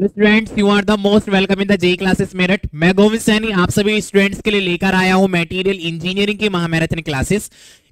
Hello students you are the most welcome in the J classes Meerut मैं गोविंद सैनी आप सभी students के लिए लेकर आया हूँ मेटीरियल इंजीनियरिंग की महामैराथन क्लासेस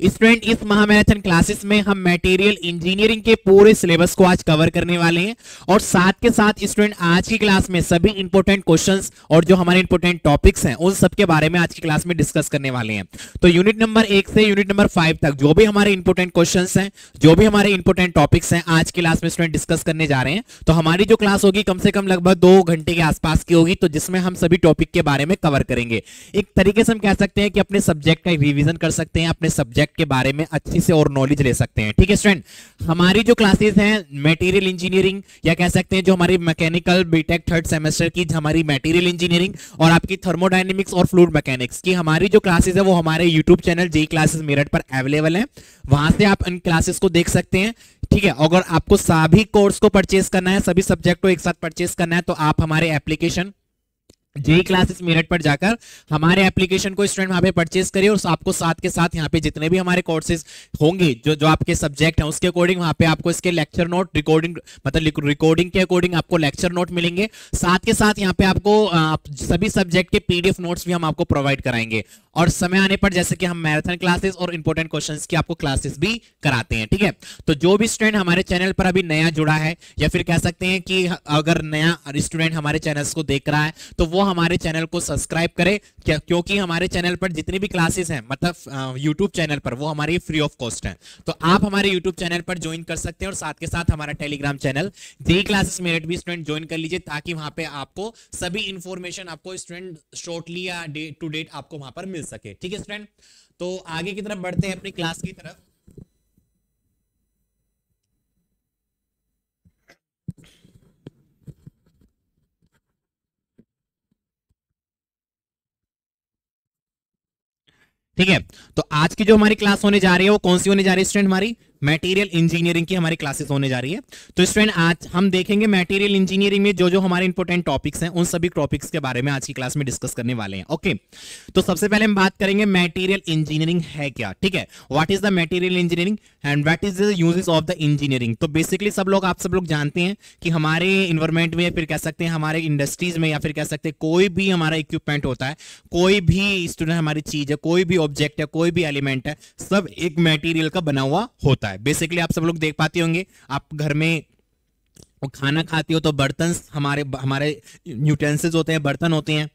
स्टूडेंट इस महामैराथन क्लासेस में हम मटेरियल इंजीनियरिंग के पूरे सिलेबस को आज कवर करने वाले हैं और साथ के साथ स्टूडेंट आज की क्लास में सभी इंपोर्टेंट क्वेश्चंस और जो हमारे इंपोर्टेंट टॉपिक्स हैं उन सब के बारे में आज की क्लास में डिस्कस करने वाले हैं तो यूनिट नंबर एक से यूनिट नंबर फाइव तक जो भी हमारे इंपोर्टेंट क्वेश्चन है जो भी हमारे इंपोर्टेंट टॉपिक्स हैं आज की क्लास में स्टूडेंट डिस्कस करने जा रहे हैं तो हमारी जो क्लास होगी कम से कम लगभग दो घंटे के आसपास की होगी तो जिसमें हम सभी टॉपिक के बारे में कवर करेंगे एक तरीके से हम कह सकते हैं कि अपने सब्जेक्ट का रिविजन कर सकते हैं अपने सब्जेक्ट सब्जेक्ट के बारे में अच्छी से और नॉलेज ले सकते हैं ठीक है स्टूडेंट हमारी जो क्लासेस हैं मटेरियल इंजीनियरिंग या कह सकते हैं जो हमारी मैकेनिकल बीटेक थर्ड सेमेस्टर की हमारी मटेरियल इंजीनियरिंग और आपकी थर्मोडाइनमिक्स और फ्लूड मैकेनिक्स की हमारी जो क्लासेस है वो हमारे YouTube channel G classes Meerut पर अवेलेबल है वहां से आप इन क्लासेस को देख सकते हैं ठीक है अगर आपको सभी कोर्स को परचेस करना है सभी सब्जेक्ट को एक साथ परचेस करना है तो आप हमारे एप्लीकेशन जेई क्लासेस मेरठ पर जाकर हमारे एप्लीकेशन को स्टूडेंट वहां पे परचेज करिए और आपको साथ के साथ यहाँ पे जितने भी हमारे कोर्सेज होंगे जो जो आपके सब्जेक्ट हैं उसके अकॉर्डिंग वहां पे आपको इसके लेक्चर नोट रिकॉर्डिंग मतलब रिकॉर्डिंग के अकॉर्डिंग आपको लेक्चर नोट मिलेंगे साथ के साथ यहाँ पे आपको आप सभी सब्जेक्ट के पीडीएफ नोट्स भी हम आपको प्रोवाइड कराएंगे और समय आने पर जैसे कि हम मैराथन क्लासेस और इंपॉर्टेंट क्वेश्चन की आपको क्लासेस भी कराते हैं ठीक है तो जो भी स्टूडेंट हमारे चैनल पर अभी नया जुड़ा है या फिर कह सकते हैं कि अगर नया स्टूडेंट हमारे चैनल को देख रहा है तो वो हमारे चैनल को सब्सक्राइब करे क्योंकि हमारे चैनल पर जितनी भी क्लासेस हैं मतलब यूट्यूब चैनल पर वो हमारी फ्री ऑफ कॉस्ट है तो आप हमारे यूट्यूब चैनल पर ज्वाइन कर सकते हैं और साथ के साथ हमारा Telegram channel G classes Meerut भी स्टूडेंट ज्वाइन कर लीजिए ताकि वहां पर आपको सभी इंफॉर्मेशन आपको स्टूडेंट शॉर्टली या डे टू डेट आपको वहां पर मिल सके ठीक है स्टूडेंट तो आगे की तरफ बढ़ते हैं अपनी क्लास की तरफ ठीक है तो आज की जो हमारी क्लास होने जा रही है वो कौन सी होने जा रही है स्टूडेंट हमारी मेटीरियल इंजीनियरिंग की हमारी क्लासेस होने जा रही है तो स्टूडेंट आज हम देखेंगे मेटीरियल इंजीनियरिंग में जो जो हमारे इंपॉर्टेंट टॉपिक्स हैं उन सभी टॉपिक्स के बारे में आज की क्लास में डिस्कस करने वाले हैं ओके तो सबसे पहले हम बात करेंगे मेटीरियल इंजीनियरिंग है क्या ठीक है what is the material engineering and what is the uses of the engineering तो बेसिकली सब लोग आप सब लोग जानते हैं कि हमारे इन्वायरमेंट में या फिर कह सकते हैं हमारे इंडस्ट्रीज में या फिर कह सकते हैं कोई भी हमारा इक्विपमेंट होता है कोई भी स्टूडेंट हमारी चीज है कोई भी ऑब्जेक्ट है कोई भी एलिमेंट है सब एक मेटीरियल का बना हुआ होता है होता है बेसिकली आप सब लोग देख पाते होंगे आप घर में खाना खाती हो तो बर्तन हमारे हमारे यूटेंसिल्स होते हैं बर्तन होते हैं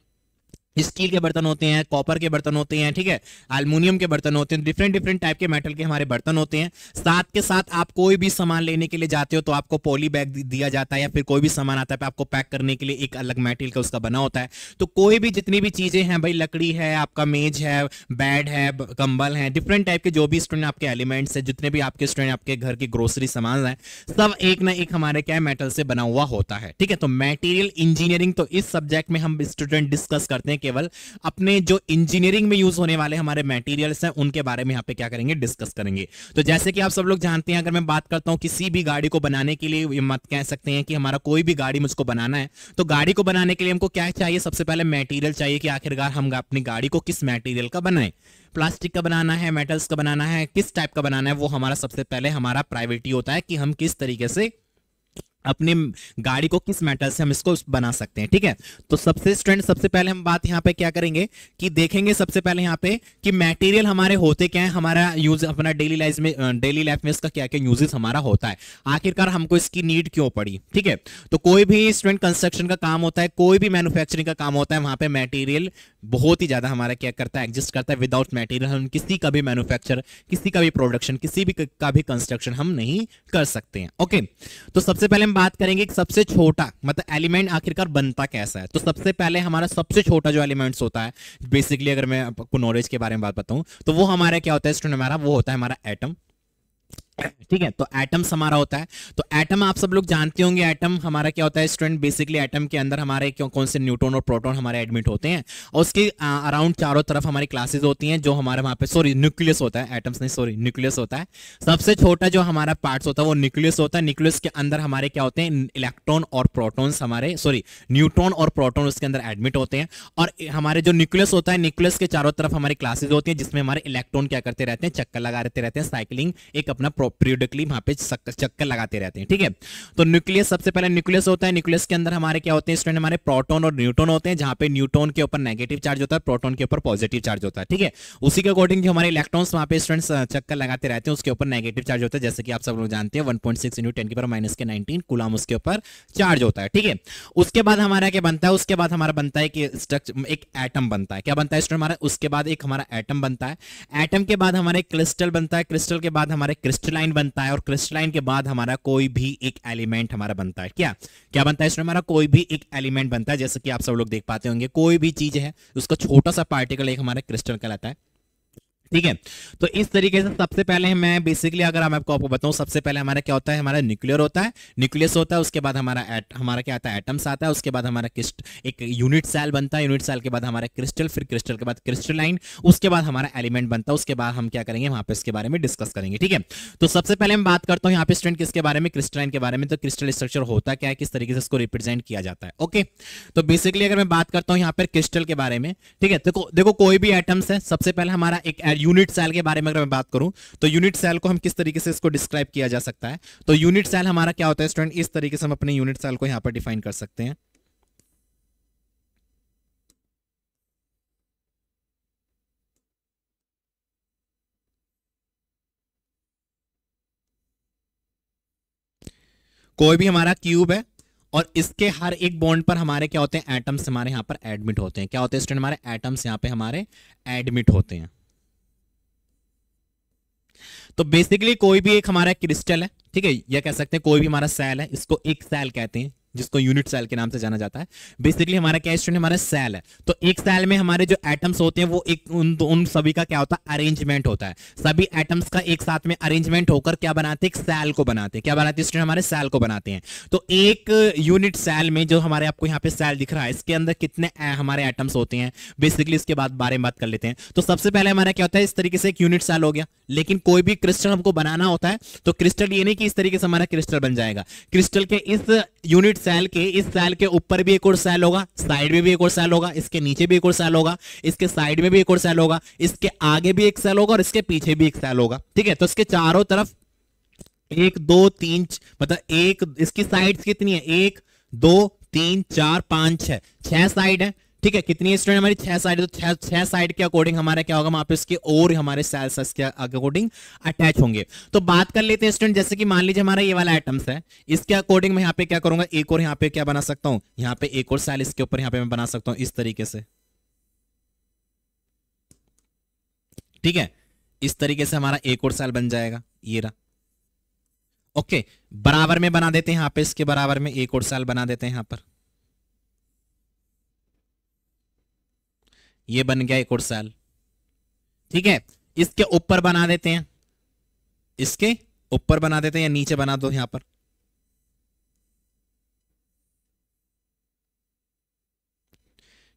स्टील के बर्तन होते हैं कॉपर के बर्तन होते हैं ठीक है एल्यूमिनियम के बर्तन होते हैं डिफरेंट डिफरेंट टाइप के मेटल के हमारे बर्तन होते हैं साथ के साथ आप कोई भी सामान लेने के लिए जाते हो तो आपको पॉली बैग दिया जाता है या फिर कोई भी सामान आता है आपको पैक करने के लिए एक अलग मेटल का उसका बना होता है तो कोई भी जितनी भी चीजें हैं भाई लकड़ी है आपका मेज है बेड है कंबल है डिफरेंट टाइप के जो भी स्टूडेंट आपके एलिमेंट्स है जितने भी आपके स्टूडेंट आपके घर के ग्रोसरी सामान है सब एक ना एक हमारे क्या मेटल से बना हुआ होता है ठीक है तो मेटीरियल इंजीनियरिंग तो इस सब्जेक्ट में हम स्टूडेंट डिस्कस करते हैं केवल अपने जो इंजीनियरिंग में यूज होने वाले हमारे मटेरियल्स हैं उनके बारे में यहाँ पे क्या करेंगे डिस्कस करेंगे तो जैसे कि आप सब लोग जानते हैं अगर मैं बात करता हूँ किसी भी गाड़ी को बनाने के लिए मत कह सकते हैं कि हमारा कोई भी गाड़ी मुझको बनाना है तो गाड़ी को बनाने के लिए हमको क्या चाहिए सबसे पहले मेटीरियल चाहिए कि आखिरकार हम अपनी गाड़ी को किस मेटीरियल का बनाए प्लास्टिक का बनाना है मेटल्स का बनाना है किस टाइप का बनाना है वो हमारा सबसे पहले हमारा प्राइवेटी होता है कि हम किस तरीके से अपनी गाड़ी को किस मेटल से हम इसको बना सकते हैं ठीक है तो सबसे स्टूडेंट सबसे पहले हम बात यहाँ पे क्या करेंगे कि देखेंगे सबसे पहले यहाँ पे कि मटेरियल हमारे होते क्या है हमारा यूज अपना डेली लाइफ में डेली लाइफ में इसका क्या क्या यूजेस हमारा होता है आखिरकार हमको इसकी नीड क्यों पड़ी ठीक है तो कोई भी स्टूडेंट कंस्ट्रक्शन का काम होता है कोई भी मैनुफेक्चरिंग का काम होता है वहां पर मेटीरियल बहुत ही ज़्यादा हमारा क्या करता है एग्जिस्ट करता है विदाउट मटेरियल हम किसी का भी मैन्युफैक्चर किसी का भी प्रोडक्शन किसी भी का भी कंस्ट्रक्शन हम नहीं कर सकते हैं ओके तो सबसे पहले हम बात करेंगे सबसे छोटा मतलब एलिमेंट आखिरकार बनता कैसा है तो सबसे पहले हमारा सबसे छोटा जो एलिमेंट होता है बेसिकली अगर मैं आपको नॉलेज के बारे में बात बताऊँ तो वो हमारा क्या होता है स्टूडेंट हमारा वो होता है हमारा एटम ठीक है तो एटम्स हमारा होता है तो एटम आप सब लोग जानते होंगे एटम हमारा क्या होता है स्टूडेंट बेसिकली एटम के अंदर हमारे क्यों कौन से न्यूट्रॉन और प्रोटॉन हमारे एडमिट होते हैं और उसके अराउंड चारों तरफ हमारी क्लासेस होती हैं जो हमारे वहाँ पे सॉरी न्यूक्लियस होता है एटम्स नहीं सॉरी न्यूक्लियस होता है सबसे छोटा जो हमारा पार्ट होता है वो न्यूक्लियस होता है न्यूक्लियस के अंदर हमारे क्या होते हैं इलेक्ट्रॉन और प्रोटॉन्स हमारे सॉरी न्यूट्रॉन और प्रोटोन उसके अंदर एडमिट होते हैं और हमारे जो न्यूक्लियस होता है न्यूक्लियस के चारों तरफ हमारी क्लासेज होती है जिसमें हमारे इलेक्ट्रॉन क्या करते रहते हैं चक्कर लगा रहते रहते हैं साइकिलिंग एक अपना को पीरियडिकली वहां पे चक्कर लगाते रहते हैं ठीक है तो न्यूक्लियस सबसे पहले न्यूक्लियस होता है न्यूक्लियस के अंदर हमारे क्या होते हैं स्टूडेंट हमारे प्रोटोन और न्यूट्रॉन होते हैं जहां पे न्यूट्रॉन के ऊपर नेगेटिव चार्ज होता है प्रोटोन के ऊपर पॉजिटिव चार्ज होता है ठीक है उसी के अकॉर्डिंग हमारे इलेक्ट्रॉन्स वहां पे स्टूडेंट्स चक्कर लगाते रहते हैं उसके ऊपर नेगेटिव चार्ज होता है जैसे कि आप सब लोग जानते हैं one point six into ten के ऊपर माइनस के नाइनटीन कुलाम उसके ऊपर चार्ज होता है ठीक है उसके बाद हमारा क्या बनता है उसके बाद हमारा बनता है कि स्ट्रक्चर एक एटम बनता है क्या बनता है स्टूडेंट हमारा उसके बाद एक हमारा एटम बनता है एटम के बाद हमारे क्रिस्टल बनता है क्रिस्टल के बाद हमारे क्रिस्टल क्रिस्टलाइन बनता है और क्रिस्टलाइन के बाद हमारा कोई भी एक एलिमेंट हमारा बनता है क्या क्या बनता है इसमें हमारा कोई भी एक एलिमेंट बनता है जैसे कि आप सब लोग देख पाते होंगे कोई भी चीज है उसका छोटा सा पार्टिकल एक हमारा क्रिस्टल कहलाता है ठीक है तो इस तरीके से सबसे पहले मैं बेसिकली अगर मैं आपको आपको बताऊं सबसे पहले हमारा क्या होता है हमारा न्यूक्लियर होता है न्यूक्लियस होता है उसके बाद हमारा एट हमारा क्या आता है एटम्स आता है उसके बाद हमारा क्रिस्ट एक यूनिट सेल बनता है यूनिट सेल के बाद हमारा क्रिस्टल फिर क्रिस्टल के बाद क्रिस्टलाइन उसके बाद हमारा एलिमेंट बनता है उसके बाद हम क्या करेंगे वहां पर इसके बारे में डिस्कस करेंगे ठीक है तो सबसे पहले मैं बात करता हूँ यहाँ पे स्टूडेंट किसके बारे में क्रिस्टलाइन के बारे में तो क्रिस्टल स्ट्रक्चर होता क्या है किस तरीके से इसको रिप्रेजेंट किया जाता है ओके तो बेसिकली अगर मैं बात करता हूँ यहाँ पर क्रिस्टल के बारे में ठीक है देखो देखो कोई भी एटम्स है सबसे पहले हमारा एक यूनिट सेल के बारे में अगर मैं बात करूं तो यूनिट सेल को हम किस तरीके से इसको डिस्क्राइब किया जा सकता है तो यूनिट सेल हमारा क्या होता है स्टूडेंट इस तरीके से हम अपने यूनिट सेल को यहां पर डिफाइन कर सकते हैं कोई भी हमारा क्यूब है और इसके हर एक बॉन्ड पर हमारे क्या होते हैं एटम्स हमारे यहाँ पर एडमिट होते हैं क्या होते हैं स्टूडेंट हमारे एटम्स यहाँ पे हमारे एडमिट होते हैं तो बेसिकली कोई भी एक हमारा क्रिस्टल है ठीक है या कह सकते हैं कोई भी हमारा सेल है इसको एक सेल कहते हैं जिसको यूनिट सेल के नाम से जाना जाता है बेसिकली हमारा क्या स्टूडेंट हमारा सेल है तो एक सेल में हमारे जो एटम्स होते हैं वो एक उन उन सभी का क्या होता है अरेंजमेंट होता है सभी एटम्स का एक साथ में अरेंजमेंट होकर क्या बनाते हैं सेल को बनाते हैं क्या बनाते हैं स्टूडेंट हमारे सेल को बनाते हैं तो एक यूनिट सेल में जो हमारे आपको यहाँ पे सेल दिख रहा है इसके अंदर कितने हमारे एटम्स होते हैं बेसिकली इसके बाद बारे में बात कर लेते हैं तो सबसे पहले हमारा क्या होता है इस तरीके से एक यूनिट सेल हो गया लेकिन कोई भी क्रिस्टल हमको बनाना होता है तो क्रिस्टल ये नहीं कि इस तरीके से हमारा क्रिस्टल बन जाएगा क्रिस्टल के इस यूनिट सेल के इस सेल के ऊपर भी एक और सेल होगा साइड में भी एक और सेल होगा इसके नीचे भी एक और सेल होगा इसके साइड में भी एक और सेल होगा इसके आगे भी एक सेल होगा और इसके पीछे भी एक सेल होगा ठीक है तो इसके चारों तरफ एक दो तीन मतलब एक इसकी साइड कितनी है एक दो तीन चार पांच छह छह साइड है ठीक है कितनी स्टूडेंट हमारी छह साइड तो छह साइड के अकॉर्डिंग हमारा क्या होगा वहां पे इसके और हमारे सेल्स के अकॉर्डिंग अटैच होंगे तो बात कर लेते हैं स्टूडेंट जैसे कि मान लीजिए हमारा ये वाला आइटम्स है इसके अकॉर्डिंग मैं यहाँ पे क्या करूंगा एक और यहाँ पे क्या बना सकता हूँ यहाँ पे एक और सेल इसके ऊपर यहाँ पे मैं बना सकता हूँ इस तरीके से ठीक है इस तरीके से हमारा एक और सेल बन जाएगा ये रहा ओके बराबर में बना देते हैं यहाँ पे इसके बराबर में एक और सेल बना देते हैं यहाँ पर ये बन गया एक और सेल ठीक है इसके ऊपर बना देते हैं इसके ऊपर बना देते हैं या नीचे बना दो यहां पर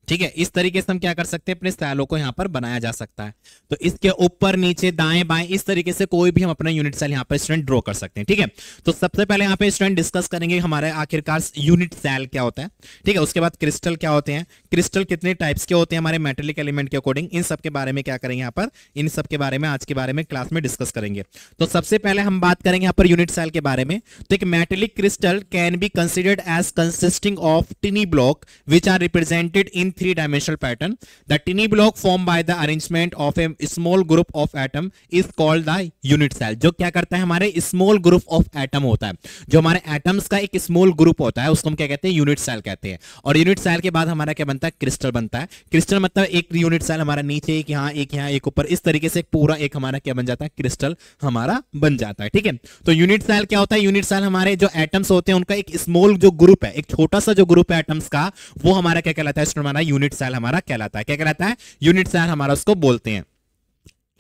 ठीक है इस तरीके से हम क्या कर सकते हैं अपने सैलों को यहाँ पर बनाया जा सकता है तो इसके ऊपर नीचे दाएं बाएं इस तरीके से कोई भी हम अपना यूनिट सेल यहाँ पर स्टूडेंट ड्रॉ कर सकते हैं ठीक है तो सबसे पहले यहाँ पे स्टूडेंट डिस्कस करेंगे हमारे आखिरकार यूनिट सेल क्या होता है ठीक है उसके बाद क्रिस्टल क्या होते हैं क्रिस्टल कितने टाइप्स के होते हैं हमारे मेटेलिक एलिमेंट के अकॉर्डिंग इन सबके बारे में क्या करेंगे यहाँ पर इन सबके बारे में आज के बारे में क्लास में डिस्कस करेंगे तो सबसे पहले हम बात करेंगे यहाँ पर यूनिट सेल के बारे में तो एक metallic crystal can be considered as consisting of tiny block which are represented in three-dimensional pattern. The tiny block formed by the arrangement of a small group of atom is called the unit cell. जो क्या करता है हमारे small group of atom होता है जो हमारे atoms का एक small group होता है उसको हम क्या कहते हैं unit cell कहते हैं और unit cell के बाद हमारा क्या बनता है क्रिस्टल बनता है क्रिस्टल मतलब एक यूनिट सेल हमारा नीचे एक यहाँ एक यहाँ एक ऊपर इस तरीके से पूरा एक हमारा क्या बन जाता है क्रिस्टल हमारा बन जाता है ठीक है तो यूनिट सेल क्या होता है यूनिट सेल हमारे जो एटम्स होते हैं उनका एक स्मॉल जो ग्रुप है एक छोटा सा जो ग्रुप है एटम्स का वो हमारा क्या कहलाता है यूनिट सेल हमारा कहलाता है क्या कहलाता है यूनिट सेल हमारा उसको बोलते हैं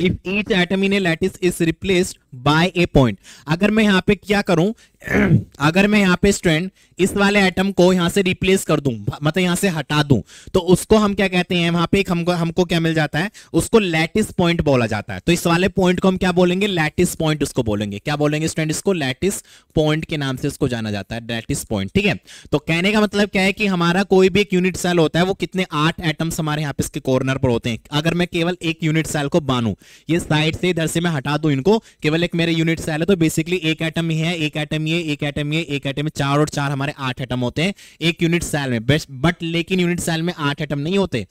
if each atom in a lattice is replaced by a point अगर मैं यहां पे क्या करूं अगर मैं यहां पे स्ट्रैंड इस वाले एटम को यहां से रिप्लेस कर दूं मतलब यहां से हटा दूं तो उसको हम क्या कहते हैं वहां पे एक हमको हमको क्या मिल जाता है उसको लैटिस पॉइंट बोला जाता है तो इस वाले पॉइंट को हम क्या बोलेंगे लैटिस पॉइंट उसको बोलेंगे क्या बोलेंगे स्ट्रेंड इसको लैटिस पॉइंट के नाम से इसको जाना जाता है लैटिस पॉइंट ठीक है तो कहने का मतलब क्या है कि हमारा कोई भी एक यूनिट सेल होता है वो कितने आठ एटम्स हमारे यहाँ पे इसके कॉर्नर पर होते हैं अगर मैं केवल एक यूनिट सेल को बानू ये साइड से इधर से मैं हटा दू इनको केवल मेटालिक मेरे यूनिट सेल है तो बेसिकली एक एटम ही है एक एटम ये एक एटम ये एक एटम चार और चार हमारे आठ एटम होते हैं एक यूनिट सेल में बट लेकिन यूनिट सेल में आठ एटम नहीं होते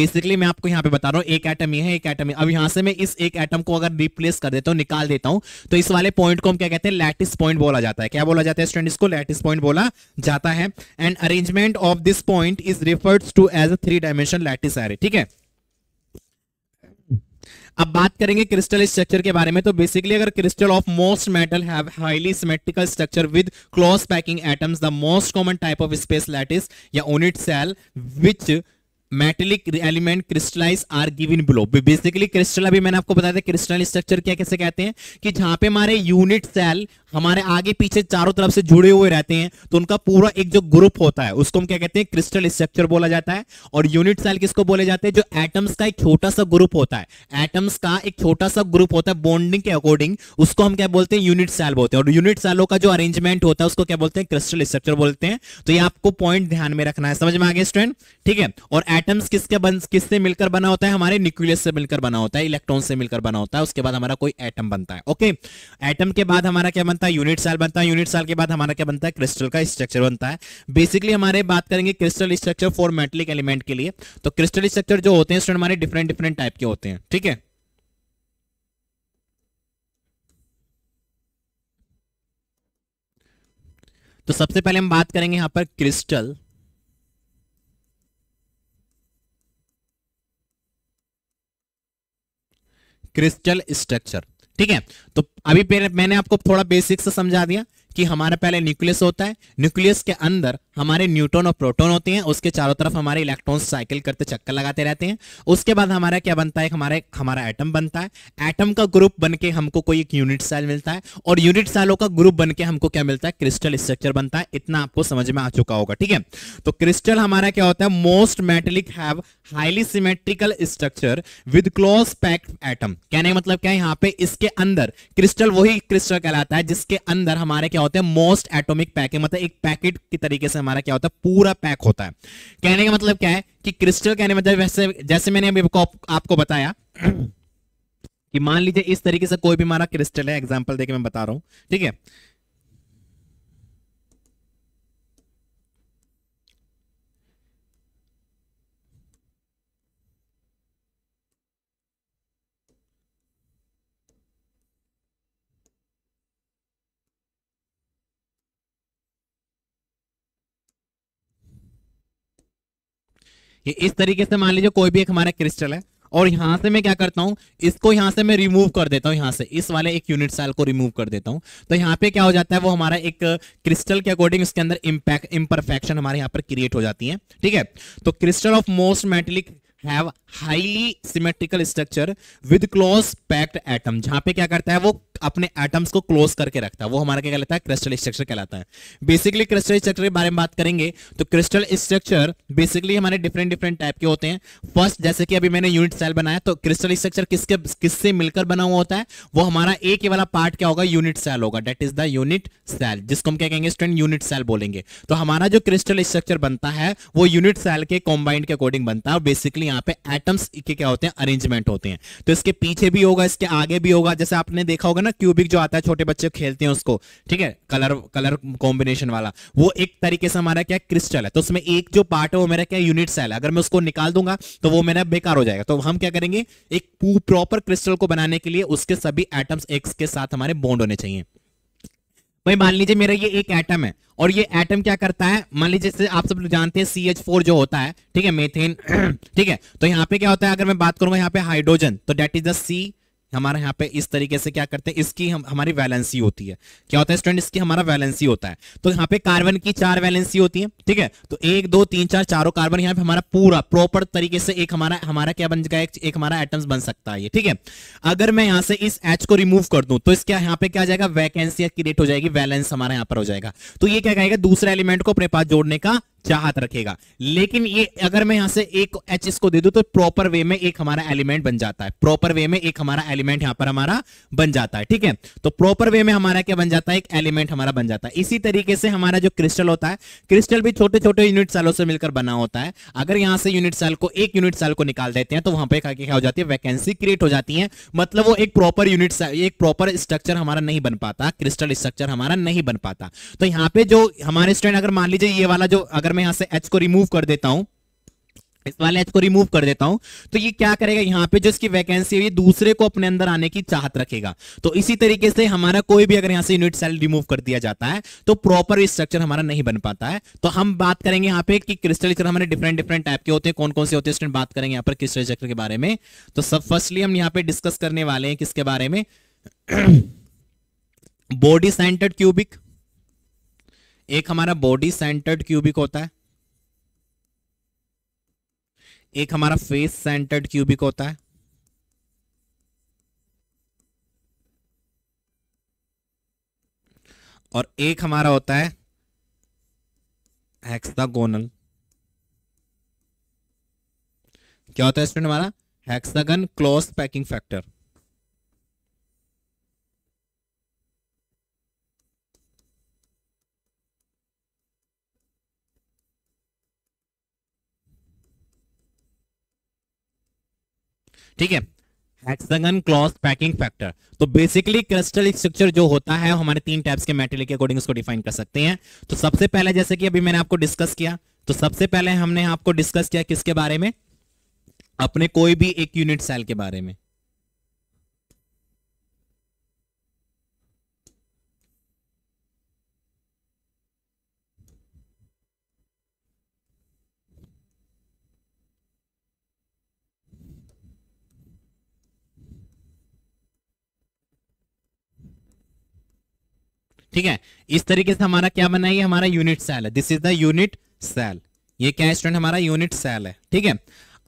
बेसिकली मैं आपको यहाँ पे बता रहा हूँ एक एटम ये है एक एटम अब यहाँ से मैं इस एक एटम को अगर रिप्लेस कर देता हूँ निकाल देता हूँ तो इस वाले पॉइंट को हम क्या कहते हैं लैटिस पॉइंट बोला जाता है क्या बोला जाता है स्टूडेंट इसको लैटिस पॉइंट बोला जाता है and arrangement of this point is referred to as a three dimension lattice array ठीक है अब बात करेंगे क्रिस्टल स्ट्रक्चर के बारे में तो बेसिकली अगर crystal of most metal have highly symmetrical structure with close packing atoms the most common type of space lattice या unit cell which metallic element crystallize are given below basically crystal अभी मैंने आपको बताया था crystal structure क्या कैसे कहते हैं कि जहां पे हमारे यूनिट सेल हमारे आगे पीछे चारों तरफ से जुड़े हुए रहते हैं तो उनका पूरा एक जो ग्रुप होता है उसको हम क्या कहते हैं क्रिस्टल स्ट्रक्चर बोला जाता है और यूनिट सेल किसको बोले जाते हैं जो एटम्स का एक छोटा सा ग्रुप होता है एटम्स का एक छोटा सा ग्रुप होता है बॉन्डिंग के अकॉर्डिंग उसको हम क्या बोलते हैं यूनिट सेल बोलते हैं और यूनिट सेलों का जो अरेंजमेंट होता है उसको क्या बोलते हैं क्रिस्टल स्ट्रक्चर बोलते हैं तो ये आपको पॉइंट ध्यान में रखना है समझ में आगे स्टूडेंट ठीक है और एटम्स किसके बन किससे मिलकर बना होता है हमारे न्यूक्लियस से मिलकर बना होता है इलेक्ट्रॉन से मिलकर बना होता है उसके बाद हमारा कोई एटम बनता है ओके एटम के बाद हमारा क्या बनता बनता है यूनिट साल बनता है यूनिट साल के बाद हमारा क्या बनता है क्रिस्टल का स्ट्रक्चर बनता है बेसिकली हमारे बात करेंगे crystal structure for metallic element के लिए तो क्रिस्टल स्ट्रक्चर जो होते हैं स्टूडेंट हमारे डिफरेंट डिफरेंट टाइप के होते हैं ठीक है तो सबसे पहले हम बात करेंगे यहां पर क्रिस्टल क्रिस्टल स्ट्रक्चर ठीक है तो अभी मैंने आपको थोड़ा बेसिक से समझा दिया कि हमारे पहले न्यूक्लियस होता है न्यूक्लियस के अंदर हमारे न्यूट्रॉन और प्रोटॉन होते हैं उसके चारों तरफ हमारे इलेक्ट्रॉन साइकिल करते चक्कर लगाते रहते हैं उसके बाद हमारा क्या बनता है हमारे हमारा एटम बनता है एटम का ग्रुप बन के हमको कोई एक यूनिट सेल मिलता है और यूनिट सेलों का ग्रुप बन के हमको क्या मिलता है क्रिस्टल स्ट्रक्चर बनता है इतना आपको समझ में आ चुका होगा ठीक है तो क्रिस्टल हमारा क्या होता है most metallic have highly symmetrical structure with close packed atom कहने का मतलब क्या है यहाँ पे इसके अंदर क्रिस्टल वही क्रिस्टल कहलाता है जिसके अंदर हमारे क्या होते हैं मोस्ट एटोमिक पैक है मतलब एक पैकेट की तरीके से हमारा क्या होता है पूरा पैक होता है कहने का मतलब क्या है कि क्रिस्टल कहने मतलब वैसे जैसे मैंने अभी आपको बताया कि मान लीजिए इस तरीके से कोई भी हमारा क्रिस्टल है एग्जाम्पल देखे मैं बता रहा हूँ ठीक है कि इस तरीके से मान लीजिए कोई भी एक हमारा क्रिस्टल है और यहां से मैं क्या करता हूं इसको यहां से मैं रिमूव कर देता हूं यहां से इस वाले एक यूनिट सेल को रिमूव कर देता हूं तो यहां पे क्या हो जाता है वो हमारा एक क्रिस्टल के अकॉर्डिंग उसके अंदर इम्पैक्ट इम्परफेक्शन हमारे यहां पर क्रिएट हो जाती है ठीक है तो crystal of most metallic have highly symmetrical structure with close packed atom जहां पे क्या करता है वो अपने एटम्स को क्लोज करके रखता है वो हमारा क्या कहलाता है क्रिस्टल स्ट्रक्चर कहलाता है बेसिकली क्रिस्टल स्ट्रक्चर के बारे में बात करेंगे तो क्रिस्टल स्ट्रक्चर बेसिकली हमारे डिफरेंट डिफरेंट टाइप के होते हैं फर्स्ट जैसे कि अभी मैंने यूनिट सेल बनाया तो क्रिस्टल स्ट्रक्चर किसके किससे मिलकर बना हुआ होता है वो हमारा एक वाला पार्ट क्या होगा यूनिट सेल होगा that is the unit cell जिसको हम क्या कहेंगे स्टूडेंट यूनिट सेल बोलेंगे तो हमारा जो क्रिस्टल स्ट्रक्चर बनता है वो यूनिट सेल के कॉम्बाइंड के अकॉर्डिंग बनता है बेसिकली यहाँ पे एटम्स के क्या होते हैं अरेंजमेंट होते हैं तो इसके पीछे भी होगा इसके आगे भी होगा जैसे आपने देखा होगा ना क्यूबिक जो आता है छोटे बच्चे खेलते हैं उसको ठीक है कलर कलर कॉम्बिनेशन वाला वो एक तरीके से हमारा क्या क्रिस्टल है तो उसमें एक जो पार्ट है वो मेरा क्या यूनिट सेल है अगर मैं उसको निकाल दूंगा तो वो मेरा बेकार हो जाएगा तो हम क्या करेंगे एक प्रॉपर क्रिस्टल को बनाने के लिए उसके सभी एटम्स एक्स के साथ हमारे बॉन्ड होने चाहिए भाई मान लीजिए मेरा ये एक एटम है और ये एटम क्या करता है मान लीजिए जैसे आप सब लोग जानते हैं सी एच फोर जो होता है ठीक है मेथेन ठीक है तो यहाँ पे क्या होता है अगर मैं बात करूंगा यहाँ पे हाइड्रोजन तो डेट इज दी हमारे यहाँ पे इस तरीके से क्या करते हैं इसकी हम हमारी वैलेंसी होती है क्या होता है स्टूडेंट इसकी हमारा वैलेंसी होता है तो यहाँ पे कार्बन की चार वैलेंसी होती है ठीक है तो एक दो तीन चार चारों कार्बन यहाँ पे हमारा पूरा प्रॉपर तरीके से एक हमारा हमारा क्या बन जाएगा एक, एक हमारा एटम्स बन सकता है ये ठीक है अगर मैं यहाँ से इस एच को रिमूव कर दू तो इसके यहाँ पे क्या जाएगा वैकेंसी क्रिएट हो जाएगी वैलेंस हमारा यहाँ पर हो जाएगा तो ये क्या कहेगा दूसरे एलिमेंट को अपने पास जोड़ने का चाहत रखेगा लेकिन ये अगर मैं यहां से एक एच इसको दे दू तो प्रॉपर वे में एक हमारा एलिमेंट बन जाता है प्रॉपर वे में एक हमारा एलिमेंट यहां पर हमारा बन जाता है ठीक है तो प्रॉपर वे में हमारा क्या बन जाता है एक एलिमेंट हमारा बन जाता है इसी तरीके से हमारा जो क्रिस्टल होता है क्रिस्टल भी छोटे छोटे यूनिट सेलों से मिलकर बना होता है अगर यहां से यूनिट सेल को एक यूनिट सेल को निकाल देते हैं तो वहां पर क्या हो जाती है वैकेंसी क्रिएट हो जाती है मतलब वो एक प्रॉपर यूनिट एक प्रॉपर स्ट्रक्चर हमारा नहीं बन पाता क्रिस्टल स्ट्रक्चर हमारा नहीं बन पाता तो यहाँ पे जो हमारे स्टैंड अगर मान लीजिए ये वाला जो अगर मैं यहां से एच को रिमूव कर देता हूं इस वाले एच को रिमूव कर देता हूं तो ये क्या करेगा यहां पे जो इसकी वैकेंसी है दूसरे को अपने अंदर आने की चाहत रखेगा तो इसी तरीके से हमारा कोई भी अगर यहां से यूनिट सेल रिमूव कर दिया जाता है तो प्रॉपर स्ट्रक्चर हमारा नहीं बन पाता है तो हम बात करेंगे यहां पे कि क्रिस्टल स्ट्रक्चर हमारे डिफरेंट डिफरेंट टाइप के होते हैं कौन कौन से होते हैं बात करेंगे यहां पर क्रिस्टल स्ट्रक्चर के बारे में तो सब फर्स्टली हम यहां पर डिस्कस करने वाले हैं किसके बारे में बॉडी सेंटर्ड क्यूबिक एक हमारा बॉडी सेंटर्ड क्यूबिक होता है एक हमारा फेस सेंटर्ड क्यूबिक होता है और एक हमारा होता है हेक्सागोनल क्या होता है स्टूडेंट हमारा हेक्सागन क्लोज पैकिंग फैक्टर ठीक है हेक्सागन क्लॉज पैकिंग फैक्टर तो बेसिकली क्रिस्टल स्ट्रक्चर जो होता है हमारे तीन टाइप्स के मेटेरियल के अकॉर्डिंग उसको डिफाइन कर सकते हैं तो सबसे पहले जैसे कि अभी मैंने आपको डिस्कस किया तो सबसे पहले हमने आपको डिस्कस किया किसके बारे में अपने कोई भी एक यूनिट सेल के बारे में ठीक है इस तरीके से हमारा क्या बना है हमारा यूनिट सेल है this is the unit cell ये क्या स्टूडेंट हमारा यूनिट सेल है ठीक है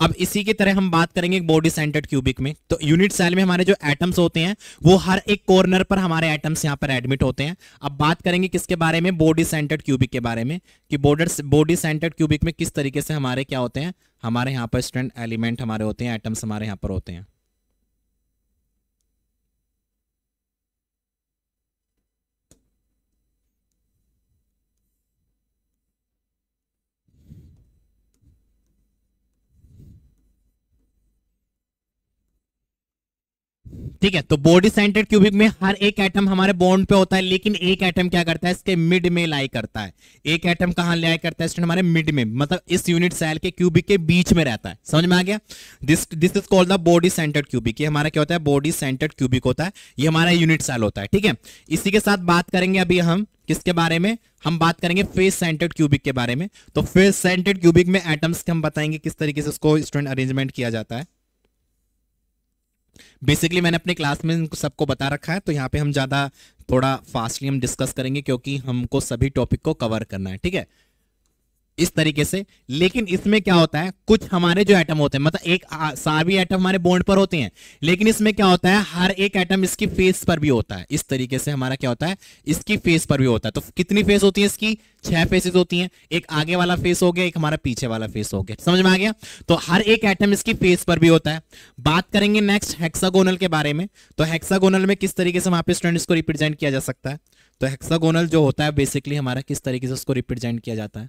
अब इसी की तरह हम बात करेंगे बॉडी सेंटर्ड क्यूबिक में तो यूनिट सेल में हमारे जो एटम्स होते हैं वो हर एक कॉर्नर पर हमारे एटम्स यहाँ पर एडमिट होते हैं अब बात करेंगे किसके बारे में बॉडी सेंटर्ड क्यूबिक के बारे में कि बॉर्डर बॉडी सेंटर्ड क्यूबिक में किस तरीके से हमारे क्या होते हैं हमारे यहाँ पर स्टूडेंट एलिमेंट हमारे होते हैं एटम्स हमारे यहाँ पर होते हैं ठीक है तो बॉडी सेंटेड क्यूबिक में हर एक एटम हमारे बॉन्ड पे होता है लेकिन एक एटम क्या करता है इसके मिड में लाई करता है एक एटम कहां लाई करता है स्टूडेंट हमारे मिड में मतलब इस यूनिट सेल के क्यूबिक के बीच में रहता है समझ में आ गया this this is called the body centred cubic ये हमारा क्या होता है बॉडी सेंटेड क्यूबिक होता है ये हमारा यूनिट सेल होता है ठीक है इसी के साथ बात करेंगे अभी हम किसके बारे में हम बात करेंगे फेस सेंटेड क्यूबिक के बारे में तो फेस सेंटेड क्यूबिक में एटम्स के हम बताएंगे किस तरीके से उसको स्टूडेंट अरेंजमेंट किया जाता है बेसिकली मैंने अपने क्लास में सबको बता रखा है तो यहाँ पे हम ज़्यादा थोड़ा फास्टली हम डिस्कस करेंगे क्योंकि हमको सभी टॉपिक को कवर करना है ठीक है इस तरीके से लेकिन इसमें क्या होता है कुछ हमारे जो एटम होते हैं मतलब एक सारी एटम हमारे बॉन्ड पर होते हैं लेकिन इसमें क्या होता है हर एक एटम इसकी फेस पर भी होता है इस तरीके से हमारा क्या होता है इसकी फेस पर भी होता है तो कितनी फेस होती है इसकी छह फेसेस होती हैं एक आगे वाला फेस हो गया एक हमारा पीछे वाला फेस हो गया समझ में आ गया तो हर एक एटम इसकी फेस पर भी होता है बात करेंगे नेक्स्ट हेक्सागोनल के बारे में तो हेक्सागोनल में किस तरीके से वहां पे स्टूडेंट्स को रिप्रेजेंट किया जा सकता है तो हेक्सागोनल जो होता है बेसिकली हमारा किस तरीके से उसको रिप्रेजेंट किया जाता है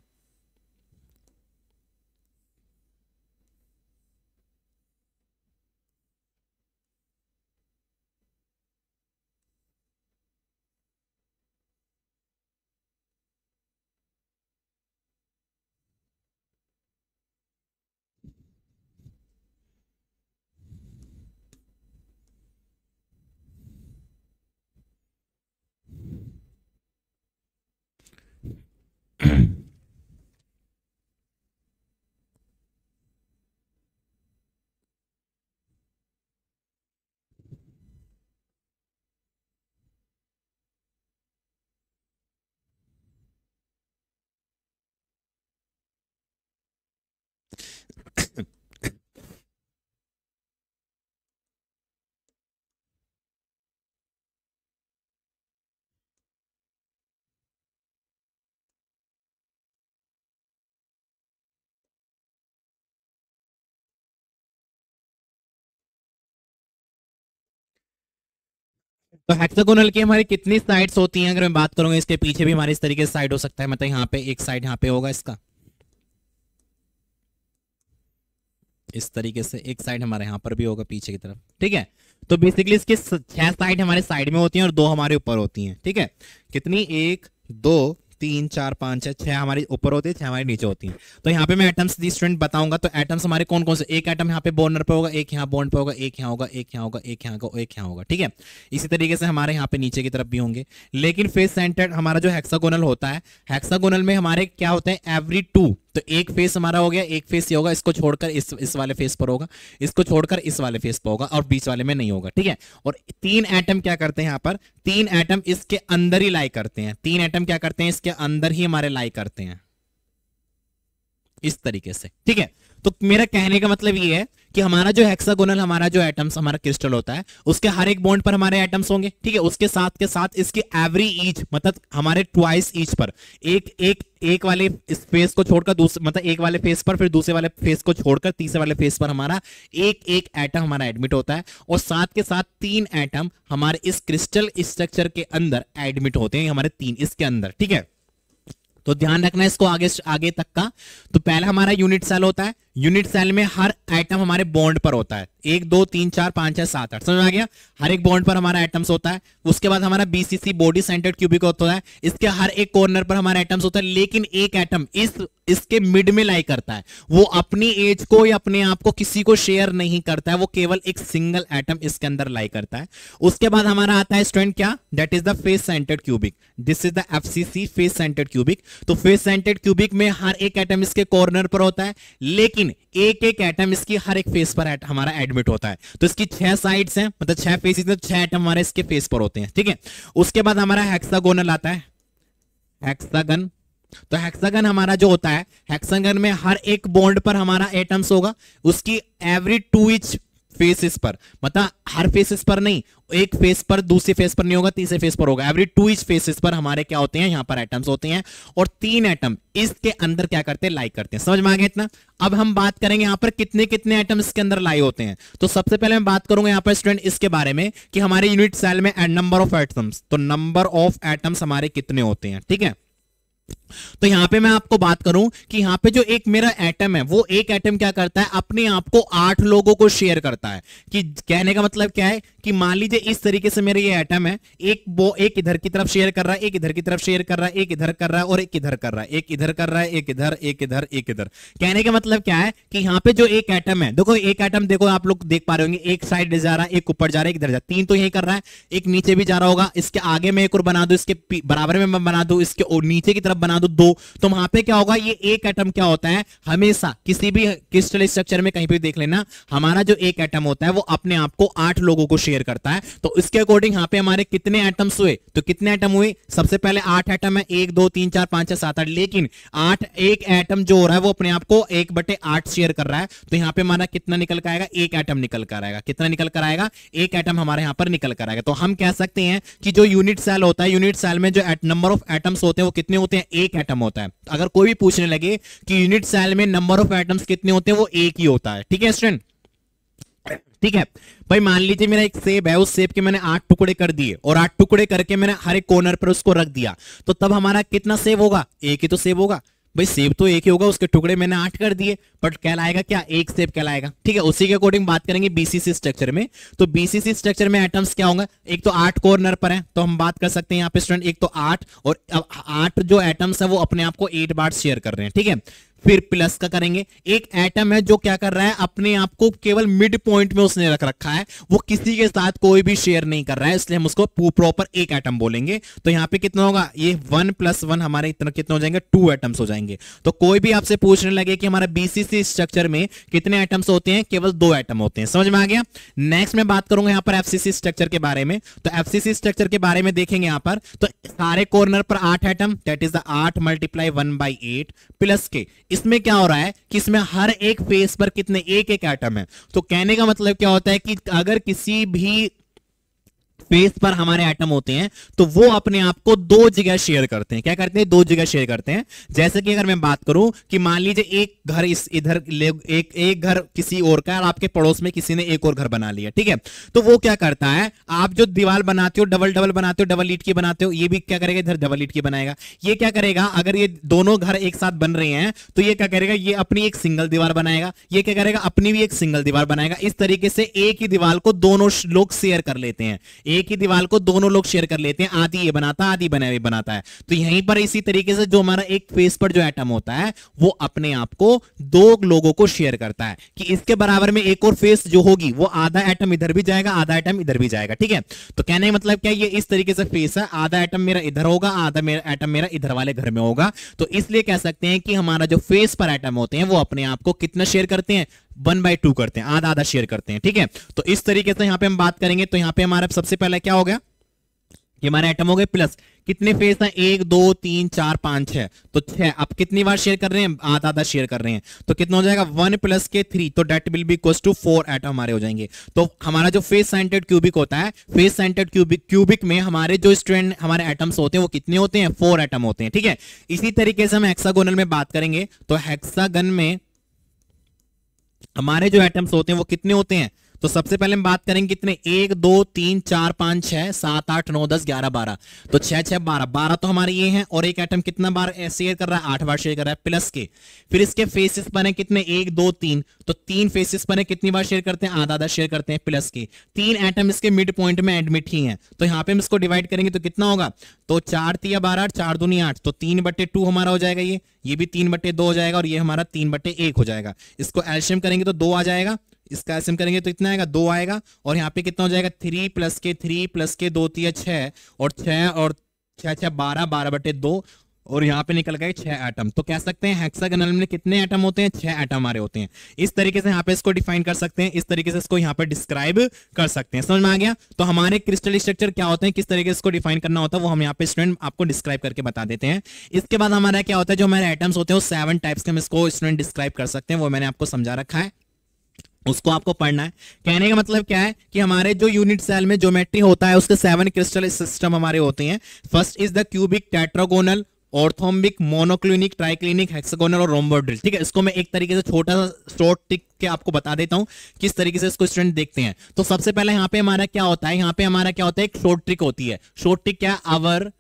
तो हेक्सागोनल की हमारी कितनी साइड्स होती हैं अगर मैं बात करूंगा इसके पीछे भी हमारे इस तरीके से साइड हो सकता है मतलब यहाँ पे एक साइड यहाँ पे होगा इसका इस तरीके से एक साइड हमारे यहाँ पर भी होगा पीछे की तरफ ठीक है तो बेसिकली इसके छह साइड हमारे साइड में होती हैं और दो हमारे ऊपर होती हैं ठीक है कितनी एक दो तीन चार पाँच छः छः हमारी ऊपर होती है छः हमारी नीचे होती है तो यहाँ पे मैं एटम्स दी स्टूडेंट बताऊंगा तो एटम्स हमारे कौन कौन से एक एटम यहाँ पे बोनर पे होगा एक यहाँ बॉन्ड पे होगा एक यहाँ होगा एक यहाँ होगा एक यहाँ होगा एक यहाँ होगा ठीक है इसी तरीके से हमारे यहाँ पे नीचे की तरफ भी होंगे लेकिन फेस सेंटर्ड हमारा जो हेक्सागोनल होता है हेक्सागोनल में हमारे क्या होते हैं एवरी टू तो एक फेस हमारा हो गया एक फेस ये होगा इसको छोड़कर इस इस वाले फेस पर होगा इसको छोड़कर इस वाले फेस पर होगा और बीच वाले में नहीं होगा ठीक है और तीन एटम क्या करते हैं यहाँ पर तीन एटम इसके अंदर ही लाई करते हैं तीन एटम क्या करते हैं इसके अंदर ही हमारे लाई करते हैं इस तरीके से ठीक है तो मेरा कहने का मतलब ये है कि हमारा जो हेक्सागोनल हमारा जो एटम्स हमारा क्रिस्टल होता है उसके हर एक बॉन्ड पर हमारे एटम्स होंगे ठीक है उसके साथ के साथ इसकी एवरी ईच मतलब हमारे ट्वाइस ईच पर एक एक एक वाले स्पेस को छोड़कर दूसरे मतलब एक वाले फेस पर फिर दूसरे वाले फेस को छोड़कर तीसरे वाले फेस पर हमारा एक एक एटम हमारा एडमिट होता है और साथ के साथ तीन एटम हमारे इस क्रिस्टल स्ट्रक्चर के अंदर एडमिट होते हैं हमारे तीन इसके अंदर ठीक है तो ध्यान रखना इसको आगे आगे तक का तो पहला हमारा यूनिट सेल होता है यूनिट सेल में हर आइटम हमारे बॉन्ड पर होता है एक दो तीन चार पांच छह सात आठ समझ आ गया हर एक बॉन्ड पर हमारा एटम्स होता है उसके बाद हमारा बीसीसी बॉडी सेंटर्ड क्यूबिक होता है इसके हर एक कॉर्नर पर हमारा एटम्स होता है लेकिन एक एटम इस इसके मिड में लाई करता है वो अपनी एज को या अपने आप को किसी को शेयर नहीं करता है वो केवल एक सिंगल एटम इसके अंदर लाई करता है उसके बाद हमारा आता है स्टूडेंट क्या that is the face centred cubic this is the FCC face centred cubic तो फेस सेंटर्ड क्यूबिक में हर एक एटम इसके कॉर्नर पर होता है लेकिन एक एक एटम इसकी हर एक फेस पर हमारा एड एडमिट होता है तो इसकी छह साइड्स हैं मतलब छह फेसिस तो छह आइटम हमारे इसके फेस पर होते हैं ठीक है उसके बाद हमारा हेक्सागोनल आता है हेक्सागन तो हेक्सागन हमारा जो होता है हेक्सागन में हर एक बॉन्ड पर हमारा एटम्स होगा उसकी एवरी टू इच फेसेस पर मतलब हर फेसेस पर नहीं एक फेस पर दूसरे फेस पर नहीं होगा तीसरे फेस पर होगा एवरी टू इज फेसेस पर हमारे क्या होते हैं यहां पर एटम्स होते हैं और तीन एटम इसके अंदर क्या करते हैं लाइक करते हैं समझ में आ गया इतना अब हम बात करेंगे यहां पर कितने कितने एटम्स के अंदर लाई होते हैं तो सबसे पहले मैं बात करूंगा यहां पर स्टूडेंट इसके बारे में कि हमारे यूनिट सेल में नंबर ऑफ एटम्स तो नंबर ऑफ एटम्स हमारे कितने होते हैं ठीक है थीके? तो यहां पे मैं आपको बात करूं कि यहां पे जो एक मेरा एटम है वो एक एटम क्या करता है अपने आप को आठ लोगों को शेयर करता है कि कहने का मतलब क्या है कि मान लीजिए इस तरीके से मेरा ये एटम है एक वो एक इधर की तरफ शेयर कर रहा है एक इधर की तरफ शेयर कर रहा है एक इधर कर रहा है और एक इधर कर रहा है एक इधर कर रहा है एक इधर एक इधर एक इधर कहने का मतलब क्या है कि यहां पर जो एक एटम है देखो एक एटम देखो आप लोग देख पा रहे होंगे एक साइड जा रहा है एक ऊपर जा रहा है इधर जा तीन तो यही कर रहा है एक नीचे भी जा रहा होगा इसके आगे में एक और बना दो इसके बराबर में बना दू इसके नीचे की तरफ तरफ बना दो दो तो वहां पे क्या होगा ये एक एटम क्या होता है हमेशा किसी भी क्रिस्टल स्ट्रक्चर में कहीं भी देख लेना हमारा जो एक एटम होता है वो अपने आप को आठ लोगों को शेयर करता है तो इसके अकॉर्डिंग यहाँ पे हमारे कितने एटम्स हुए तो कितने एटम हुए सबसे पहले आठ एटम है एक दो तीन चार पांच छह सात आठ लेकिन आठ एक एटम जो हो रहा है वो अपने आप को एक बटे आठ शेयर कर रहा है तो यहाँ पे हमारा कितना निकल कर आएगा एक एटम निकल कर आएगा कितना निकल कर आएगा एक एटम हमारे यहाँ पर निकल कर आएगा तो हम कह सकते हैं कि जो यूनिट सेल होता है यूनिट सेल में जो नंबर ऑफ एटम्स होते हैं वो कितने होते हैं हैं एक एटम होता है अगर कोई भी पूछने लगे कि यूनिट सेल में नंबर ऑफ एटम्स कितने होते हैं वो एक ही होता है ठीक है स्टूडेंट ठीक है भाई मान लीजिए मेरा एक सेब है उस सेब के मैंने आठ टुकड़े कर दिए और आठ टुकड़े करके मैंने हर एक कोनर पर उसको रख दिया तो तब हमारा कितना सेब होगा एक ही तो सेब होगा भाई सेब तो एक ही होगा उसके टुकड़े मैंने आठ कर दिए बट कहलाएगा क्या एक सेब कहलाएगा ठीक है उसी के अकॉर्डिंग बात करेंगे बीसीसी स्ट्रक्चर में तो बीसीसी स्ट्रक्चर में एटम्स क्या होंगे एक तो आठ कॉर्नर पर है तो हम बात कर सकते हैं यहाँ पे स्टूडेंट एक तो आठ और आठ जो एटम्स है वो अपने आप को एट बार शेयर कर रहे हैं ठीक है फिर प्लस का करेंगे एक एटम है जो क्या कर रहा है अपने आप को केवल मिड पॉइंट में उसने रख रखा है वो किसी के साथ कोई भी शेयर नहीं कर रहा है इसलिए हम उसको प्रॉपर एक एटम बोलेंगे तो यहाँ पे कितना होगा ये वन प्लस वन हमारे इतना कितना हो जाएंगे टू एटम्स हो जाएंगे तो कोई भी आपसे पूछने लगे कि हमारा बीसीसी स्ट्रक्चर में कितने एटम्स होते हैं केवल दो एटम होते हैं समझ में आ गया नेक्स्ट में बात करूंगा यहाँ पर एफसीसी स्ट्रक्चर के बारे में तो एफसीसी स्ट्रक्चर के बारे में देखेंगे यहाँ पर तो सारे कॉर्नर पर आठ एटम दैट इज द आठ मल्टीप्लाई वन बाई प्लस के इसमें क्या हो रहा है कि इसमें हर एक फेस पर कितने एक एक एटम है तो कहने का मतलब क्या होता है कि अगर किसी भी स्पेस पर हमारे एटम होते हैं तो वो अपने आप को दो जगह शेयर करते हैं क्या करते हैं दो जगह शेयर करते हैं जैसे कि अगर मैं बात करूं कि मान लीजिए एक घर इस इधर एक एक घर किसी और का और आपके पड़ोस में किसी ने एक और घर बना लिया ठीक है तो वो क्या करता है आप जो दीवार बनाते हो डबल डबल बनाते हो डबल ईट की बनाते हो ये भी क्या करेगा इधर डबल ईट की बनाएगा ये क्या करेगा अगर ये दोनों घर एक साथ बन रहे हैं तो ये क्या करेगा ये अपनी एक सिंगल दीवार बनाएगा ये क्या करेगा अपनी भी एक सिंगल दीवार बनाएगा इस तरीके से एक ही दीवार को दोनों लोग शेयर कर लेते हैं एक ही दीवार को दोनों लोग शेयर कर लेते हैं आधी ये बनाता है आधी बनाया बनाता है तो यहीं पर इसी तरीके से जो हमारा एक फेस पर जो एटम होता है वो अपने आप को दो लोगों को शेयर करता है कि इसके बराबर में एक और फेस जो होगी वो आधा एटम इधर भी जाएगा आधा एटम इधर भी जाएगा ठीक है तो कहने का मतलब क्या ये इस तरीके से फेस है आधा एटम मेरा इधर होगा आधा मेरा एटम मेरा इधर वाले घर में होगा तो इसलिए कह सकते हैं कि हमारा जो फेस पर एटम होते हैं वो अपने आप को कितना शेयर करते हैं वन बाय टू करते हैं आधा आधा शेयर करते हैं ठीक है तो इस तरीके से यहां पे हम बात करेंगे तो यहां पे हमारा सबसे पहले क्या हो गया ये हमारे आइटम हो गए प्लस कितने फेज हैं एक दो तीन चार पांच छह तो छह आप कितनी बार शेयर कर रहे हैं आधा आधा शेयर कर रहे हैं तो कितना हो जाएगा वन प्लस के थ्री तो that will be equal to four atom हमारे हो जाएंगे तो हमारा जो फेस सेंटेड क्यूबिक होता है फेस सेंटेड क्यूबिक क्यूबिक में हमारे जो स्ट्रेंड हमारे एटम्स होते हैं वो कितने होते हैं फोर एटम होते हैं ठीक है इसी तरीके से हम हेक्सागोनल में बात करेंगे तो हेक्सागन में हमारे जो एटम्स होते हैं वो कितने होते हैं तो सबसे पहले हम बात करेंगे कितने एक दो तीन चार पांच छह सात आठ नौ दस ग्यारह बारह तो छह छह बारह बारह तो हमारे ये हैं और एक आइटम कितना बार शेयर कर रहा है आठ बार शेयर कर रहा है प्लस के फिर इसके फेसिस बने कितने एक दो तीन तो तीन फेसिस बने कितनी बार शेयर करते हैं आधा आधा शेयर करते हैं प्लस के तीन आइटम इसके मिड पॉइंट में एडमिट ही है तो यहाँ पे हम इसको डिवाइड करेंगे तो कितना होगा तो चार तीया बारह चार दूनी आठ तो तीन बट्टे टू हमारा हो जाएगा ये ये भी तीन बट्टे दो हो जाएगा और ये हमारा तीन बट्टे एक हो जाएगा इसको एल्शियम करेंगे तो दो आ जाएगा इसका एसएम करेंगे तो कितना आएगा दो आएगा और यहाँ पे कितना हो जाएगा थ्री प्लस के थ्री प्लस के दो तीन छ और छह और छह छह बारह बारह बटे दो और यहाँ पे निकल गए छह एटम तो कह सकते हैं हेक्सागोनल में कितने एटम होते हैं छह एटम हमारे होते हैं इस तरीके से यहाँ पे इसको डिफाइन कर सकते हैं इस तरीके से इसको यहाँ पे डिस्क्राइब कर सकते हैं समझ में आ गया तो हमारे क्रिस्टल स्ट्रक्चर क्या होते हैं किस तरीके से इसको डिफाइन करना होता है वो हम यहाँ पे स्टूडेंट आपको डिस्क्राइब करके बता देते हैं इसके बाद हमारा क्या होता है जो हमारे एटम्स होते हैं सेवन टाइप्स के हम इसको स्टूडेंट डिस्क्राइब कर सकते हैं वो मैंने आपको समझा रखा है उसको आपको पढ़ना है कहने का मतलब क्या है कि हमारे जो यूनिट सेल में ज्योमेट्री होता है उसके सेवन क्रिस्टल सिस्टम हमारे होते हैं first is the cubic tetragonal orthorhombic monoclinic triclinic hexagonal और रोमबोड्रिल ठीक है इसको मैं एक तरीके से छोटा सा शॉर्ट टिक के आपको बता देता हूँ किस तरीके से इसको स्टूडेंट देखते हैं तो सबसे पहले यहाँ पे हमारा क्या होता है यहाँ पे हमारा क्या होता है एक शॉर्ट ट्रिक होती है शॉर्ट ट्रिक क्या आवर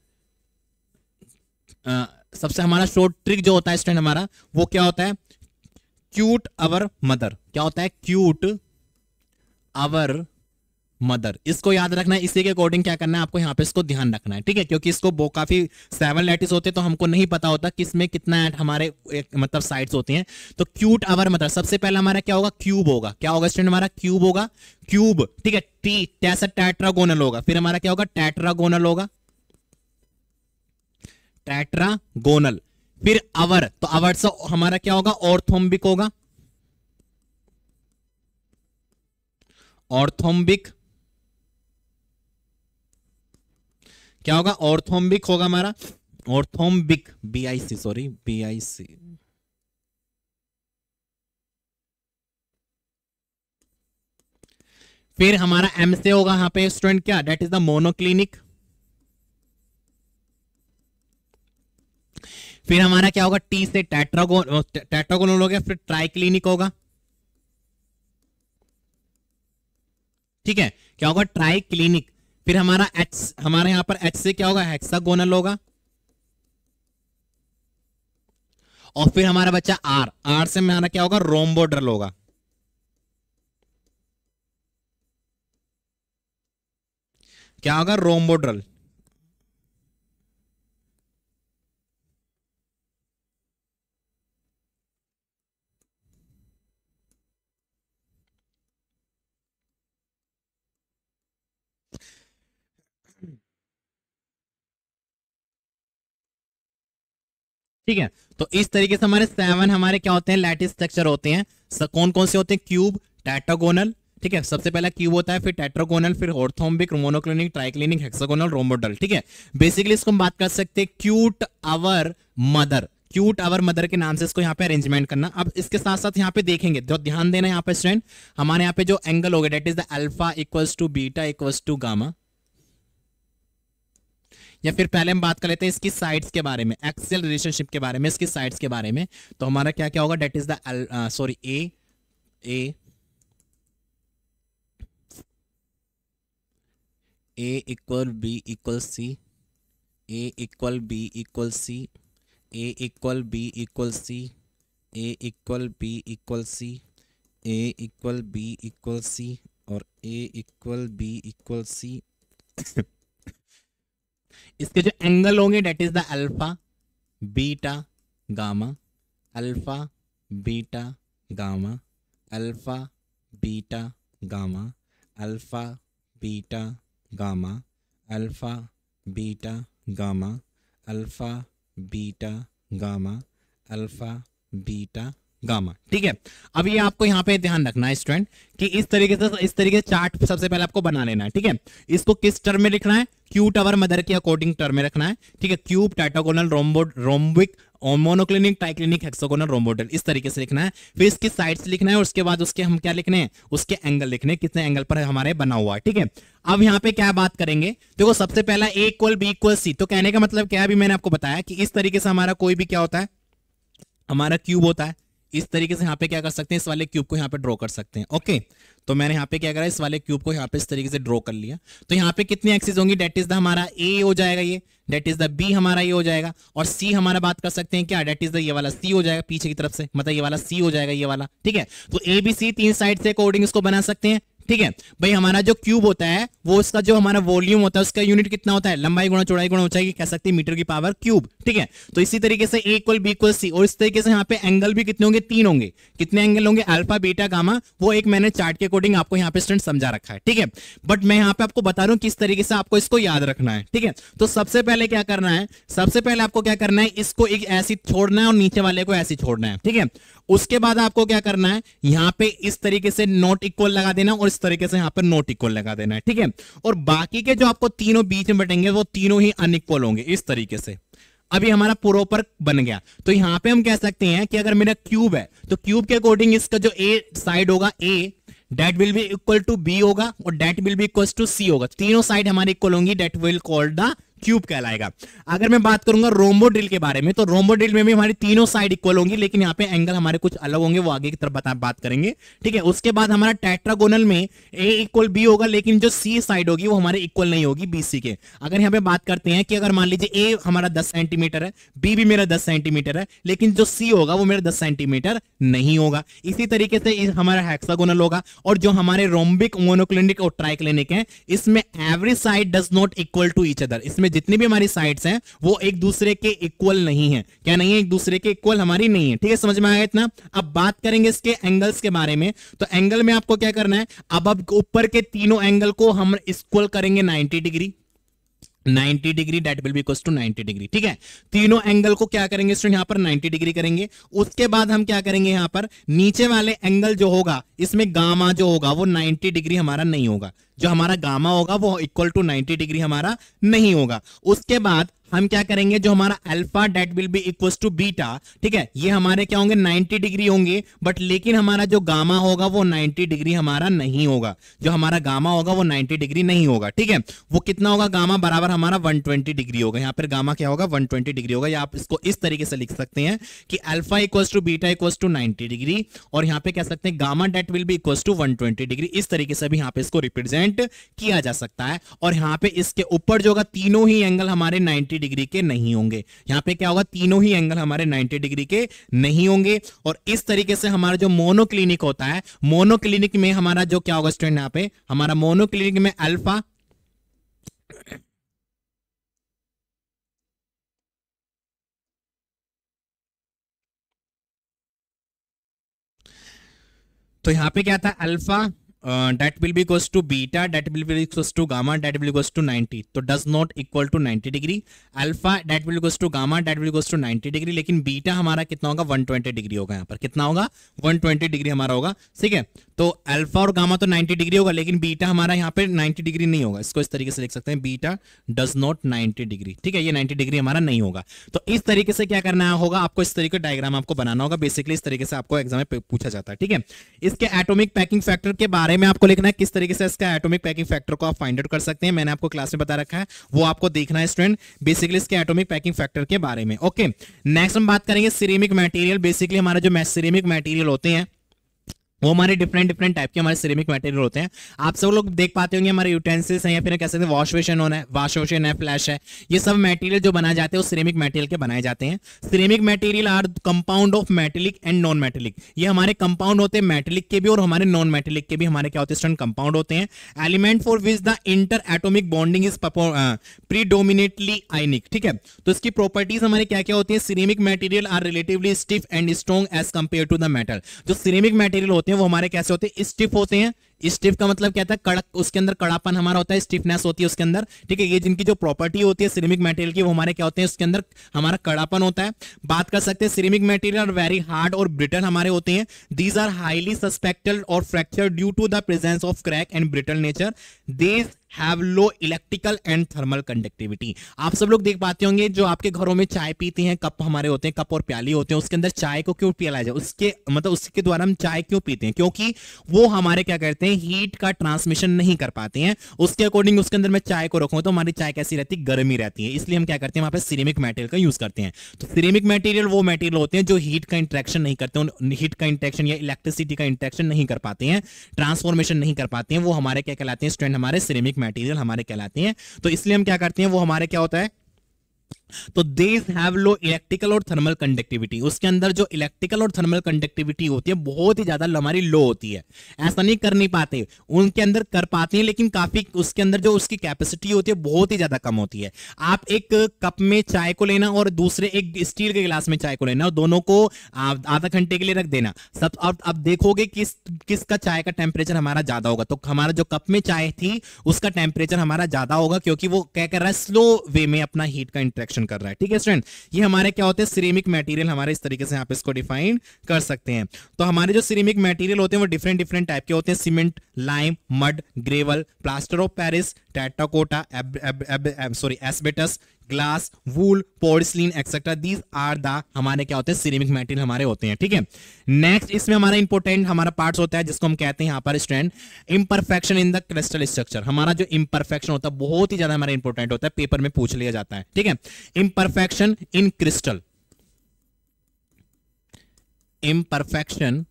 सबसे हमारा शॉर्ट ट्रिक जो होता है स्टूडेंट हमारा वो क्या होता है क्यूट अवर मदर क्या होता है क्यूट अवर मदर इसको याद रखना है इसी के अकॉर्डिंग क्या करना है आपको यहाँ पे इसको ध्यान रखना है ठीक है क्योंकि इसको वो काफी सेवन लेटिस होते तो हमको नहीं पता होता में कितना एट हमारे एक, मतलब साइड्स होती हैं तो क्यूट अवर मदर सबसे पहला हमारा क्या होगा क्यूब होगा क्या होगा स्टूडेंट हमारा क्यूब होगा क्यूब ठीक है टी टैसा टैट्रागोनल होगा फिर हमारा क्या होगा टैट्रागोनल होगा टैट्रागोनल फिर अवर तो अवर से हमारा क्या होगा ऑर्थोम्बिक होगा ऑर्थोम्बिक क्या होगा ऑर्थोम्बिक होगा हमारा orthorhombic B I C sorry B I C फिर हमारा एम से होगा यहां पे स्टूडेंट क्या डेट इज द मोनोक्लिनिक फिर हमारा क्या होगा टी से टेट्रागोन टेट्रागोनल हो गया फिर ट्राइक्लिनिक होगा ठीक है क्या होगा ट्राइक्लिनिक फिर हमारा एच हमारे यहां पर एच से क्या होगा हेक्सागोनल होगा और फिर हमारा बच्चा आर आर से हमारा क्या होगा रोम्बोड्रल होगा क्या होगा रोम्बोड्रल ठीक है तो इस तरीके से हमारे सेवन हमारे क्या होते हैं लैटिस स्ट्रक्चर होते हैं कौन कौन से होते हैं क्यूब टैटागोनल ठीक है सबसे पहला क्यूब होता है फिर टेट्रोगोनल फिर orthorhombic monoclinic triclinic hexagonal rhombohedral ठीक है बेसिकली इसको हम बात कर सकते हैं cute our mother cute our mother के नाम से इसको यहाँ पे अरेंजमेंट करना अब इसके साथ साथ यहाँ पे देखेंगे जो ध्यान देना यहाँ पे स्टूडेंट हमारे यहाँ पे जो एंगल हो गया that is the alpha equals to beta equals to gamma या फिर पहले हम बात कर लेते हैं इसकी साइड्स के बारे में एक्सेल रिलेशनशिप के बारे में इसकी साइड्स के बारे में तो हमारा क्या क्या होगा that is the sorry A A A equal B equal C A equal B equal C A equal B equal C A equal B equal C A equal B equal C और A equal B equal C इसके जो angle होंगे that is the alpha beta gamma alpha beta gamma alpha beta gamma alpha beta gamma alpha beta gamma alpha beta gamma alpha beta gamma ठीक है अब ये आपको यहाँ पे ध्यान रखना है स्टूडेंट कि इस तरीके से इस तरीके से चार्ट सबसे पहले आपको बना लेना है ठीक है इसको किस टर्म में लिखना है क्यू टावर मदर के अकॉर्डिंग टर्म में रखना है ठीक है cube tetragonal rhomboid rhombic monoclinic triclinic hexagonal rhombohedral इस तरीके से लिखना है फिर इसके से लिखना है और उसके बाद उसके हम क्या लिखने हैं उसके एंगल लिखने कितने एंगल पर हमारे बना हुआ है ठीक है अब यहाँ पे क्या बात करेंगे देखो सबसे पहला A equal B equal C तो कहने का मतलब क्या है अभी मैंने आपको बताया कि इस तरीके से हमारा कोई भी क्या होता है हमारा क्यूब होता है इस तरीके से यहाँ पे क्या कर सकते हैं इस वाले क्यूब को यहाँ पे ड्रॉ कर सकते हैं ओके तो मैंने यहाँ पे क्या करा इस वाले क्यूब को यहाँ पे इस तरीके से ड्रॉ कर लिया तो यहाँ पे कितनी एक्सिस होंगी डेट इज द हमारा ए हो जाएगा ये डेट इज द बी हमारा ये हो जाएगा और सी हमारा बात कर सकते हैं क्या डेट इज द ये वाला सी हो जाएगा पीछे की तरफ से मतलब ये वाला सी हो जाएगा ये वाला ठीक है तो ए बी सी तीन साइड से अकॉर्डिंग इसको बना सकते हैं ठीक है भाई हमारा जो क्यूब होता है वो उसका जो हमारा वॉल्यूम होता है उसका यूनिट कितना होता है लंबाई गुणा चौड़ाई गुणा ऊंचाई कह सकते हैं मीटर की पावर क्यूब ठीक है तो इसी तरीके से A equal B equal C और इस तरीके से यहाँ पे एंगल भी कितने होंगे तीन होंगे कितने एंगल होंगे अल्फा बीटा गामा वो एक मैंने चार्ट के अकॉर्डिंग आपको यहाँ पे स्टूडेंट समझा रखा है ठीक है बट मैं यहाँ पे आपको बता रहा हूँ किस तरीके से आपको इसको याद रखना है ठीक है तो सबसे पहले क्या करना है सबसे पहले आपको क्या करना है इसको एक ऐसी छोड़ना है और नीचे वाले को ऐसी छोड़ना है ठीक है उसके बाद आपको क्या करना है यहां पे इस तरीके से नॉट इक्वल लगा देना और इस तरीके से यहां पर नॉट इक्वल लगा देना है ठीक है और बाकी के जो आपको तीनों बीच में बटेंगे वो तीनों ही अनइक्वल होंगे इस तरीके से अभी हमारा प्रोपर बन गया तो यहां पे हम कह सकते हैं कि अगर मेरा क्यूब है तो क्यूब के अकॉर्डिंग इसका जो ए साइड होगा A that will be equal to B होगा और that will be equal to C होगा तीनों साइड हमारी इक्वल होंगी that will called the cube कहलाएगा अगर मैं बात करूंगा रोम्बो ड्रिल के बारे में तो रोम्बो ड्रिल में भी हमारी तीनों साइड इक्वल होंगी लेकिन यहाँ पे एंगल हमारे कुछ अलग होंगे वो आगे की तरफ बात करेंगे ठीक है उसके बाद हमारा टेट्रागोनल में ए इक्वल बी होगा लेकिन जो सी साइड होगी वो हमारे इक्वल नहीं होगी बी सी के अगर यहाँ पे बात करते हैं कि अगर मान लीजिए ए हमारा दस सेंटीमीटर है बी भी मेरा दस सेंटीमीटर है लेकिन जो सी होगा वो मेरा दस सेंटीमीटर नहीं होगा इसी तरीके से हमारा हेक्सागोनल होगा और जो हमारे रोम्बिक मोनोक्लिनिक और ट्राइक्लिनिक है इसमें every side does not equal to each other इसमें जितनी भी हमारी साइट्स हैं वो एक दूसरे के इक्वल नहीं है क्या नहीं है एक दूसरे के इक्वल हमारी नहीं है ठीक है समझ में आया इतना अब बात करेंगे इसके एंगल्स के बारे में तो एंगल में आपको क्या करना है अब अब ऊपर के तीनों एंगल को हम इक्वल करेंगे ninety degree 90 degree that will be equal to 90 degree ठीक है तीनों एंगल को क्या करेंगे स्टूडेंट यहां पर 90 डिग्री करेंगे उसके बाद हम क्या करेंगे यहां पर नीचे वाले एंगल जो होगा इसमें गामा जो होगा वो 90 डिग्री हमारा नहीं होगा जो हमारा गामा होगा वो इक्वल टू 90 डिग्री हमारा नहीं होगा उसके बाद हम क्या करेंगे जो हमारा alpha that will be equal to beta ठीक है ये हमारे क्या होंगे 90 डिग्री होंगे बट लेकिन हमारा जो गामा होगा वो 90 डिग्री हमारा नहीं होगा जो हमारा गामा होगा वो 90 डिग्री नहीं होगा ठीक है वो कितना होगा गामा बराबर हमारा 120 डिग्री होगा यहाँ पर गामा क्या होगा वन डिग्री होगा या आप इसको इस तरीके से लिख सकते हैं कि alpha equal to beta equal to ninety degree और यहाँ पे कह सकते हैं gamma that will be equal to one degree इस तरीके से भी यहाँ पे इसको रिप्रेजेंट किया जा सकता है और यहाँ पे इसके ऊपर जो होगा तीनों ही एंगल हमारे नाइनटी डिग्री के नहीं होंगे यहाँ पे क्या होगा तीनों ही एंगल हमारे 90 डिग्री के नहीं होंगे और इस तरीके से हमारा जो मोनोक्लिनिक होता है मोनोक्लिनिक में हमारा जो क्या होगा स्टूडेंट यहाँ पे हमारा मोनोक्लिनिक में अल्फा तो यहां पे क्या था alpha that will be equals to beta that will be equals to gamma that will equals to equals 90 तो does not equal to 90 degree alpha that will equals to gamma that will equals to equals to 90 degree लेकिन beta हमारा कितना होगा 120 degree होगा यहाँ पर कितना होगा 120 डिग्री हमारा होगा ठीक है तो अल्फा और गामा तो 90 डिग्री होगा लेकिन बीटा हमारा यहाँ पे 90 डिग्री नहीं होगा इसको इस तरीके से लिख सकते हैं बीटा डज नॉट 90 डिग्री ठीक है ये 90 डिग्री हमारा नहीं होगा तो इस तरीके से क्या करना होगा आपको इस तरीके का डायग्राम आपको बनाना होगा बेसिकली इस तरीके से आपको एग्जाम में पूछा जाता है ठीक है इसके एटोमिक पैकिंग फैक्टर के बारे बारे में आपको लिखना है किस तरीके से इसका एटॉमिक पैकिंग फैक्टर को आप फाइंड आउट कर सकते हैं मैंने आपको क्लास में बता रखा है वो आपको देखना है स्टूडेंट बेसिकली इसके एटॉमिक पैकिंग फैक्टर के बारे में ओके नेक्स्ट हम बात करेंगे सिरेमिक मटेरियल बेसिकली हमारे जो सिरेमिक मटेरियल होते हैं वो हमारे डिफरेंट डिफरेंट टाइप के हमारे सिरेमिक मटेरियल होते हैं आप सब लोग देख पाते होंगे हमारे यूटेंसिल्स हैं या फिर कह सकते हैं वॉश वेशन होना है वॉश वेशन है फ्लैश है ये सब मटेरियल जो बनाए जाते हैं वो सिरेमिक मटेरियल के बनाए जाते हैं ceramic material are compound of metallic and non metallic ये हमारे कंपाउंड होते हैं मेटेलिक के भी और हमारे नॉन मेटेलिक के भी हमारे क्या होते हैं कंपाउंड होते हैं element for which the interatomic bonding is predominantly ionic ठीक है तो इसकी प्रॉपर्टीज हमारे क्या क्या होती है ceramic material are relatively stiff and strong as compare to the metal जो सिरेमिक मेटेरियल होते हैं हैं वो हमारे कैसे होते हैं स्टिफ होते हैं स्टिफ का मतलब क्या था कड़क उसके अंदर कड़ापन हमारा होता है स्टिफनेस होती है उसके अंदर ठीक है ये जिनकी जो प्रॉपर्टी होती है सिरेमिक मटेरियल की वो हमारे क्या होते हैं उसके अंदर हमारा कड़ापन होता है बात कर सकते हैं ceramic material are very hard और ब्रिटल हमारे होते हैं दीज आर हाईली सस्पेक्टेड और fracture due to the presence of crack and brittle nature these have low electrical and thermal conductivity आप सब लोग देख पाते होंगे जो आपके घरों में चाय पीते हैं कप हमारे होते हैं कप और प्याली होते हैं उसके अंदर चाय को क्यों पियाला जाए उसके मतलब उसके द्वारा हम चाय क्यों पीते हैं क्योंकि वो हमारे क्या करते हैं हीट का ट्रांसमिशन नहीं कर पाते हैं उसके अकॉर्डिंग उसके अंदर मैं चाय को रखूँ तो हमारी चाय कैसी रहती है गर्मी रहती है इसलिए हम क्या करते हैं वहाँ पर सिरेमिक मटेरियल का यूज करते हैं तो सिरेमिक मटेरियल वो मटेरियल होते हैं जो हीट का इंट्रैक्शन नहीं करते हीट का इंट्रैक्शन या इलेक्ट्रिसिटी का इंट्रैक्शन नहीं कर पाते हैं ट्रांसफॉर्मेशन नहीं कर पाते हैं वो हमारे क्या कहलाते हैं स्ट्रेंड हमारे सिरेमिक मटेरियल हमारे कहलाती हैं तो इसलिए हम क्या करते हैं वो हमारे क्या होता है तो देश हैव लो इलेक्ट्रिकल और थर्मल कंडक्टिविटी उसके अंदर जो इलेक्ट्रिकल और थर्मल कंडक्टिविटी होती है बहुत ही ज्यादा हमारी लो होती है ऐसा नहीं कर नहीं पाते उनके अंदर कर पाते हैं लेकिन काफी उसके अंदर जो उसकी कैपेसिटी होती है बहुत ही ज्यादा कम होती है आप एक कप में चाय को लेना और दूसरे एक स्टील के गिलास में चाय को लेना और दोनों को आधा घंटे के लिए रख देना सब आप देखोगे किस किसका चाय का टेम्परेचर हमारा ज्यादा होगा तो हमारा जो कप में चाय थी उसका टेम्परेचर हमारा ज्यादा होगा क्योंकि वो क्या कर रहा है स्लो वे में अपना हीट का इंट्रेक्शन क्वेश्चन कर रहा है ठीक है स्टूडेंट ये हमारे क्या होते हैं सिरेमिक मटेरियल हमारे इस तरीके से आप इसको डिफाइन कर सकते हैं तो हमारे जो सिरेमिक मटेरियल होते हैं वो डिफरेंट डिफरेंट टाइप के होते हैं cement lime mud gravel plaster of Paris terracotta sorry asbestos glass wool porcelain etcetera these are the हमारे क्या होते हैं सिरेमिक मेटेरियल हमारे होते हैं ठीक है नेक्स्ट इसमें हमारा इंपोर्टेंट हमारा पार्ट होता है जिसको हम कहते हैं यहाँ पर stand imperfection in the crystal structure हमारा जो इम्परफेक्शन होता है बहुत ही ज्यादा हमारा इंपोर्टेंट होता है पेपर में पूछ लिया जाता है ठीक है imperfection in crystal imperfection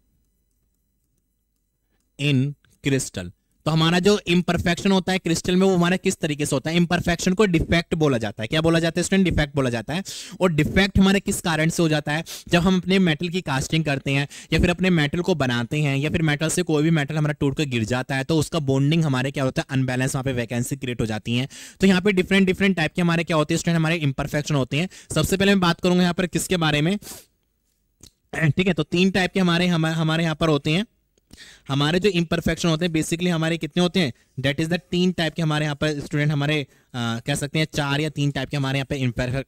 in crystal हमारा जो इम्परफेक्शन होता है क्रिस्टल में वो हमारा किस तरीके से होता है इम्परफेक्शन को डिफेक्ट बोला जाता है क्या बोला जाता है स्टूडेंट डिफेक्ट बोला जाता है और डिफेक्ट हमारे किस कारण से हो जाता है जब हम अपने मेटल की कास्टिंग करते हैं या फिर अपने मेटल को बनाते हैं या फिर मेटल से कोई भी मेटल हमारा टूट कर गिर जाता है तो उसका बॉन्डिंग हमारे क्या होता है अनबैलेंस वहाँ पे वैकेंसी क्रिएट हो जाती है तो यहाँ पे डिफरेंट डिफरेंट टाइप के हमारे क्या होते हैं स्टूडेंट हमारे इम्परफेक्शन होते हैं सबसे पहले मैं बात करूंगा यहाँ पर किसके बारे में ठीक है तो तीन टाइप के हमारे हमारे यहाँ पर होते हैं हमारे जो इम्परफेक्शन होते हैं बेसिकली हमारे कितने होते हैं डेट इज द तीन टाइप के हमारे यहाँ पर स्टूडेंट हमारे आ, कह सकते हैं चार या तीन टाइप के हमारे यहाँ पे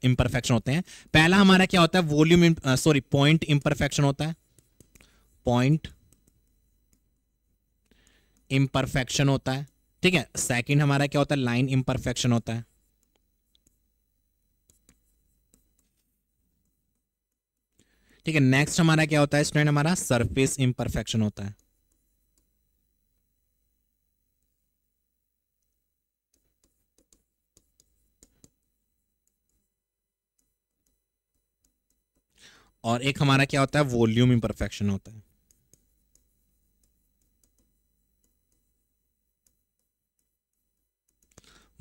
इम्परफेक्शन होते हैं पहला हमारा क्या होता है वॉल्यूम सॉरी पॉइंट इम्परफेक्शन होता है पॉइंट इम्परफेक्शन होता है ठीक है सेकेंड हमारा क्या होता है लाइन इम्परफेक्शन होता है ठीक है नेक्स्ट हमारा क्या होता है स्टूडेंट हमारा सरफेस इम्परफेक्शन होता है और एक हमारा क्या होता है वॉल्यूम इम्परफेक्शन होता है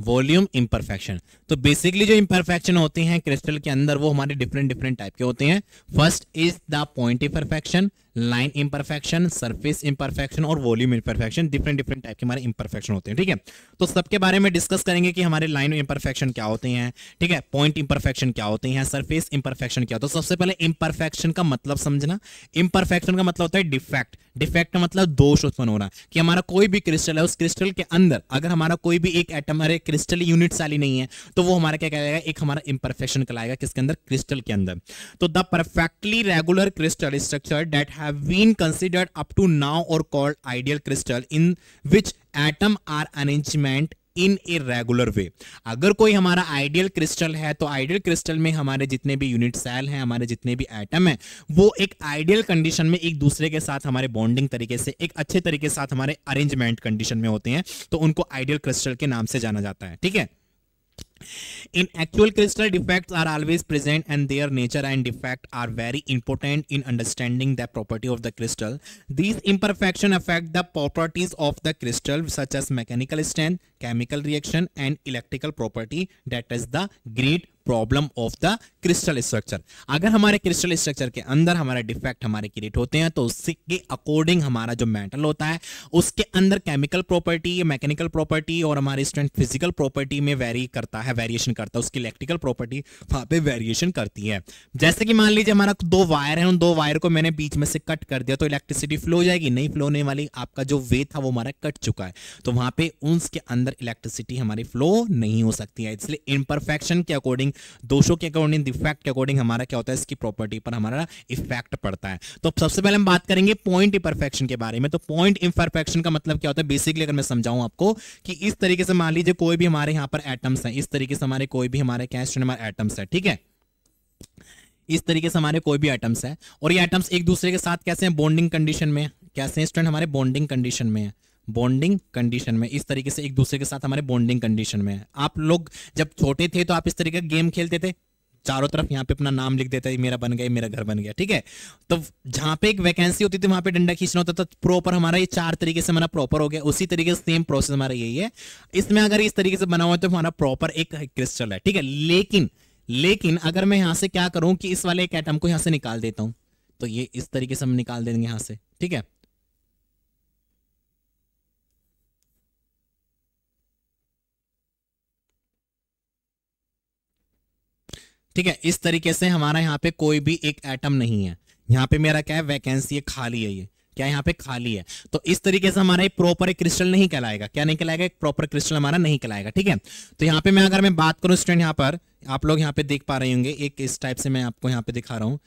वॉल्यूम इम्परफेक्शन तो बेसिकली जो इम्परफेक्शन होती हैं क्रिस्टल के अंदर वो हमारे डिफरेंट डिफरेंट टाइप के होते हैं first is the point imperfection line imperfection surface imperfection और volume imperfection different different type के हमारे इम्परफेक्शन होते हैं ठीक है तो सबके बारे में डिस्कस करेंगे कि हमारे लाइन इम्परफेक्शन क्या होते हैं ठीक है पॉइंट इम्परफेक्शन क्या होते हैं सरफेस इम्परफेक्शन क्या होता है तो सबसे पहले इम्परफेक्शन का मतलब समझना इम्परफेक्शन का मतलब होता है डिफेक्ट डिफेक्ट का मतलब दोष उत्पन्न होना कि हमारा कोई भी क्रिस्टल है उस क्रिस्टल के अंदर अगर हमारा कोई भी एक एटम अरे क्रिस्टल यूनिट साली नहीं है तो वो हमारा क्या कहेगा एक हमारा इम्परफेक्शन कहलाएगा किसके अंदर क्रिस्टल के अंदर तो the perfectly regular crystal structure that have been considered up to now or called ideal crystal in which atom are arrangement in a regular way अगर कोई हमारा आइडियल क्रिस्टल है तो आइडियल क्रिस्टल में हमारे जितने भी यूनिट सेल हैं हमारे जितने भी एटम हैं वो एक आइडियल कंडीशन में एक दूसरे के साथ हमारे बॉन्डिंग तरीके से एक अच्छे तरीके साथ हमारे अरेंजमेंट कंडीशन में होते हैं तो उनको आइडियल क्रिस्टल के नाम से जाना जाता है ठीक है In actual crystal defects are always present and their nature and defect are very important in understanding the property of the crystal. These imperfections affect the properties of the crystal such as mechanical strength, chemical reaction and electrical property that is the grid problem of the crystal structure अगर हमारे crystal structure के अंदर हमारे defect हमारे create होते हैं तो उसके अकॉर्डिंग हमारा जो मेटल होता है उसके अंदर केमिकल प्रॉपर्टी मैकेनिकल प्रॉपर्टी और हमारे स्ट्रेंथ फिजिकल प्रॉपर्टी में वेरी करता है वेरिएशन करता है उसकी इलेक्ट्रिकल प्रॉपर्टी वहां पे वेरिएशन करती है जैसे कि मान लीजिए हमारा दो वायर है उन दो वायर को मैंने बीच में से कट कर दिया तो इलेक्ट्रिसिटी फ्लो हो जाएगी नहीं फ्लो होने वाली आपका जो वे था वो हमारा कट चुका है तो वहां पे उसके अंदर इलेक्ट्रिसिटी हमारी फ्लो नहीं हो सकती है इसलिए इम्परफेक्शन के अकॉर्डिंग दोषों के अकॉर्डिंग डिफेक्ट के अकॉर्डिंग हमारा क्या होता है इसकी प्रॉपर्टी पर हमारा इफेक्ट पड़ता है तो सबसे पहले हम बात करेंगे पॉइंट इंपरफेक्शन के बारे में तो पॉइंट इंपरफेक्शन का मतलब क्या होता है बेसिकली अगर मैं समझाऊं आपको कि इस तरीके से मान लीजिए कोई भी हमारे यहां पर एटम्स है इस तरीके से हमारे कोई भी हमारे क्या हमारे एटम्स है ठीक है इस तरीके से हमारे कोई भी एटम्स है और ये एटम्स एक दूसरे के साथ कैसे हैं बॉन्डिंग कंडीशन में कैसे हैं स्टूडेंट हमारे बॉन्डिंग कंडीशन में है बॉन्डिंग कंडीशन में इस तरीके से एक दूसरे के साथ हमारे बॉन्डिंग कंडीशन में है आप लोग जब छोटे थे तो आप इस तरीके का गेम खेलते थे चारों तरफ यहाँ पे अपना नाम लिख देता है मेरा बन गया मेरा घर बन गया ठीक है तो जहाँ पे एक वैकेंसी होती थी वहां पे डंडा खींचना होता था तो प्रॉपर हमारा ये चार तरीके से हमारा प्रॉपर हो गया उसी तरीके से सेम प्रोसेस हमारा यही है इसमें अगर इस तरीके से बना हुआ है तो हमारा प्रॉपर एक क्रिस्टल है ठीक है लेकिन लेकिन अगर मैं यहाँ से क्या करूँ कि इस वाले एक एटम को यहाँ से निकाल देता हूँ तो ये इस तरीके से हम निकाल देंगे यहाँ से ठीक है ठीक है इस तरीके से हमारा यहाँ पे कोई भी एक एटम नहीं है यहाँ पे मेरा क्या है वैकेंसी है खाली है ये क्या यहाँ पे खाली है तो इस तरीके से हमारा एक प्रॉपर एक क्रिस्टल नहीं कहलाएगा क्या नहीं कहलाएगा एक प्रॉपर क्रिस्टल हमारा नहीं कहलाएगा ठीक है तो यहाँ पे मैं अगर मैं बात करूँ स्टूडेंट यहाँ पर आप लोग यहाँ पे देख पा रहे होंगे एक इस टाइप से मैं आपको यहाँ पे दिखा रहा हूँ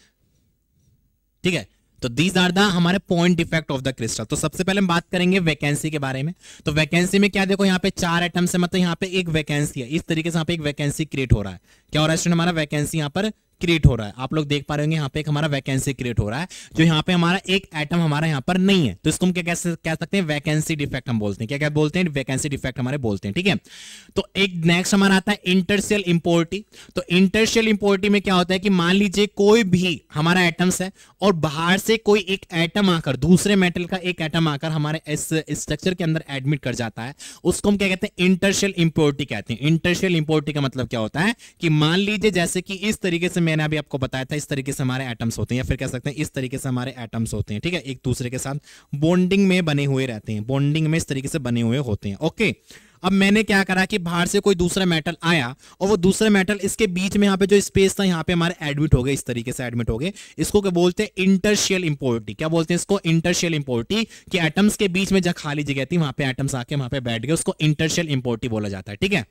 ठीक है तो दीज आर द हमारे point defect of the crystal तो सबसे पहले हम बात करेंगे वैकेंसी के बारे में तो वैकेंसी में क्या देखो यहाँ पे चार आइटम्स है मतलब यहाँ पे एक वैकेंसी है इस तरीके से यहाँ पे एक वैकेंसी क्रिएट हो रहा है क्या हो रहा है हमारा वैकेंसी यहाँ पर क्रिएट हो रहा है आप लोग देख पा रहे होंगे यहाँ पे एक हमारा वैकेंसी क्रिएट हो रहा है जो यहाँ पे हमारा एक आइटम हमारा यहाँ पर नहीं है तो इसको हम क्या कैसे कह सकते हैं वैकेंसी डिफेक्ट हम बोलते हैं क्या क्या बोलते हैं वैकेंसी डिफेक्ट हमारे बोलते हैं ठीक है तो एक नेक्स्ट हमारा आता है इंटरशियल इंपोर्टी तो इंटरशियल इंपोर्टी में क्या होता है कि मान लीजिए कोई भी हमारा एटम्स है और बाहर से कोई एक एटम आकर दूसरे मेटल का एक एटम आकर हमारे इस स्ट्रक्चर के अंदर एडमिट कर जाता है उसको हम क्या कहते हैं इंटरशियल इंपोर्टी कहते हैं इंटरशियल इंपोर्टी का मतलब क्या होता है कि मान लीजिए जैसे कि इस तरीके से मैं मैंने अभी आपको बताया था इस तरीके से हमारे एटम्स होते हैं या फिर कह सकते हैं इस तरीके से हमारे एटम्स होते हैं ठीक है एक दूसरे के साथ बॉन्डिंग में बने हुए रहते हैं बॉन्डिंग में इस तरीके से बने हुए होते हैं ओके अब मैंने क्या करा कि बाहर से कोई दूसरा मेटल आया और वो दूसरे मेटल इसके बीच में यहाँ पे जो स्पेस था यहाँ पे हमारे एडमिट हो गए इस तरीके से एडमिट हो गए इसको क्या बोलते हैं इंटरशियल इंपोर्टी क्या बोलते हैं इसको इंटरशियल इंपोर्टी कि एटम्स के बीच में जहाँ खाली जगह थी वहां पे एटम्स आके वहां पे बैठ गए उसको इंटरशियल इंपोर्टी बोला जाता है ठीक है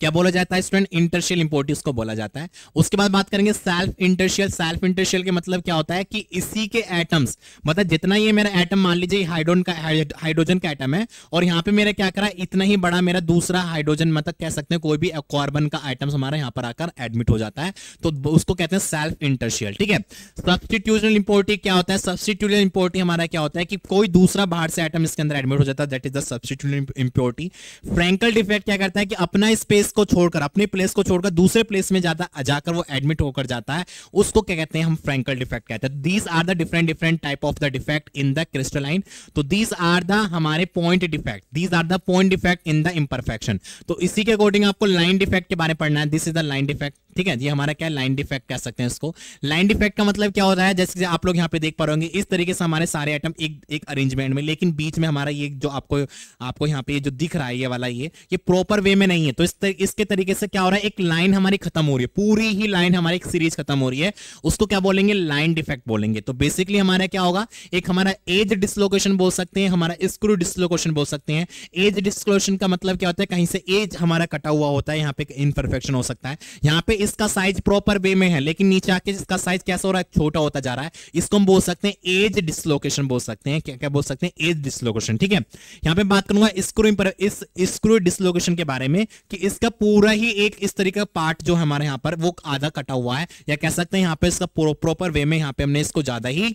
क्या बोला जाता है स्टूडेंट इंटरशियल इंपोर्टिव को बोला जाता है उसके बाद बात करेंगे सेल्फ इंटरशियल सेल्फ इंटरशियल के मतलब क्या होता है कि इसी के एटम्स मतलब जितना ये मेरा एटम मान लीजिए हाइड्रोन का हाइड्रोजन का एटम है और यहाँ पे मेरा क्या करा इतना ही बड़ा मेरा दूसरा हाइड्रोजन मतलब कह सकते हैं कोई भी कार्बन का आइटम्स हमारा यहाँ पर आकर एडमिट हो जाता है तो उसको कहते हैं सेल्फ इंटरशियल ठीक है सब्सटीट्यूशनल इंपोर्टिव क्या होता है सब्सटीट्यूशनल इंपोर्टिव हमारा क्या होता है कि कोई दूसरा बाहर से आइटम इसके अंदर एडमिट हो जाता है that is the substitutional impurity Frenkel defect क्या करता है कि अपना अपना स्पेस को छोड़कर अपने प्लेस को छोड़कर दूसरे प्लेस में जाता जाकर वो एडमिट होकर जाता है उसको क्या कहते हैं हम फ्रेंकल डिफेक्ट कहते हैं these are the different different type of the defect in the crystalline तो दीज आर द हमारे point defect these are the point defect in the imperfection तो इसी के अकॉर्डिंग आपको लाइन डिफेक्ट के बारे में पढ़ना है this is the line defect ठीक है ये हमारा क्या लाइन डिफेक्ट कह सकते हैं इसको लाइन डिफेक्ट का मतलब क्या हो रहा है जैसे आप लोग यहाँ पे देख पा रहे होंगे इस तरीके से हमारे सारे आइटम एक एक अरेंजमेंट में लेकिन बीच में हमारा ये जो आपको आपको यहाँ पे जो दिख रहा है ये वाला ये ये प्रॉपर वे में नहीं है तो तो इस तर, इसके तरीके से क्या हो रहा है एक लाइन हमारी खत्म हो रही है पूरी ही लाइन हमारी एक सीरीज खत्म हो रही है उसको क्या बोलेंगे लाइन डिफेक्ट बोलेंगे तो बेसिकली हमारा क्या होगा एक हमारा एज डिसलोकेशन बोल सकते हैं हमारा स्क्रू डिसलोकेशन बोल सकते हैं एज डिसलोकेशन का मतलब क्या होता है कहीं से एज हमारा कटा हुआ होता है यहाँ पे इनपरफेक्शन हो सकता है यहाँ पे इसका साइज प्रॉपर वे में है लेकिन नीचे आके इसका साइज कैसा हो रहा है छोटा होता जा रहा है इसको हम बोल सकते हैं एज डिसलोकेशन बोल सकते हैं क्या क्या बोल सकते हैं एज डिसलोकेशन ठीक है यहाँ पे बात करूंगा स्क्रू इस स्क्रू डिसलोकेशन के बारे में कि इसका पूरा ही एक इस तरीके का पार्ट जो हमारे यहाँ पर वो आधा कटा हुआ है या कह सकते हैं यहाँ पे इसका प्रॉपर वे में यहाँ पे हमने इसको ज्यादा ही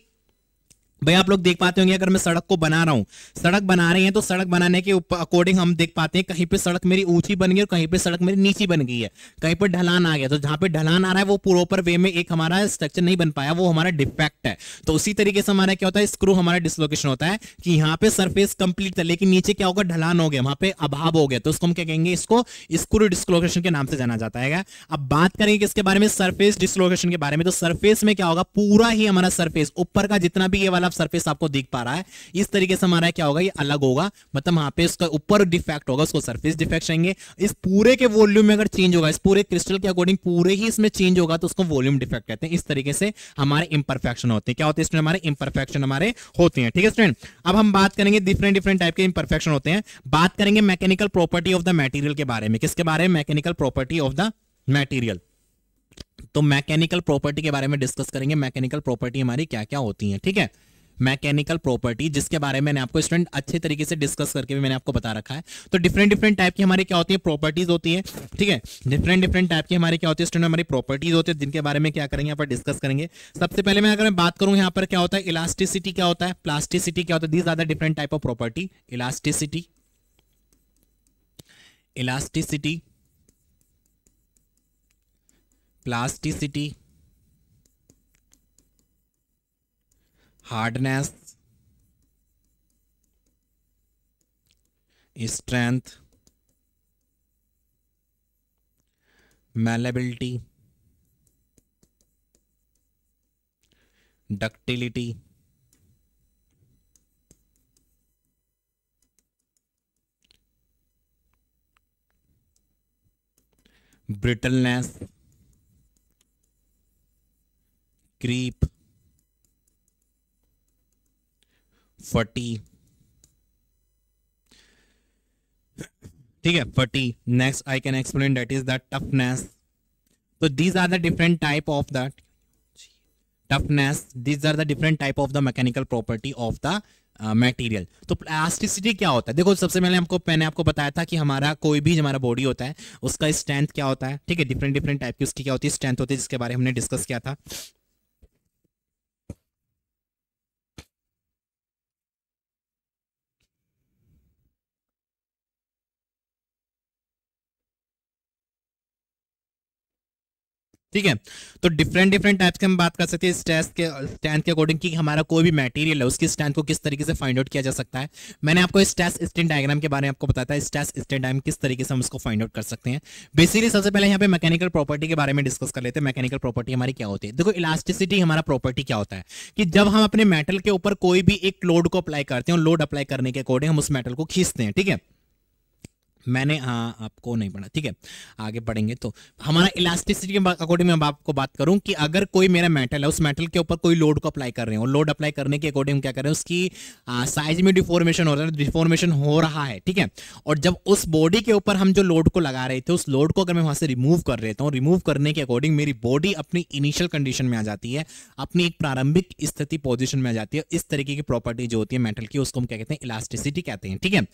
भाई आप लोग देख पाते होंगे अगर मैं सड़क को बना रहा हूँ सड़क बना रहे हैं तो सड़क बनाने के अकॉर्डिंग हम देख पाते हैं कहीं पे सड़क मेरी ऊंची बन गई और कहीं पे सड़क मेरी नीची बन गई है कहीं पे ढलान आ गया तो जहाँ पे ढलान आ रहा है वो प्रोपर वे में एक हमारा स्ट्रक्चर नहीं बन पाया वो हमारा डिफेक्ट है तो उसी तरीके से हमारा क्या होता है स्क्रू हमारा डिसलोकेशन होता है कि यहाँ पे सर्फेस कंप्लीट है लेकिन नीचे क्या होगा ढलान हो गया वहां पे अभाव हो गया तो उसको हम क्या कहेंगे इसको स्क्रू डिसलोकेशन के नाम से जाना जाता है अब बात करेंगे किसके बारे में सर्फेस डिसलोकेशन के बारे में तो सर्फेस में क्या होगा पूरा ही हमारा सर्फेस ऊपर का जितना भी ये वाला तरफ सर्फेस आपको दिख पा रहा है इस तरीके से हमारा क्या होगा ये अलग होगा मतलब वहां पे उसका ऊपर डिफेक्ट होगा उसको सर्फेस डिफेक्ट रहेंगे इस पूरे के वॉल्यूम में अगर चेंज होगा इस पूरे क्रिस्टल के अकॉर्डिंग पूरे ही इसमें चेंज होगा तो उसको वॉल्यूम डिफेक्ट कहते हैं इस तरीके से हमारे इंपरफेक्शन होते हैं क्या होते हैं स्टूडेंट हमारे इंपरफेक्शन हमारे होते हैं ठीक है स्टूडेंट अब हम बात करेंगे डिफरेंट डिफरेंट टाइप के इंपरफेक्शन होते हैं बात करेंगे mechanical property of the material के बारे में किसके बारे में mechanical property of the material तो मैकेनिकल प्रॉपर्टी के बारे में डिस्कस करेंगे मैकेनिकल प्रॉपर्टी हमारी क्या क्या होती है ठीक है मैकेनिकल प्रॉपर्टी जिसके बारे में मैंने आपको स्टूडेंट अच्छे तरीके से डिस्कस करके भी मैंने आपको बता रखा है तो डिफरेंट डिफरेंट टाइप की हमारे क्या होती है प्रॉपर्टीज होती है ठीक है डिफरेंट डिफरेंट टाइप की हमारे क्या होती है स्टूडेंट हमारी प्रॉपर्टीज होती है जिनके बारे में क्या करेंगे यहाँ पर डिस्कस करेंगे सबसे पहले मैं अगर मैं बात करूँ यहाँ पर क्या होता है इलास्टिसिटी क्या होता है प्लास्टिसिटी क्या होता है these are the different type of property elasticity elasticity plasticity hardness strength malleability ductility brittleness creep फर्टी ठीक है fatigue next I can explain that is the toughness तो these are the different type of the toughness these are the different type of the mechanical property of the material तो plasticity क्या होता है देखो सबसे पहले हमको मैंने आपको बताया था कि हमारा कोई भी हमारा बॉडी होता है उसका स्ट्रेंथ क्या होता है ठीक है डिफरेंट डिफरेंट टाइप की उसकी क्या होती है स्ट्रेंथ होती है जिसके बारे में हमने डिस्कस किया था ठीक है तो डिफरेंट डिफरेंट टाइप्स की हम बात कर सकते हैं स्ट्रेस के स्ट्रेंथ के अकॉर्डिंग कि हमारा कोई भी मटेरियल है उसकी स्ट्रेंथ को किस तरीके से फाइंड आउट किया जा सकता है मैंने आपको स्ट्रेस टेस्ट डायग्राम के बारे में आपको बताया था स्ट्रेस टेस्ट डायग्राम किस तरीके से हम उसको फाइंड आउट कर सकते हैं बेसिकली सबसे पहले यहाँ पे मैकेनिकल प्रॉपर्टी के बारे में डिस्कस कर लेते हैं मैकेनिकल प्रॉपर्टी हमारी क्या होती है देखो इलास्टिसिटी हमारा प्रॉपर्टी क्या होता है कि जब हम अपने मेटल के ऊपर कोई भी एक लोड को अप्लाई करते हैं लोड अप्लाई करने के अकॉर्डिंग हम उस मेटल को खींचते हैं ठीक है थीके? मैंने हाँ आपको नहीं पढ़ा ठीक है आगे पढ़ेंगे तो हमारा इलास्टिसिटी के अकॉर्डिंग मैं आपको बात करूं कि अगर कोई मेरा मेटल है उस मेटल के ऊपर कोई लोड को अप्लाई कर रहे हैं और लोड अप्लाई करने के अकॉर्डिंग क्या कर रहे हैं उसकी साइज में डिफॉर्मेशन हो रहा है डिफॉर्मेशन हो रहा है ठीक है और जब उस बॉडी के ऊपर हम जो लोड को लगा रहे थे उस लोड को अगर मैं वहां से रिमूव कर रहे हूँ रिमूव करने के अकॉर्डिंग मेरी बॉडी अपनी इनिशियल कंडीशन में आ जाती है अपनी एक प्रारंभिक स्थिति पोजिशन में आ जाती है इस तरीके की प्रॉपर्टी जो होती है मेटल की उसको हम क्या कहते हैं इलास्टिसिटी कहते हैं ठीक है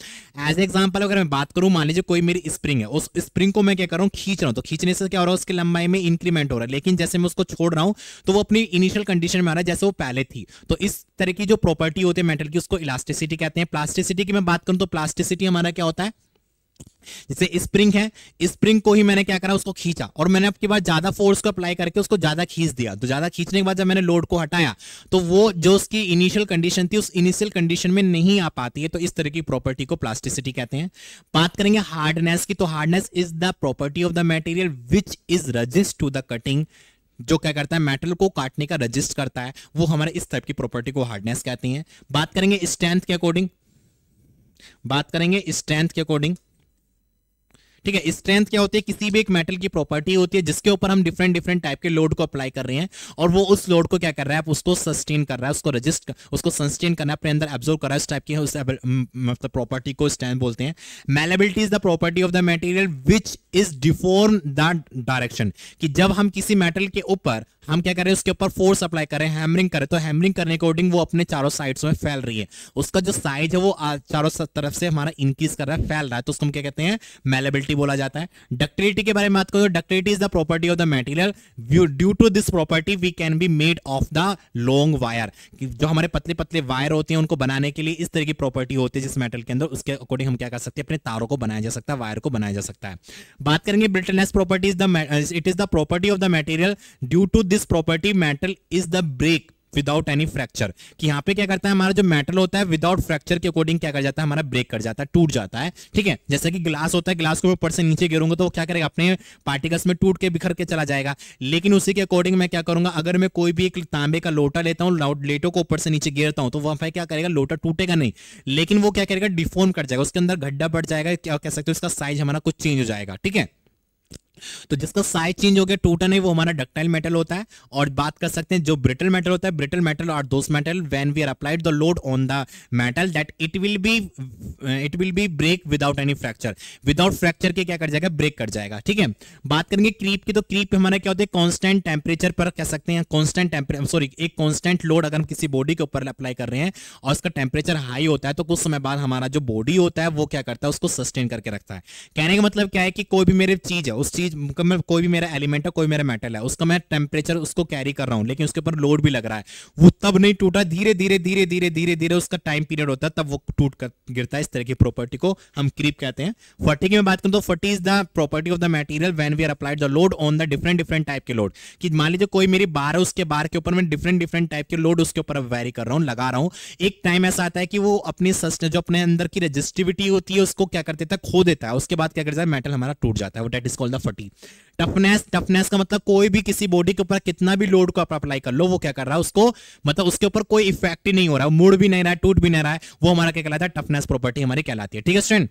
एज एग्जाम्पल अगर मैं बात करूँ मान लीजिए कोई मेरी स्प्रिंग है उस स्प्रिंग को मैं क्या कर रहा हूँ खींच रहा हूँ तो खींचने से क्या हो रहा है उसकी लंबाई में इंक्रीमेंट हो रहा है लेकिन जैसे मैं उसको छोड़ रहा हूँ तो वो अपनी इनिशियल कंडीशन में आ रहा है जैसे वो पहले थी तो इस तरह की जो प्रॉपर्टी होती है मेटल की उसको इलास्टिसिटी कहते हैं प्लास्टिसिटी की मैं बात करूँ तो प्लास्टिसिटी हमारा क्या होता है जैसे स्प्रिंग है स्प्रिंग को ही मैंने क्या करा उसको खींचा और मैंने आपके बाद ज्यादा फोर्स को अप्लाई करके उसको ज्यादा खींच दिया तो ज्यादा खींचने के बाद जब मैंने लोड को हटाया तो वो जो उसकी इनिशियल कंडीशन थी उस इनिशियल कंडीशन में नहीं आ पाती है तो इस तरह की प्रॉपर्टी को प्लास्टिसिटी कहते हैं बात करेंगे हार्डनेस की तो hardness is the property of the material which is resist to the cutting जो क्या करता है मेटल को काटने का रजिस्ट करता है वो हमारे इस टाइप की प्रॉपर्टी को हार्डनेस कहती है बात करेंगे स्ट्रेंथ के अकॉर्डिंग बात करेंगे स्ट्रेंथ के अकॉर्डिंग ठीक है स्ट्रेंथ क्या होती है किसी भी एक मेटल की प्रॉपर्टी होती है जिसके ऊपर हम डिफरेंट डिफरेंट टाइप के लोड को अप्लाई कर रहे हैं और वो उस लोड को क्या कर रहा है उसको सस्टेन कर रहा है उसको रजिस्ट उसको सस्टेन करना अपने अंदर एब्जॉर्व कर रहा है इस टाइप की उस मतलब प्रॉपर्टी को स्ट्रेंथ बोलते हैं malleability is the property of the material which is deform that direction कि जब हम किसी मेटल के ऊपर हम क्या करें उसके ऊपर फोर्स अप्लाई करें हैमरिंग करें तो हैमरिंग करने के अकॉर्डिंग वो अपने चारों साइड्स में फैल रही है उसका जो साइज है वो चारों तरफ से हमारा इंक्रीज कर रहा है फैल रहा है तो उसको हम क्या कहते हैं मेलेबिलिटी बोला जाता है डक्टिलिटी के बारे में बात करो ductility is the property of the material due to this property we can be made of the long wire जो हमारे पतले पतले वायर होते हैं उनको बनाने के लिए इस तरह की प्रॉपर्टी होती है जिस मेटल के अंदर उसके अकॉर्डिंग हम क्या कर सकते हैं अपने तारों को बनाया जा सकता है वायर को बनाया जा सकता है बात करेंगे brittleness property is the it is the property of the material due to this property metal is the break without any fracture कि यहाँ पे क्या करता है हमारा जो मेटल होता है विदाउट फ्रैक्चर के अकॉर्डिंग क्या कर जाता है हमारा ब्रेक कर जाता है टूट जाता है ठीक है जैसे कि ग्लास होता है ग्लास को ऊपर से नीचे गिरूंगा तो वो क्या करेगा अपने पार्टिकल्स में टूट के बिखर के चला जाएगा लेकिन उसी के अकॉर्डिंग मैं क्या करूंगा अगर मैं कोई भी एक तांबे का लोटा लेता हूँ लेटो को ऊपर से नीचे गिरता हूँ तो वहां पर क्या करेगा लोटा टूटेगा नहीं लेकिन वो क्या करेगा डिफॉर्म कर जाएगा उसके अंदर गड्ढा बढ़ जाएगा क्या कह सकते हो उसका साइज हमारा कुछ चेंज हो जाएगा ठीक है तो जिसका साइज चेंज हो गया टूटा नहीं वो हमारा डक्टाइल मेटल होता है और बात कर सकते हैं जो ब्रिटल मेटल होता है ब्रिटल मेटल और दोस्त metal when we are applied the load on the metal that it will be it will be break without any fracture without fracture के क्या कर जाएगा ब्रेक कर जाएगा ठीक है बात करेंगे क्रीप की तो क्रीप हमारा क्या होता है कॉन्स्टेंट टेम्परेचर पर कह सकते हैं कॉन्स्टेंट टेम्परेचर सॉरी एक कॉन्स्टेंट लोड अगर हम किसी बॉडी के ऊपर अप्लाई कर रहे हैं और उसका टेम्परेचर हाई होता है तो कुछ समय बाद हमारा जो बॉडी होता है वो क्या करता है उसको सस्टेन करके रखता है कहने का मतलब क्या है कि कोई भी मेरी चीज है उस चीज मैं कोई भी मेरा एलिमेंट है कोई मेरा मेटल है उसका मैं टेम्परेचर उसको कैरी कर रहा हूँ लेकिन उसके ऊपर लोड भी लग रहा है वो तब नहीं टूटा धीरे धीरे धीरे धीरे धीरे धीरे उसका टाइम पीरियड होता है तब वो टूट कर गिरता है इस तरह की प्रॉपर्टी को हम क्रीप कहते हैं फटी की मैं बात करूँ तो fatigue is the property of the material when we are applied the load on the different different type के लोड कि मान लीजिए कोई मेरी बार है उसके बार के ऊपर मैं डिफरेंट डिफरेंट टाइप के लोड उसके ऊपर वैरी कर रहा हूँ लगा रहा हूँ एक टाइम ऐसा आता है कि वो अपनी जो अपने अंदर की रजिस्टिविटी होती है उसको क्या करते देता खो देता है उसके बाद क्या करता है मेटल हमारा टूट जाता है वो that is called the property toughness toughness का मतलब कोई भी किसी बॉडी के ऊपर कितना भी लोड को आप अप्लाई कर लो वो क्या कर रहा है उसको मतलब उसके ऊपर कोई इफेक्ट ही नहीं हो रहा है मुड़ भी नहीं रहा है टूट भी नहीं रहा है वो हमारा क्या कहलाता है टफनेस प्रॉपर्टी हमारी कहलाती है ठीक है स्टूडेंट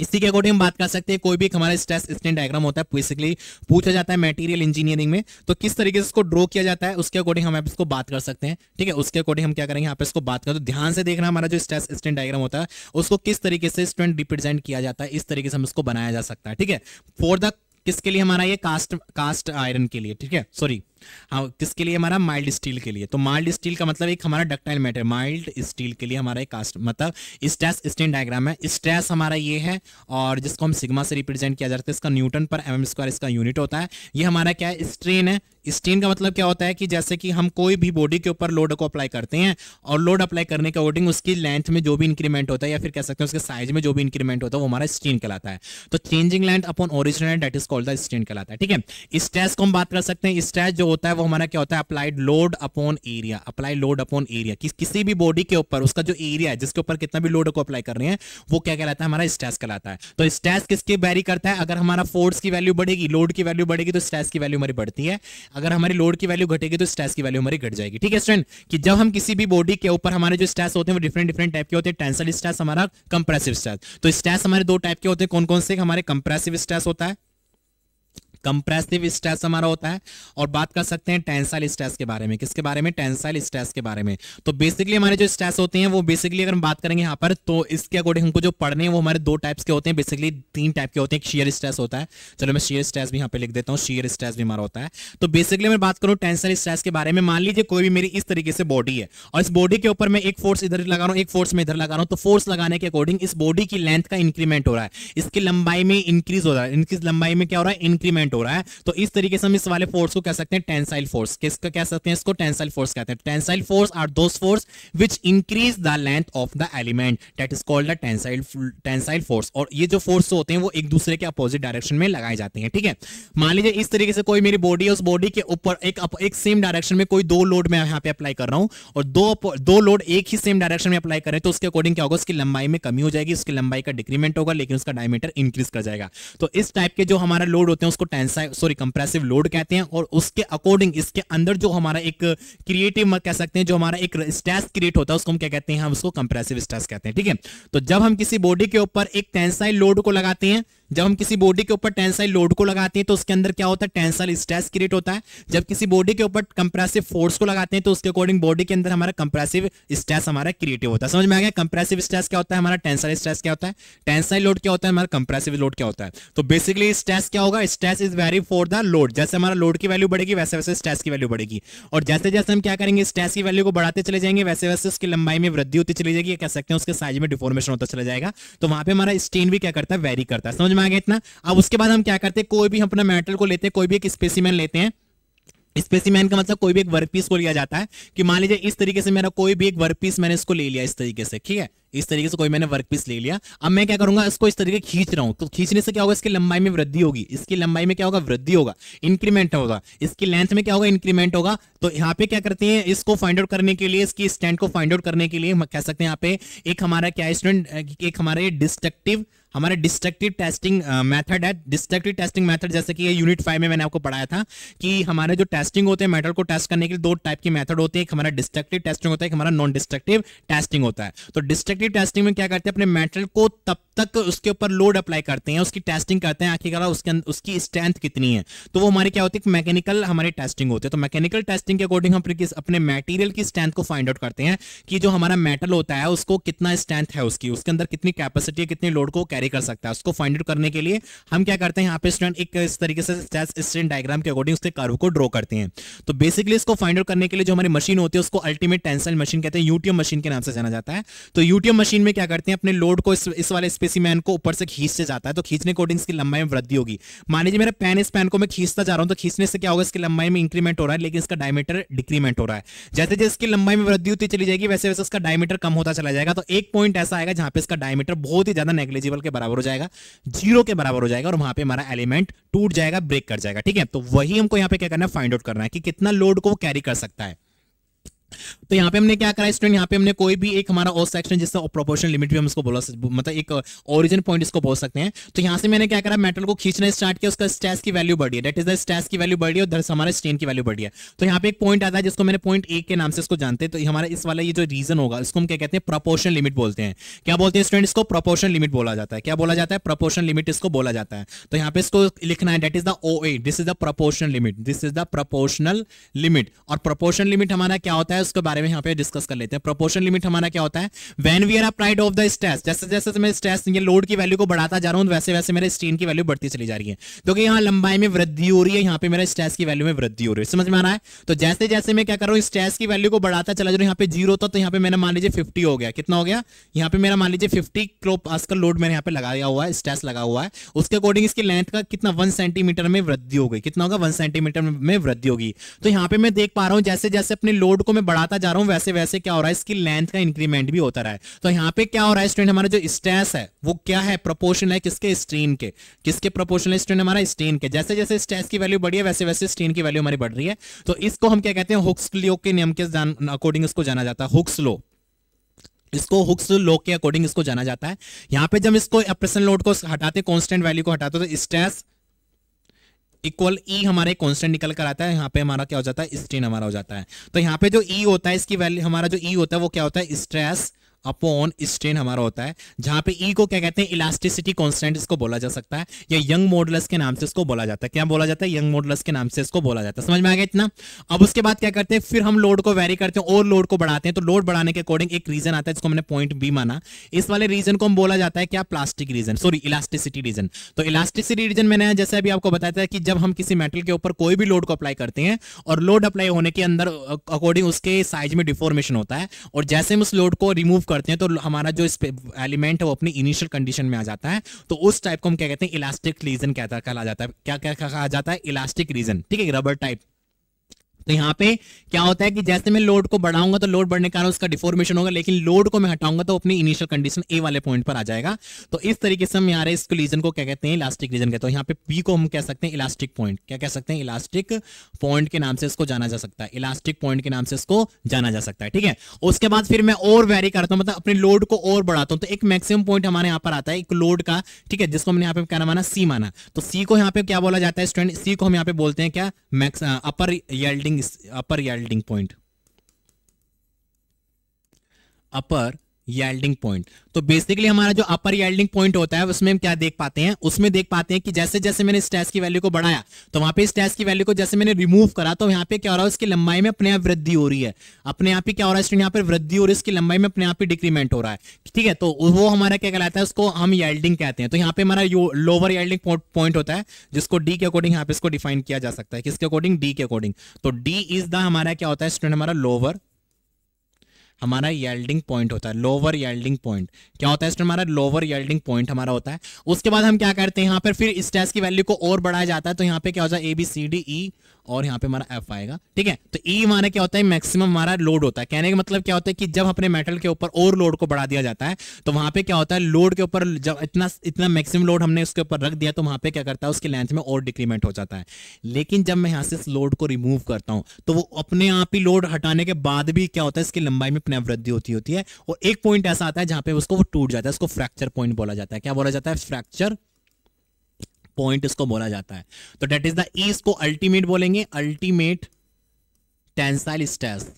इसी के अकॉर्डिंग हम बात कर सकते हैं कोई भी हमारा स्ट्रेस स्टेन डायग्राम होता है बेसिकली पूछा जाता है मटेरियल इंजीनियरिंग में तो किस तरीके से इसको ड्रॉ किया जाता है उसके अकॉर्डिंग हम आप इसको बात कर सकते हैं ठीक है उसके अकॉर्डिंग हम क्या करेंगे यहाँ पे इसको बात करें तो ध्यान से देखना हमारा जो स्ट्रेस स्टेन डायग्राम होता है उसको किस तरीके से स्टूडेंट रिप्रेजेंट किया जाता है इस तरीके से हम इसको बनाया जा सकता है ठीक है फॉर द किसके लिए हमारा ये कास्ट कास्ट आयरन के लिए ठीक है सॉरी हाँ किसके लिए हमारा माइल्ड स्टील के लिए तो माइल्ड स्टील का मतलब एक हमारा डक्टाइल मैटर माइल्ड स्टील के लिए हमारा एक कास्ट मतलब स्ट्रेस स्टेन डायग्राम है स्ट्रेस हमारा ये है और जिसको हम सिग्मा से रिप्रेजेंट किया जाता है इसका न्यूटन पर एम स्क्वायर इसका यूनिट होता है ये हमारा क्या है स्ट्रेन है स्टेन का मतलब क्या होता है कि जैसे कि हम कोई भी बॉडी के ऊपर लोड को अप्लाई करते हैं और लोड अप्लाई करने के अकॉर्डिंग उसकी लेंथ में जो भी इंक्रीमेंट होता है या फिर कह सकते हैं उसके साइज में जो भी इंक्रीमेंट होता है वो हमारा स्टेन कहलाता है तो changing length upon original that is called the strain कहलाता है ठीक है स्ट्रेस को हम बात कर सकते हैं स्ट्रेस जो होता है वो हमारा क्या होता है applied load upon area applied load upon area किस किसी भी बॉडी के ऊपर उसका जो एरिया है जिसके ऊपर कितना भी लोड को अप्लाई कर रहे हैं वो क्या कहलाता है हमारा स्ट्रेस कहलाता है तो स्ट्रेस किसके बैरी करता है अगर हमारा फोर्स की वैल्यू बढ़ेगी लोड की वैल्यू बढ़ेगी तो स्ट्रेस की वैल्यू हमारी बढ़ती है अगर हमारी लोड की वैल्यू घटेगी तो स्ट्रेस की वैल्यू हमारी घट जाएगी ठीक है स्टूडेंट कि जब हम किसी भी बॉडी के ऊपर हमारे जो स्ट्रेस होते हैं वो डिफरेंट डिफरेंट टाइप के होते हैं टेंसल स्ट्रेस हमारा कंप्रेसिव स्ट्रेस तो स्ट्रेस हमारे दो टाइप के होते हैं कौन कौन से हमारे कंप्रेसिव स्ट्रेस होता है कंप्रेसिव स्ट्रेस हमारा होता है और बात कर सकते हैं टेंसाइल स्ट्रेस के बारे में किसके बारे में टेंसाइल स्ट्रेस के बारे में तो बेसिकली हमारे जो स्ट्रेस होते हैं वो बेसिकली अगर हम बात करेंगे यहाँ पर तो इसके अकॉर्डिंग हमको जो पढ़ने हैं वो हमारे दो टाइप्स के होते हैं बेसिकली तीन टाइप के होते हैं शेयर स्ट्रेस होता है चलो मैं शेयर स्ट्रेस भी यहाँ पे लिख देता हूँ शेयर स्ट्रेस भी हमारा होता है तो बेसिकली मैं बात करूँ टेंसाइल स्ट्रेस के बारे में मान लीजिए कोई भी मेरी इस तरीके से बॉडी है और इस बॉडी के ऊपर मैं एक फोर्स इधर लगा रहा हूँ एक फोर्स में इधर लगा रहा हूँ तो फोर्स लगाने के अकॉर्डिंग इस बॉडी की लेंथ का इंक्रीमेंट हो रहा है इसकी लंबाई में इंक्रीज हो रहा है इनकी लंबाई में क्या हो रहा है इंक्रीमेंट मूवमेंट हो रहा है तो इस तरीके से हम इस वाले फोर्स को कह सकते हैं टेंसाइल फोर्स किसका कह सकते हैं इसको टेंसाइल फोर्स कहते हैं tensile force are those force which increase the length of the element that is called the tensile tensile force और ये जो फोर्स होते हैं वो एक दूसरे के अपोजिट डायरेक्शन में लगाए जाते हैं ठीक है मान लीजिए इस तरीके से कोई मेरी बॉडी है उस बॉडी के ऊपर एक एक सेम डायरेक्शन में कोई दो लोड में यहां पे अप्लाई कर रहा हूं और दो दो लोड एक ही सेम डायरेक्शन में अप्लाई करें तो उसके अकॉर्डिंग क्या होगा उसकी लंबाई में कमी हो जाएगी उसकी लंबाई का डिक्रीमेंट होगा लेकिन उसका डायमीटर इंक्रीज कर जाएगा तो इस टाइप के जो हमारा लोड होते हैं उसको सॉरी कंप्रेसिव लोड कहते हैं और उसके अकॉर्डिंग इसके अंदर जो हमारा एक क्रिएटिव कह सकते हैं जो हमारा एक स्ट्रेस क्रिएट होता है उसको हम क्या कहते हैं हम उसको कंप्रेसिव स्ट्रेस कहते हैं ठीक है तो जब हम किसी बॉडी के ऊपर एक टेंसाइल लोड को लगाते हैं जब हम किसी बॉडी के ऊपर टेंसाइल लोड को लगाते हैं तो उसके अंदर क्या होता है टेंसाइल स्ट्रेस क्रिएट होता है जब किसी बॉडी के ऊपर कंप्रेसिव फोर्स को लगाते हैं तो उसके अकॉर्डिंग बॉडी के अंदर हमारा कंप्रेसिव स्ट्रेस हमारा क्रिएटिव होता है समझ में आ गया कंप्रेसिव स्ट्रेस क्या होता है हमारा टेंसाइल स्ट्रेस क्या होता है टेंसाइल लोड क्या होता है हमारा कंप्रेसिव लोड क्या होता है तो बेसिकली स्ट्रेस क्या होगा stress is very for the load जैसे हमारा लोड की वैल्यू बढ़ेगी वैसे वैसे स्ट्रेस की वैल्यू बढ़ेगी और जैसे जैसे हम क्या करेंगे स्ट्रेस की वैल्यू को बढ़ाते चले जाएंगे वैसे वैसे उसकी लंबाई में वृद्धि होती चली जाएगी कह सकते हैं उसके साइज में डिफॉर्मेशन होता चला जाएगा तो वहां पर हमारा स्टेन भी क्या करता है वेरी करता है समझ आ गया इतना अब उसके बाद हम क्या करते हैं कोई भी अपना मेटल को लेते हैं कोई भी एक स्पेसिमेन लेते हैं स्पेसिमैन का मतलब कोई भी एक वर्क पीस को लिया जाता है कि मान लीजिए इस तरीके से मेरा कोई भी एक वर्क पीस मैंने इसको ले लिया इस तरीके से ठीक है इस तरीके से कोई मैंने वर्क पीस ले लिया अब मैं क्या करूंगा इसको इस तरीके खींच रहा हूं तो खींचने से क्या होगा इसकी लंबाई में वृद्धि होगी इसकी लंबाई में क्या होगा वृद्धि होगा इंक्रीमेंट होगा इसकी लेंथ में क्या होगा इंक्रीमेंट होगा तो यहाँ पे क्या करते हैं इसको फाइंड आउट करने के लिए इसकी स्टैंड को फाइंड आउट करने के लिए कह सकते हैं यहाँ पे एक हमारा क्या स्टूडेंट एक हमारा डिस्ट्रक्टिव हमारे डिस्ट्रक्टिव टेस्टिंग मेथड है डिस्ट्रक्टिव टेस्टिंग मेथड जैसे कि ये यूनिट फाइव में मैंने आपको पढ़ाया था कि हमारे जो टेस्टिंग होते हैं मेटल को टेस्ट करने के लिए दो टाइप की मेथड होती है एक हमारा डिस्ट्रक्टिव टेस्टिंग होता है एक हमारा नॉन डिस्ट्रक्टिव टेस्टिंग होता है तो डिस्ट्रक्टिव टेस्टिंग में क्या करते हैं अपने मेटल को तब तक उसके ऊपर लोड अप्लाई करते हैं उसकी टेस्टिंग करते हैं आखिरकार उसके अं-, उसकी स्ट्रेंथ कितनी है तो वो हमारी क्या होती है मैकेनिकल हमारी टेस्टिंग होती है तो मैकेनिकल टेस्टिंग के अकॉर्डिंग हम अपने मटेरियल की स्ट्रेंथ को फाइंड आउट करते हैं कि जो हमारा मेटल होता है उसको कितना स्ट्रेंथ है उसकी उसके अंदर कितनी कैपेसिटी है कितने लोड को कैरी कर सकता है उसको फाइंड आउट करने के लिए हम क्या करते हैं यहाँ पे स्टूडेंट एक इस तरीके से स्ट्रेंथ डायग्राम के अकॉर्डिंग उसके कर्व को ड्रॉ करते हैं तो बेसिकली इसको फाइंड आउट करने के लिए जो हमारी मशीन होती है उसको अल्टीमेट टेंसल मशीन कहते हैं यूटीएम मशीन के नाम से जाना जाता है तो यूटीएम मशीन में क्या करते हैं अपने लोड को इस, इस वाले स्पेस स्पेसिमैन को ऊपर से खींचते जाता है तो खींचने अकॉर्डिंग इसकी लंबाई में वृद्धि होगी मान लीजिए मेरे पेन इस पेन को मैं खींचता जा रहा हूं तो खींचने से क्या होगा इसकी लंबाई में इंक्रीमेंट हो रहा है लेकिन इसका डायमीटर डिक्रीमेंट हो रहा है जैसे जैसे इसकी लंबाई में वृद्धि होती चली जाएगी वैसे वैसे इसका डायमीटर कम होता चला जाएगा तो एक पॉइंट ऐसा आएगा जहां पर इसका डायमीटर बहुत ही ज्यादा नेग्लेजिबल के बराबर हो जाएगा जीरो के बराबर हो जाएगा और वहां पर हमारा एलिमेंट टूट जाएगा ब्रेक कर जाएगा ठीक है तो वही हमको यहाँ पे क्या करना है फाइंड आउट करना है कि कितना लोड को कैरी कर सकता है तो यहाँ पे हमने क्या करा स्टूडेंट यहाँ पे हमने कोई भी एक हमारा और सेक्शन जिससे प्रोपोर्शन लिमिट भी हम इसको बोला मतलब एक ओरिजिन uh, पॉइंट इसको बोल सकते हैं तो यहाँ से मैंने क्या करा मेटल को खींचना स्टार्ट किया उसका स्टेस की वैल्यू बढ़ी है डेट इज द की वैल्यू बढ़ी है और हमारे स्टेन की वैल्यू बढ़ी है तो यहाँ पे एक पॉइंट आता है जिसको मैंने पॉइंट ए के नाम से इसको जानते हैं तो हमारा इस वाला ये जो रीजन होगा इसको हम क्या कहते हैं प्रोपोर्शन लिमिट बोलते हैं क्या बोलते हैं स्टूडेंट इसको प्रोपोर्शन लिमिट बोला जाता है क्या बोला जाता है प्रोपोर्शन लिमिट इसको बोला जाता है तो यहाँ पे इसको लिखना है that is the oh this is the proportion limit this is the proportional limit और प्रोपोर्शन लिमिट हमारा क्या होता है है उसके बारे में यहाँ पे डिस्कस कर लेते हैं प्रोपोर्शन लिमिट हमारा क्या होता है when we are applied of the stress जैसे जैसे मैं स्ट्रेस ये लोड की वैल्यू को बढ़ाता जा रहा हूँ वैसे वैसे मेरे स्टीन की वैल्यू बढ़ती चली जा रही है तो कि यहाँ लंबाई में वृद्धि हो रही है यहाँ पे मेरे स्ट्रेस की वैल्यू में वृद्धि हो रही है समझ में आ रहा है तो जैसे जैसे मैं क्या कर रहा हूँ स्ट्रेस की वैल्यू को बढ़ाता चला जा रहा यहाँ पे जीरो था तो यहाँ पे मैंने मान लीजिए फिफ्टी हो गया कितना हो गया यहाँ पे मेरा मान लीजिए फिफ्टी किलो पास का लोड मैंने यहाँ पे लगाया हुआ है स्ट्रेस लगा हुआ है उसके अकॉर्डिंग इसकी लेंथ का कितना वन सेंटीमीटर में वृद्धि हो गई कितना होगा वन सेंटीमीटर में वृद्धि होगी तो यहाँ पे मैं देख पा रहा हूँ जैसे जैसे अपने लोड को मैं बढ़ाता जा रहा हूं वैसे वैसे क्या हो रहा है इसकी लेंथ का इंक्रीमेंट भी होता रहा है तो यहां पे क्या हो रहा है स्ट्रेन हमारा जो स्ट्रेस है वो क्या है प्रोपोर्शन है किसके स्ट्रेन के किसके प्रोपोर्शन है स्ट्रेन हमारा स्ट्रेन के जैसे जैसे स्ट्रेस की वैल्यू बढ़ी है वैसे वैसे स्ट्रेन की वैल्यू हमारी बढ़ रही है तो इसको हम क्या कहते हैं हुक्स लो के नियम के अकॉर्डिंग इसको जाना जाता है हुक्स लो इसको हुक्स लो के अकॉर्डिंग इसको जाना जाता है यहां पे जब इसको अप्रेशन लोड को हटाते कांस्टेंट वैल्यू को हटाते तो स्ट्रेस इक्वल ई e हमारे कॉन्स्टेंट निकल कर आता है यहाँ पे हमारा क्या हो जाता है स्ट्रेन हमारा हो जाता है तो यहाँ पे जो ई e होता है इसकी वैल्यू हमारा जो ई e होता है वो क्या होता है स्ट्रेस अपॉन स्ट्रेन हमारा होता है जहां पे ई को क्या कहते हैं इलास्टिसिटी कॉन्स्टेंट इसको बोला जा सकता है या यंग मॉडलस के नाम से इसको बोला जाता है क्या बोला जाता है यंग मॉडलस के नाम से इसको बोला जाता है समझ में आ गया इतना अब उसके बाद क्या करते हैं फिर हम लोड को वेरी करते हैं और लोड को बढ़ाते हैं तो लोड बढ़ाने के अकॉर्डिंग एक रीजन आता है जिसको हमने पॉइंट बी माना इस वाले रीजन को हम बोला जाता है क्या plastic region sorry elasticity region तो इलास्टिसिटी रीजन मैंने जैसे अभी आपको बताया था कि जब हम किसी मेटल के ऊपर कोई भी लोड को अप्लाई करते हैं और लोड अप्लाई होने के अंदर अकॉर्डिंग उसके साइज में डिफॉर्मेशन होता है और जैसे हम उस लोड को रिमूव करते हैं तो हमारा जो एलिमेंट है वो अपनी इनिशियल कंडीशन में आ जाता है तो उस टाइप को हम क्या कहते हैं इलास्टिक रीजन कहता कहा जाता है क्या क्या कहा जाता है इलास्टिक रीजन ठीक है रबर टाइप तो यहाँ पे क्या होता है कि जैसे मैं लोड को बढ़ाऊंगा तो लोड बढ़ने के कारण उसका डिफॉर्मेशन होगा लेकिन लोड को मैं हटाऊंगा तो अपनी इनिशियल कंडीशन ए वाले पॉइंट पर आ जाएगा तो इस तरीके से हम यहाँ इस लीजन को क्या कहते हैं इलास्टिक रीजन कहते हैं यहाँ पे पी को हम कह सकते हैं इलास्टिक पॉइंट क्या कह सकते हैं इलास्टिक पॉइंट के नाम से इसको जाना जा सकता है इलास्टिक पॉइंट के नाम से इसको जाना जा सकता है ठीक है उसके बाद फिर मैं और वेरी करता हूँ मतलब अपने लोड को और बढ़ाता हूँ तो एक मैक्सिमम पॉइंट हमारे यहाँ पर आता है एक लोड का ठीक है जिसको हमने यहाँ पे क्या माना सी माना तो सी को यहाँ पे क्या बोला जाता है स्टूडेंट सी को हम यहाँ पे बोलते हैं क्या max upper yielding upper yielding point upper yielding point तो बेसिकली हमारा जो अपर येल्डिंग पॉइंट होता है उसमें हम क्या देख पाते हैं उसमें देख पाते हैं कि जैसे जैसे मैंने स्टैस की वैल्यू को बढ़ाया तो वहां पे स्टैस की वैल्यू को जैसे मैंने रिमूव करा तो यहाँ पे क्या हो रहा है उसकी लंबाई में अपने आप वृद्धि हो रही है अपने आप ही क्या हो रहा है यहाँ पर वृद्धि हो रही है इसकी लंबाई में अपने आप ही डिक्रीमेंट हो रहा है ठीक है तो वो हमारा क्या कहलाता है उसको हम येल्डिंग कहते हैं तो यहाँ पे हमारा लोअर येल्डिंग पॉइंट होता है जिसको डी के अकॉर्डिंग यहाँ पे इसको डिफाइन किया जा सकता है किसके अकॉर्डिंग डी के अकॉर्डिंग तो डी इज द हमारा क्या होता है स्टूडेंट हमारा लोअर हमारा येल्डिंग पॉइंट होता है लोअर येल्डिंग पॉइंट क्या होता है हमारा लोअर येल्डिंग पॉइंट हमारा होता है उसके बाद हम क्या करते हैं यहाँ पर फिर स्टेस की वैल्यू को और बढ़ाया जाता है तो यहाँ पे क्या हो जाए A B C D E और यहाँ पे हमारा एफ आएगा ठीक है तो ई e माना क्या होता है मैक्सिमम हमारा लोड होता है कहने का मतलब क्या होता है कि जब अपने मेटल के ऊपर और लोड को बढ़ा दिया जाता है तो वहां पे क्या होता है लोड के ऊपर जब इतना इतना मैक्सिमम लोड हमने उसके ऊपर रख दिया तो वहां पे क्या करता है उसकी लेंथ में और डिक्रीमेंट हो जाता है लेकिन जब मैं यहाँ से इस लोड को रिमूव करता हूँ तो वो अपने आप ही लोड हटाने के बाद भी क्या होता है इसकी लंबाई में अपने वृद्धि होती होती है और एक पॉइंट ऐसा आता है जहाँ पे उसको वो टूट जाता है उसको फ्रैक्चर पॉइंट बोला जाता है क्या बोला जाता है फ्रैक्चर पॉइंट इसको बोला जाता है तो डेट इज द ईज को अल्टीमेट बोलेंगे अल्टीमेट टेंसाइल स्ट्रेस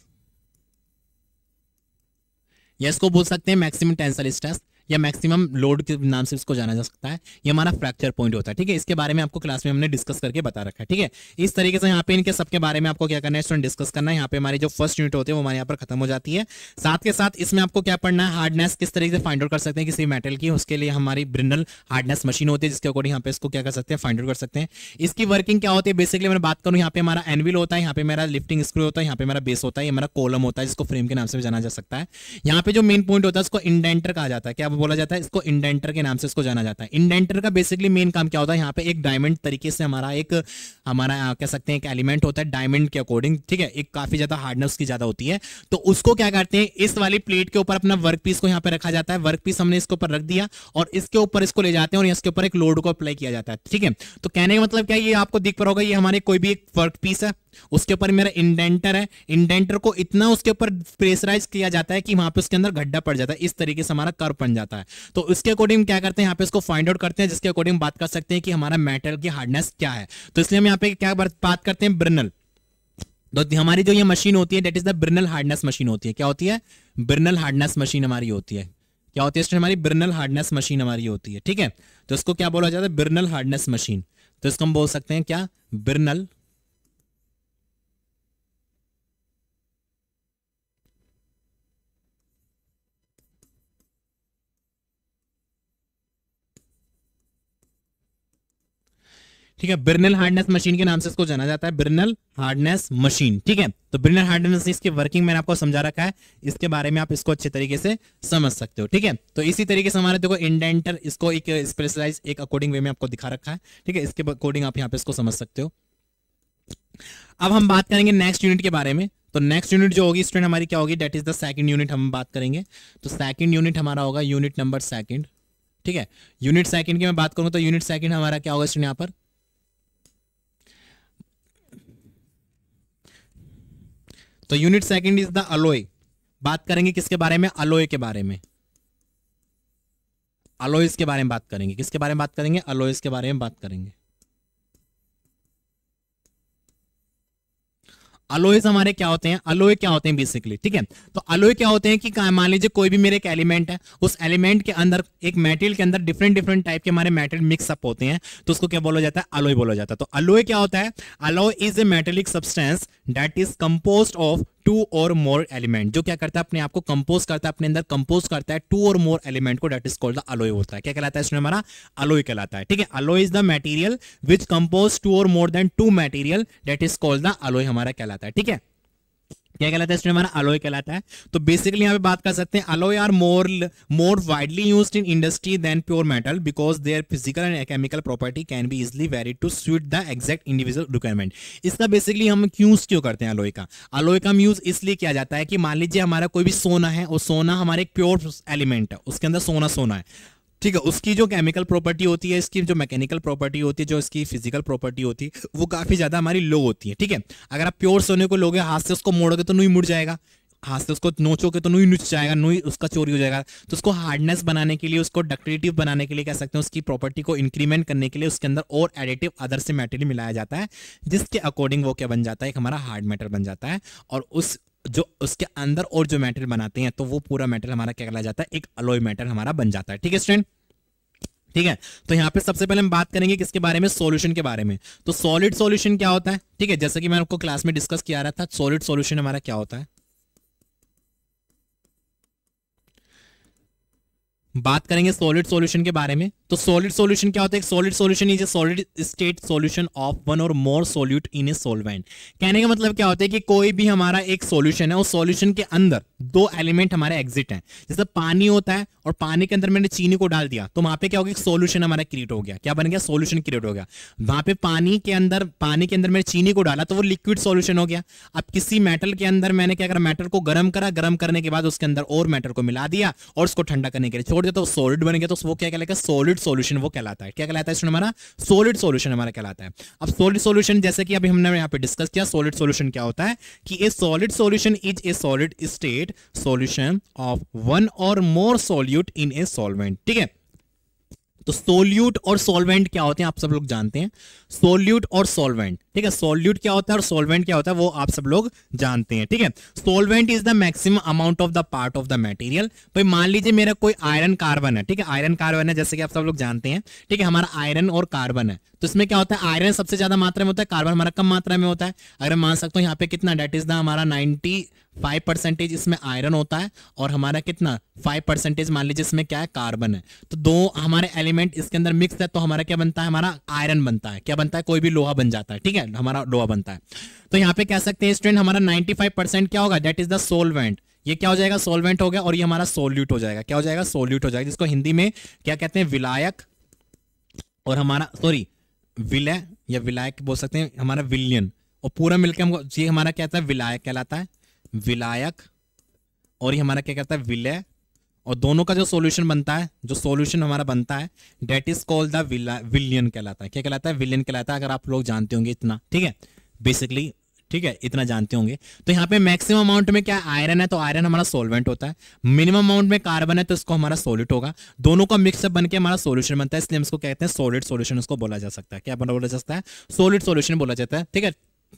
यस इसको बोल सकते हैं मैक्सिमम टेंसाइल स्ट्रेस या मैक्सिमम लोड के नाम से इसको जाना जा सकता है ये हमारा फ्रैक्चर पॉइंट होता है ठीक है इसके बारे में आपको क्लास में हमने डिस्कस करके बता रखा है ठीक है इस तरीके से यहाँ पे इनके सबके बारे में आपको क्या करना है स्टूडेंट डिस्कस करना है यहाँ पे हमारी जो फर्स्ट यूनिट होती है वो हमारे यहाँ पर खत्म हो जाती है साथ के साथ इसमें आपको क्या पढ़ना है हार्डनेस किस तरीके से फाइंड आउट कर सकते हैं किसी मेटल की उसके लिए हमारी ब्रिंडल हार्डनेस मशीन होती है जिसके अकॉर्डिंग यहाँ पे इसको क्या कर सकते हैं फाइंड आउट कर सकते हैं इसकी वर्किंग क्या होती है बेसिकली मैं बात करूँ यहाँ पे हमारा एनविल होता है यहाँ पे मेरा लिफ्टिंग स्क्रू होता है यहाँ पे मेरा बेस होता है हमारा कॉलम होता है जिसको फ्रेम के नाम से जाना जा सकता है यहाँ पे जो मेन पॉइंट होता है उसको इंडेंटर कहा जाता है क्या बोला जाता है इसको इंडेंटर के नाम से इसको जाना जाता है इंडेंटर का बेसिकली मेन काम क्या होता है यहाँ पे एक डायमंड तरीके से हमारा एक हमारा कह सकते हैं एक एलिमेंट होता है डायमंड के अकॉर्डिंग ठीक है एक काफी ज्यादा हार्डनेस की ज्यादा होती है तो उसको क्या करते हैं इस वाली प्लेट के ऊपर अपना वर्क पीस को यहाँ पे रखा जाता है वर्क पीस हमने इसके ऊपर रख दिया और इसके ऊपर इसको ले जाते हैं और इसके ऊपर एक लोड को अप्लाई किया जाता है ठीक है तो कहने का मतलब क्या ये आपको दिख पा होगा ये हमारे कोई भी एक वर्क पीस है उसके ऊपर मेरा इंडेंटर है इंडेंटर को इतना उसके ऊपर प्रेशराइज किया जाता है कि वहां पे उसके अंदर गड्ढा पड़ जाता है इस तरीके से हमारा कर्व बन जाता है जाता है तो उसके अकॉर्डिंग क्या करते हैं यहाँ पे इसको फाइंड आउट करते हैं जिसके अकॉर्डिंग बात कर सकते हैं कि हमारा मेटल की हार्डनेस क्या है तो इसलिए हम यहाँ पे क्या बात करते हैं ब्रिनल तो हमारी जो ये मशीन होती है that is the Brinell hardness machine होती है क्या होती है ब्रिनल हार्डनेस मशीन हमारी होती है क्या होती है हमारी ब्रिनल हार्डनेस मशीन हमारी होती है ठीक है तो इसको क्या बोला जाता है ब्रिनल हार्डनेस मशीन तो इसको हम बोल सकते हैं क्या ब्रिनल ठीक है बिरनल हार्डनेस मशीन के नाम से इसको जाना जाता है बिरनल हार्डनेस मशीन ठीक है तो बिरनल हार्डनेस इसके वर्किंग मैंने आपको समझा रखा है इसके बारे में आप इसको अच्छे तरीके से समझ सकते हो ठीक है तो इसी तरीके से हमारे देखो इंडेंटर इसको एक स्पेशलाइज एक अकॉर्डिंग वे में आपको दिखा रखा है ठीक है इसके अकॉर्डिंग आप यहाँ पे इसको समझ सकते हो अब हम बात करेंगे नेक्स्ट यूनिट के बारे में तो नेक्स्ट यूनिट जो होगी स्टूडेंट हमारी क्या होगी that is the second unit हम बात करेंगे तो सेकंड यूनिट हमारा होगा यूनिट नंबर सेकंड ठीक है यूनिट सेकंड की मैं बात करूंगा तो यूनिट सेकंड हमारा क्या होगा स्टूडेंट यहां पर तो unit second is the alloy बात करेंगे किसके बारे में अलोय के बारे में अलोइस के बारे में बात करेंगे किसके बारे में बात करेंगे अलोइस के बारे में बात करेंगे अलोएस हमारे क्या होते हैं अलोए क्या होते हैं बेसिकली ठीक है तो अलोए क्या होते हैं कि मान लीजिए कोई भी मेरे एक एलिमेंट है उस एलिमेंट के अंदर एक मेटेरियल के अंदर डिफरेंट डिफरेंट टाइप के हमारे मेटेरियल मिक्सअप होते हैं तो उसको क्या बोला जाता है अलोए बोला जाता है तो अलोए क्या होता है alloy is a metallic substance that is compose of two or more element जो क्या करता है अपने आप को कंपोज करता है अपने अंदर कंपोज करता है टू और मोर एलिमेंट को that is called the alloy होता है क्या कहलाता है इसमें हमारा अलोई कहलाता है ठीक है alloy is the material which compose two or more than two material that is called the alloy हमारा कहलाता है ठीक है क्या कहलाता है इसमें हमारा अलोय कहलाता है तो बेसिकली यहाँ पे बात कर सकते हैं alloy are more more widely use in industry than pure metal because their physical and chemical property can be easily vary to suit the exact individual requirement इसका बेसिकली हम यूज क्यों करते हैं अलोय का अलोय का use इसलिए किया जाता है कि मान लीजिए हमारा कोई भी सोना है और सोना हमारे एक प्योर एलिमेंट है उसके अंदर सोना सोना है ठीक है उसकी जो केमिकल प्रॉपर्टी होती है इसकी जो मैकेनिकल प्रॉपर्टी होती है जो इसकी फिजिकल प्रॉपर्टी होती है वो काफ़ी ज़्यादा हमारी लो होती है ठीक है अगर आप प्योर सोने को लोगे हाथ से उसको मोड़ोगे तो नुई मुड़ जाएगा हाथ से उसको नोचोगे तो नुई नुच जाएगा नुई उसका चोरी हो जाएगा तो उसको हार्डनेस बनाने के लिए उसको डक्टेटिव बनाने के लिए कह सकते हैं उसकी प्रॉपर्टी को इंक्रीमेंट करने के लिए उसके अंदर और एडिटिव अदर से मेटेरियल मिलाया जाता है जिसके अकॉर्डिंग वो क्या बन जाता है एक हमारा हार्ड मेटर बन जाता है और उस जो उसके अंदर और जो मेटल बनाते हैं तो वो पूरा मेटल हमारा क्या कहला जाता है एक अलोय मेटल हमारा बन जाता है ठीक है स्टूडेंट ठीक है तो यहाँ पे सबसे पहले हम बात करेंगे किसके बारे में सॉल्यूशन के बारे में तो सॉलिड सॉल्यूशन क्या होता है ठीक है जैसे कि मैं आपको क्लास में डिस्कस किया रहा था सॉलिड सॉल्यूशन हमारा क्या होता है बात करेंगे सॉलिड सॉल्यूशन के बारे में तो सॉलिड सॉल्यूशन क्या होता है solid solution is a solid state solution of one or more solute in a solvent कहने का मतलब क्या होता है कि कोई भी हमारा एक सॉल्यूशन है उस सॉल्यूशन के अंदर दो एलिमेंट हमारे एग्जिट हैं जैसे पानी होता है और पानी के अंदर मैंने चीनी को डाल दिया तो वहां पे क्या होगा गया सोल्यूशन हमारा क्रिएट हो गया क्या बन गया सोल्यूशन क्रिएट हो गया वहां पे पानी के अंदर पानी के अंदर मैंने चीनी को डाला तो वो लिक्विड सोल्यूशन हो गया अब किसी मेटल के अंदर मैंने क्या करा मेटल को गर्म करा गर्म करने के बाद उसके अंदर और मेटल को मिला दिया और उसको ठंडा करने के लिए छोड़ दिया तो सॉलिड बन गया तो वो क्या कहलाएगा सॉलिड सोल्यूशन वो कहलाता है क्या कहलाता है स्टूडेंट हमारा सॉलिड सोल्यूशन हमारा कहलाता है अब सॉलिड सोल्यूशन जैसे कि अभी हमने यहाँ पे डिस्कस किया सॉलिड सोल्यूशन क्या होता है कि a solid solution is a solid state liquid solution of one or more solute in a solvent ठीक है तो सोल्यूट और सॉल्वेंट क्या होते हैं आप सब लोग जानते हैं सोल्यूट और सॉल्वेंट ठीक है सोल्यूट क्या होता है और सोलवेंट क्या होता है वो आप सब लोग जानते हैं ठीक है solvent is the maximum amount of the part of the material भाई मान लीजिए मेरा कोई आयरन कार्बन है ठीक है आयरन कार्बन है जैसे कि आप सब लोग जानते हैं ठीक है हमारा आयरन और कार्बन है तो इसमें क्या होता है आयरन सबसे ज्यादा मात्रा में होता है कार्बन हमारा कम मात्रा में होता है अगर मान सकते हो यहाँ पे कितना डेट इज द हमारा नाइनटी फाइव परसेंटेज इसमें आयरन होता है और हमारा कितना फाइव परसेंटेज मान लीजिए इसमें क्या है कार्बन है तो दो हमारे एलिमेंट इसके अंदर मिक्स है तो हमारा क्या बनता है हमारा आयरन बनता है क्या बनता है कोई भी लोहा बन जाता है ठीक है है हमारा डोआ बनता है तो यहाँ पे कह सकते हैं स्टूडेंट हमारा 95 परसेंट क्या होगा दैट इज द सोलवेंट ये क्या हो जाएगा सोलवेंट हो गया और ये हमारा सोल्यूट हो जाएगा क्या हो जाएगा सोल्यूट हो जाएगा जिसको हिंदी में क्या कहते हैं विलायक और हमारा सॉरी विलय या विलायक बोल सकते हैं हमारा विलियन और पूरा मिलकर हमको ये हमारा कहता है विलायक कहलाता है विलायक और ये हमारा क्या कहता है विलय और दोनों का जो सॉल्यूशन बनता है जो सॉल्यूशन हमारा बनता है डेट इज कॉल्ड द विलियन कहलाता है क्या कहलाता है विलियन कहलाता है अगर आप लोग जानते होंगे इतना ठीक है बेसिकली ठीक है इतना जानते होंगे तो यहाँ पे मैक्सिमम अमाउंट में क्या आयरन है तो आयरन हमारा सोलवेंट होता है मिनिमम अमाउंट में कार्बन है तो इसको हमारा सोलिड होगा दोनों का मिक्सअप बनकर हमारा सोल्यूशन बनता है इसलिए हम इसको कहते हैं सोलिड सोल्यूशन उसको बोला जा सकता है क्या बोला जा सकता है सोलिड सोल्यूशन बोला जाता है ठीक है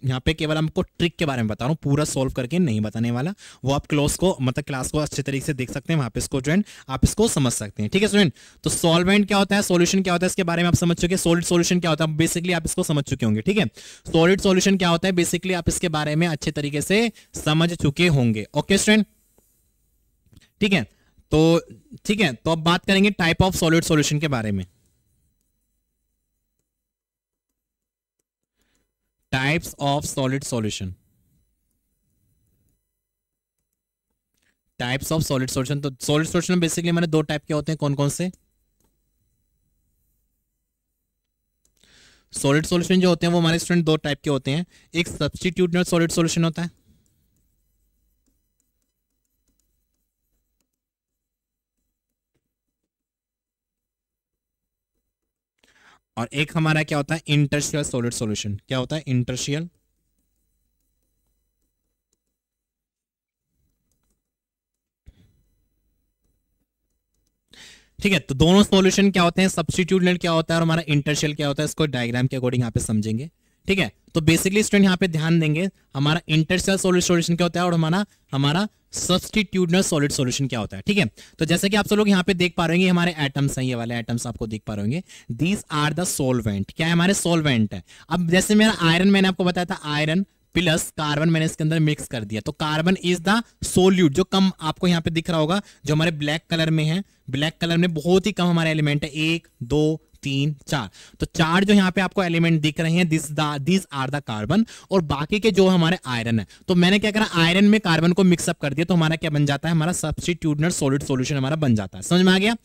यहाँ पे केवल हमको ट्रिक के बारे में बता रहा हूँ पूरा सॉल्व करके नहीं बताने वाला वो आप क्लोज को मतलब क्लास को अच्छे तरीके से देख सकते हैं वहाँ पे इसको स्टूडेंट आप इसको समझ सकते हैं ठीक है स्टूडेंट तो सॉल्वेंट क्या होता है सोल्यूशन क्या होता है इसके बारे में आप समझ चुके सोलिड सोल्यूशन क्या होता है बेसिकली आप इसको समझ चुके होंगे ठीक है सोलिड सोल्यूशन क्या होता है बेसिकली आप इसके बारे में अच्छे तरीके से समझ चुके होंगे ओके स्टूडेंट ठीक है तो ठीक है तो अब बात करेंगे टाइप ऑफ सॉलिड सोल्यूशन के बारे में types of solid solution types of solid solution तो सॉलिड सॉल्यूशन बेसिकली मैंने दो टाइप के होते हैं कौन कौन से सॉलिड सॉल्यूशन जो होते हैं वो हमारे स्टूडेंट दो टाइप के होते हैं एक सब्सटीट्यूटनल सॉलिड सॉल्यूशन होता है और एक हमारा क्या होता है इंटरशियल सोलिड सॉल्यूशन क्या होता है इंटरशियल ठीक है तो दोनों सॉल्यूशन क्या होते हैं सब्सिट्यूट क्या होता है और हमारा इंटरशियल क्या होता है इसको डायग्राम के अकॉर्डिंग यहाँ पे समझेंगे ठीक है तो बेसिकली स्टूडेंट यहां पे ध्यान देंगे हमारा इंटरशियल सोल्यूशन क्या होता है और हमारा हमारा सब्सटीट्यूडनल सॉलिड सॉल्यूशन क्या होता है ठीक है तो जैसे कि आप सब लोग यहाँ पे देख पा रहे हमारे एटम्स हैं ये वाले एटम्स आपको देख पा रहे दीज आर द सोलवेंट क्या है हमारे सोलवेंट है अब जैसे मेरा आयरन मैंने आपको बताया था आयरन प्लस कार्बन मैंने इसके अंदर मिक्स कर दिया तो कार्बन इज द सोल्यूट जो कम आपको यहाँ पे दिख रहा होगा जो हमारे ब्लैक कलर में है ब्लैक कलर में बहुत ही कम हमारे एलिमेंट है एक दो तीन चार तो चार जो यहाँ पे आपको एलिमेंट दिख रहे हैं this this are the carbon और बाकी के जो हमारे आयरन है तो मैंने क्या करा आयरन में कार्बन को मिक्सअप कर दिया तो हमारा क्या बन जाता है हमारा सब्सिट्यूटनर सोलिड सोल्यूशन हमारा बन जाता है समझ में आ गया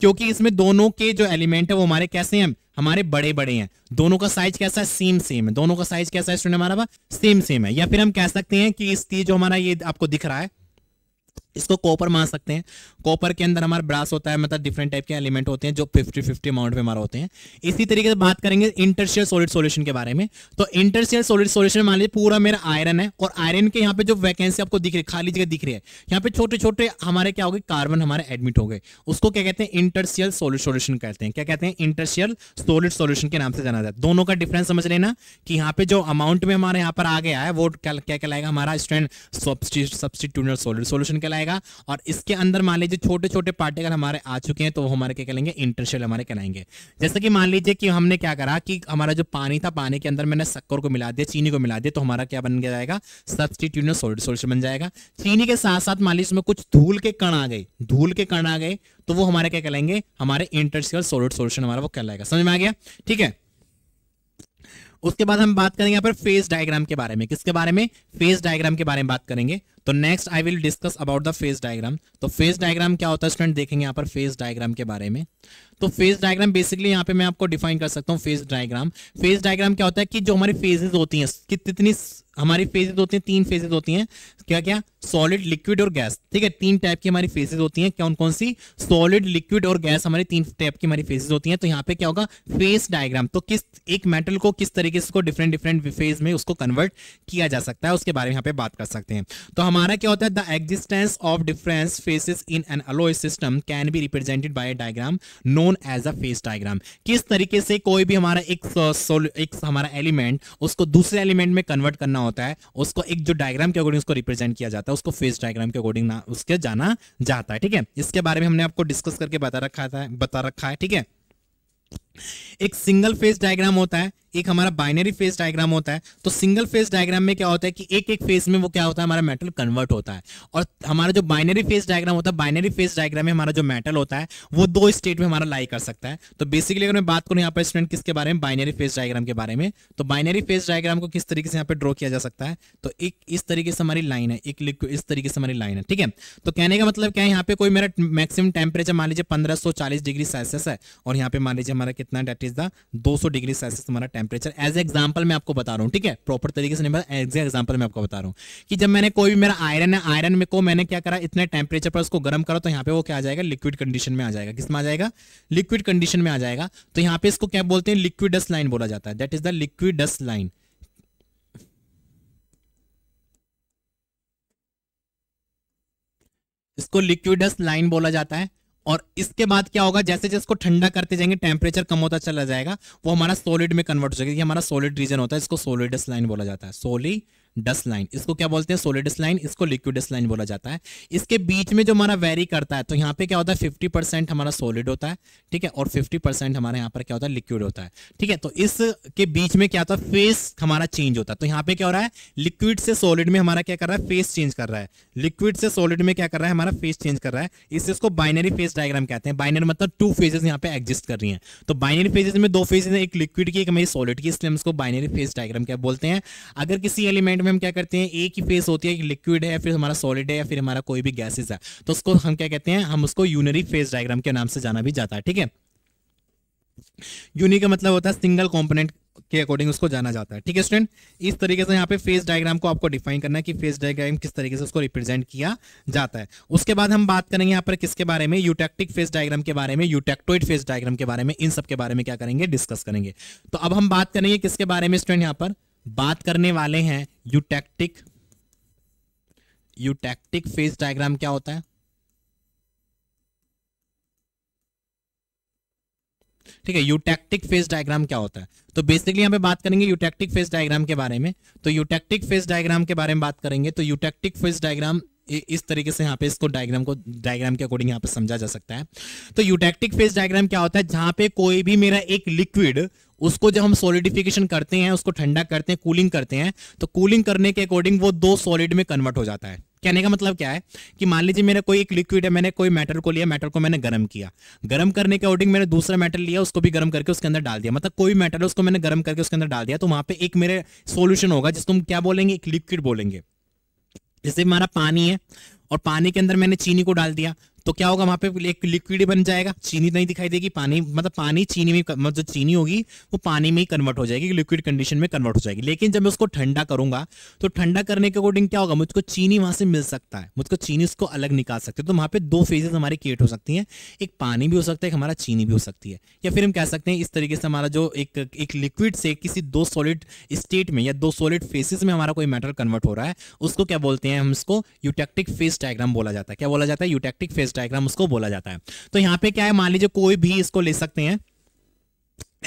क्योंकि इसमें दोनों के जो एलिमेंट है वो हमारे कैसे हैं हमारे बड़े बड़े हैं दोनों का साइज कैसा है सेम सेम है दोनों का साइज कैसा है स्टूडेंट हमारा सेम सेम है या फिर हम कह सकते हैं कि इस जो हमारा ये आपको दिख रहा है इसको कॉपर मान सकते हैं कॉपर के अंदर हमारा ब्रास होता है मतलब डिफरेंट टाइप के एलिमेंट होते हैं जो 50 50 अमाउंट में हमारा होते हैं इसी तरीके से बात करेंगे इंटरशियल सॉलिड सॉल्यूशन के बारे में तो इंटरशियल सॉलिड सॉल्यूशन मान लीजिए पूरा मेरा आयरन है और आयरन के यहाँ पे जो वैकेंसी आपको दिख रही है खाली जगह दिख रही है यहाँ पे छोटे छोटे हमारे क्या हो गए कार्बन हमारे एडमिट हो गए उसको क्या कहते हैं इंटरशियल सोलिड सोल्यूशन कहते हैं क्या कहते हैं इंटरशियल सोलिड सोल्यूशन के नाम से जाना जाता है दोनों का डिफरेंस समझ लेना कि यहाँ पे जो अमाउंट में हमारे यहाँ पर आ गया है वो क्या कहलाएगा हमारा स्टैंड सोलिड सोल्यूशन कहलाएगा जाएगा और इसके अंदर मान लीजिए छोटे छोटे पार्टिकल हमारे आ चुके हैं तो वो हमारे क्या कहेंगे इंटरशेल हमारे कहलाएंगे जैसे कि मान लीजिए कि हमने क्या करा कि हमारा जो पानी था पानी के अंदर मैंने शक्कर को मिला दिया चीनी को मिला दिया तो हमारा क्या बन जाएगा सब्सटीट्यूट सोल्ड सोल्यूशन बन जाएगा चीनी के साथ साथ मान लीजिए कुछ धूल के कण आ गए धूल के कण आ गए तो वो हमारे क्या कहलाएंगे हमारे इंटरशियल सोलिड सोल्यूशन हमारा वो कहलाएगा समझ में आ गया ठीक है उसके बाद हम बात करेंगे यहाँ पर फेस डायग्राम के बारे में किसके बारे में फेस डायग्राम के बारे में बात करेंगे तो next I will discuss about the phase diagram तो फेस डायग्राम क्या होता है स्टूडेंट देखेंगे यहाँ पर फेस डायग्राम के बारे में तो फेस डायग्राम बेसिकली यहाँ पे मैं आपको डिफाइन कर सकता हूँ फेस डायग्राम फेस डायग्राम क्या होता है कि जो हमारी फेजेज होती हैं कि कितनी हमारी फेजेज होती हैं तीन फेजेज होती हैं क्या क्या सॉलिड लिक्विड और गैस ठीक है तीन टाइप की हमारी फेजेज होती हैं कौन कौन सी सॉलिड लिक्विड और गैस हमारी तीन टाइप की हमारी फेजेज होती हैं तो यहाँ पे क्या होगा फेस डायग्राम तो किस एक मेटल को किस तरीके से डिफरेंट डिफरेंट फेज में उसको कन्वर्ट किया जा सकता है उसके बारे में यहाँ पे बात कर सकते हैं तो हम हमारा क्या होता है the existence of difference phases in an alloy system can be represented by diagram known as a phase diagram किस तरीके से कोई भी हमारा एक एक हमारा एलिमेंट उसको दूसरे एलिमेंट में कन्वर्ट करना होता है उसको एक जो डायग्राम के अकॉर्डिंग उसको रिप्रेजेंट किया जाता है उसको फेस डायग्राम के अकॉर्डिंग उसके जाना जाता है ठीक है इसके बारे में हमने आपको डिस्कस करके बता रखा था बता रखा है ठीक है एक सिंगल फेस डायग्राम होता है एक हमारा बाइनरी फेस डायग्राम होता है तो सिंगल फेस डायग्राम में क्या होता है कि एक एक फेस में वो क्या होता है हमारा मेटल कन्वर्ट होता है और हमारा जो बाइनरी फेस डायग्राम होता है बाइनरी फेस डायग्राम में हमारा जो मेटल होता है वो दो स्टेट में हमारा लाई कर सकता है तो बेसिकली अगर मैं बात करूँ यहाँ पर स्टूडेंट किसके बारे में बाइनरी फेस डायग्राम के बारे में तो बाइनरी फेस डायग्राम को किस तरीके से यहाँ पर ड्रॉ किया जा सकता है तो एक इस तरीके से हमारी लाइन है एक लिक्विड इस तरीके से हमारी लाइन है ठीक है तो कहने का मतलब क्या है यहाँ पे कोई मेरा मैक्सिमम टेम्परेचर मान लीजिए पंद्रह डिग्री सेल्सियस है और यहाँ पे मान लीजिए हमारा कितना डेट इज द दो डिग्री सेल्सियस हमारा टेम्परेचर एज एग्जाम्पल मैं आपको बता रहा हूँ ठीक है प्रॉपर तरीके से नहीं बता एज एग्जाम्पल मैं आपको बता रहा हूँ कि जब मैंने कोई भी मेरा आयरन है आयरन में को मैंने क्या करा इतने टेम्परेचर पर उसको गर्म करा तो यहाँ पे वो क्या आ जाएगा लिक्विड कंडीशन में आ जाएगा किस में आ जाएगा लिक्विड कंडीशन में आ जाएगा तो यहाँ पे इसको क्या बोलते हैं लिक्विडस लाइन बोला जाता है that is the liquidus line इसको लिक्विडस लाइन बोला जाता है और इसके बाद क्या होगा जैसे जैसे इसको ठंडा करते जाएंगे टेम्परेचर कम होता चला जाएगा वो हमारा सॉलिड में कन्वर्ट हो जाएगा ये हमारा सॉलिड रीजन होता है इसको सोलिडस लाइन बोला जाता है सोली डस्ट लाइन इसको क्या बोलते हैं सोलिडस लाइन इसको लिक्विडस लाइन बोला जाता है इसके बीच में जो हमारा वेरी करता है तो यहाँ पे क्या होता है फिफ्टी परसेंट हमारा सोलिड होता है ठीक है और फिफ्टी परसेंट हमारे यहाँ पर क्या होता है लिक्विड होता है ठीक है तो इसके बीच में क्या होता है फेस हमारा चेंज होता है तो यहाँ पे क्या हो रहा है लिक्विड से सोलिड में हमारा क्या कर रहा है फेस चेंज कर रहा है लिक्विड से सोलिड में क्या कर रहा है हमारा फेस चेंज कर रहा है इससे इसको बाइनरी फेस डायग्राम कहते हैं बाइनरी मतलब टू फेजेस यहाँ पे एग्जिस्ट कर रही है तो बाइनरी फेजेस में दो फेजेस एक लिक्विड की एक हमारी सॉलिड की इसलिए हम इसको बाइनरी फेस डायग्राम क्या बोलते हैं अगर किसी एलिमेंट में हम क्या करते हैं एक ही फेस होती है लिक्विड है फिर हमारा सॉलिड है या फिर हमारा कोई भी गैसेज है तो उसको हम क्या कहते हैं हम उसको यूनरी फेस डायग्राम के नाम से जाना भी जाता है ठीक है यूनी का मतलब होता है सिंगल कॉम्पोनेंट के अकॉर्डिंग उसको जाना जाता है ठीक है स्टूडेंट इस तरीके से यहाँ पे फेस डायग्राम को आपको डिफाइन करना है कि फेस डायग्राम किस तरीके से उसको रिप्रेजेंट किया जाता है उसके बाद हम बात करेंगे यहाँ पर किसके बारे में यूटेक्टिक फेस डायग्राम के बारे में यूटेक्टोइड फेस डायग्राम के बारे में इन सब के बारे में क्या करेंगे डिस्कस करेंगे तो अब हम बात करेंगे किसके बारे में स्टूडेंट यहाँ पर बात करने वाले हैं यूटैक्टिक यूटैक्टिक फेस डायग्राम क्या होता है ठीक है यूटैक्टिक फेस डायग्राम क्या होता है तो बेसिकली यहां पे बात करेंगे यूटैक्टिक फेस डायग्राम के बारे में तो यूटैक्टिक फेस डायग्राम के बारे में बात करेंगे तो यूटैक्टिक फेस डायग्राम इस तरीके से यहाँ पे इसको डायग्राम को डायग्राम के अकॉर्डिंग यहाँ पे समझा जा सकता है तो यूटैक्टिक फेस डायग्राम क्या होता है जहां पे कोई भी मेरा एक लिक्विड उसको जब हम सोलिडिफिकेशन करते हैं उसको ठंडा करते हैं कूलिंग करते हैं तो कूलिंग करने के अकॉर्डिंग वो दो सॉलिड में कन्वर्ट हो जाता है कहने का मतलब क्या है कि मान लीजिए मेरा कोई एक लिक्विड है मैंने कोई मैटर को लिया मैटर को मैंने गर्म किया गर्म करने के अकॉर्डिंग मैंने दूसरा मैटर लिया उसको भी गर्म करके उसके अंदर डाल दिया मतलब कोई मैटर है उसको मैंने गर्म करके उसके अंदर डाल दिया तो वहां पर एक मेरे सोल्यूशन होगा जिसको हम क्या बोलेंगे एक लिक्विड बोलेंगे जैसे हमारा पानी है और पानी के अंदर मैंने चीनी को डाल दिया तो क्या होगा वहां पे एक लिक्विड बन जाएगा चीनी नहीं दिखाई देगी पानी मतलब पानी चीनी में मतलब जो चीनी होगी वो पानी में ही कन्वर्ट हो जाएगी लिक्विड कंडीशन में कन्वर्ट हो जाएगी लेकिन जब मैं उसको ठंडा करूंगा तो ठंडा करने के अकॉर्डिंग क्या होगा मुझको चीनी वहां से मिल सकता है मुझको चीनी उसको अलग निकाल सकते हैं तो वहां पर दो फेजेस हमारी क्रिएट हो सकती है एक पानी भी हो सकता है हमारा चीनी भी हो सकती है या फिर हम कह सकते हैं इस तरीके से हमारा जो एक एक लिक्विड से किसी दो सॉलिड स्टेट में या दो सॉलिड फेसिस में हमारा कोई मैटर कन्वर्ट हो रहा है उसको क्या बोलते हैं हम इसको यूटेक्टिक फेस डायग्राम बोला जाता है क्या बोला जाता है यूटेक्टिक फेस डायग्राम उसको बोला जाता है तो यहाँ पे क्या है मान लीजिए कोई भी इसको ले सकते हैं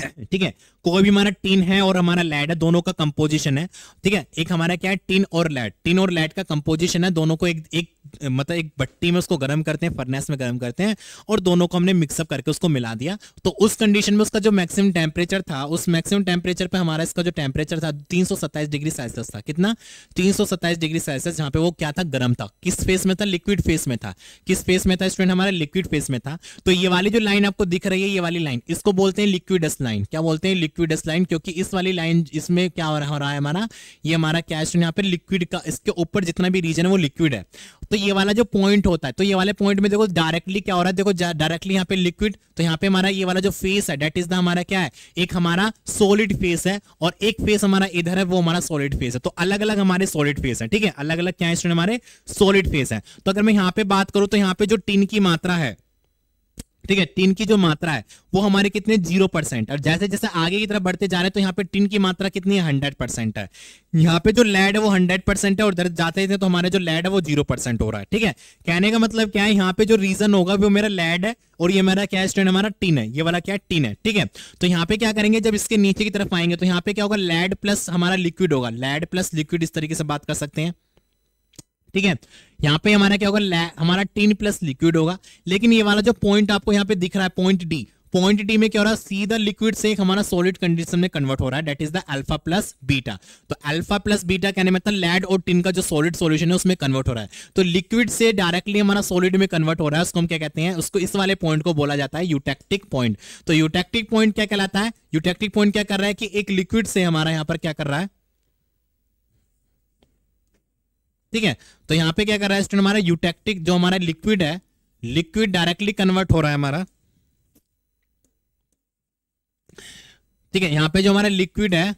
ठीक है कोई भी हमारा टीन है और हमारा लैड है दोनों का कंपोजिशन है ठीक है एक हमारा क्या है टीन और लैड टीन और लैड का कंपोजिशन है दोनों को एक एक मतलब एक बट्टी में उसको गर्म करते हैं फर्नेस में गर्म करते हैं और दोनों को हमने मिक्सअप करके उसको मिला दिया तो उस कंडीशन में उसका जो मैक्सिमम टेम्परेचर था उस मैक्सिमम टेम्परेचर पे हमारा इसका जो टेम्परेचर था तीन डिग्री सेल्सियस था कितना तीन डिग्री सेल्सियस जहाँ पे वो क्या था गर्म था किस फेस में था लिक्विड फेस में था किस फेस में था स्टूडेंट हमारा लिक्विड फेस में था तो ये वाली जो लाइन आपको दिख रही है ये वाली लाइन इसको बोलते हैं लिक्विडस लाइन लाइन क्या बोलते हैं लिक्विडस लाइन क्योंकि इस वाली लाइन इसमें क्या हो रहा है हमारा ये हमारा क्या है यहाँ पे लिक्विड का इसके ऊपर जितना भी रीजन है वो लिक्विड है तो ये वाला जो पॉइंट होता है तो ये वाले पॉइंट में देखो डायरेक्टली क्या हो रहा है देखो डायरेक्टली यहाँ पे लिक्विड तो यहाँ पे हमारा ये वाला जो फेस है डेट इज द हमारा क्या है एक हमारा सोलिड फेस है और एक फेस हमारा इधर है वो हमारा सॉलिड फेस है तो अलग अलग हमारे सॉलिड फेस है ठीक है अलग अलग क्या है हमारे सॉलिड फेस है तो अगर मैं यहाँ पे बात करूं तो यहाँ पे जो टिन की मात्रा है ठीक है टिन की जो मात्रा है वो हमारे कितने जीरो परसेंट और जैसे जैसे आगे की तरफ बढ़ते जा रहे हैं तो यहाँ पे टिन की मात्रा कितनी है हंड्रेड परसेंट है यहाँ पे जो लैड है वो हंड्रेड परसेंट है और जाते थे तो हमारे जो लैड है वो जीरो परसेंट हो रहा है ठीक है कहने का मतलब क्या है यहाँ पे जो रीजन होगा वो मेरा लैड है और ये मेरा क्या स्टैंड हमारा टिन है ये वाला क्या टिन है ठीक है तो यहाँ पे क्या करेंगे जब इसके नीचे की तरफ आएंगे तो यहाँ पे क्या होगा लैड प्लस हमारा लिक्विड होगा लैड प्लस लिक्विड इस तरीके से बात कर सकते हैं ठीक है यहाँ पे हमारा क्या होगा हमारा टीन प्लस लिक्विड होगा लेकिन ये वाला जो पॉइंट आपको यहाँ पे दिख रहा है पॉइंट डी पॉइंट डी में क्या हो रहा है सीधा लिक्विड से एक हमारा सॉलिड कंडीशन में कन्वर्ट हो रहा है that is the alpha plus beta तो अल्फा प्लस बीटा कहने मतलब लैड और टिन का जो सॉलिड सॉल्यूशन है उसमें कन्वर्ट हो रहा है तो लिक्विड से डायरेक्टली हमारा सॉलिड में कन्वर्ट हो रहा है उसको हम क्या कहते हैं उसको इस वाले पॉइंट को बोला जाता है यूटेक्टिक पॉइंट तो यूटेक्टिक पॉइंट क्या कहलाता है यूटेक्टिक पॉइंट क्या कर रहा है कि एक लिक्विड से हमारा यहाँ पर क्या कर रहा है ठीक है तो यहाँ पे क्या कर रहा है स्टूडेंट हमारा यूटेक्टिक जो हमारा लिक्विड है लिक्विड डायरेक्टली कन्वर्ट हो रहा है हमारा ठीक है यहाँ पे जो हमारा लिक्विड है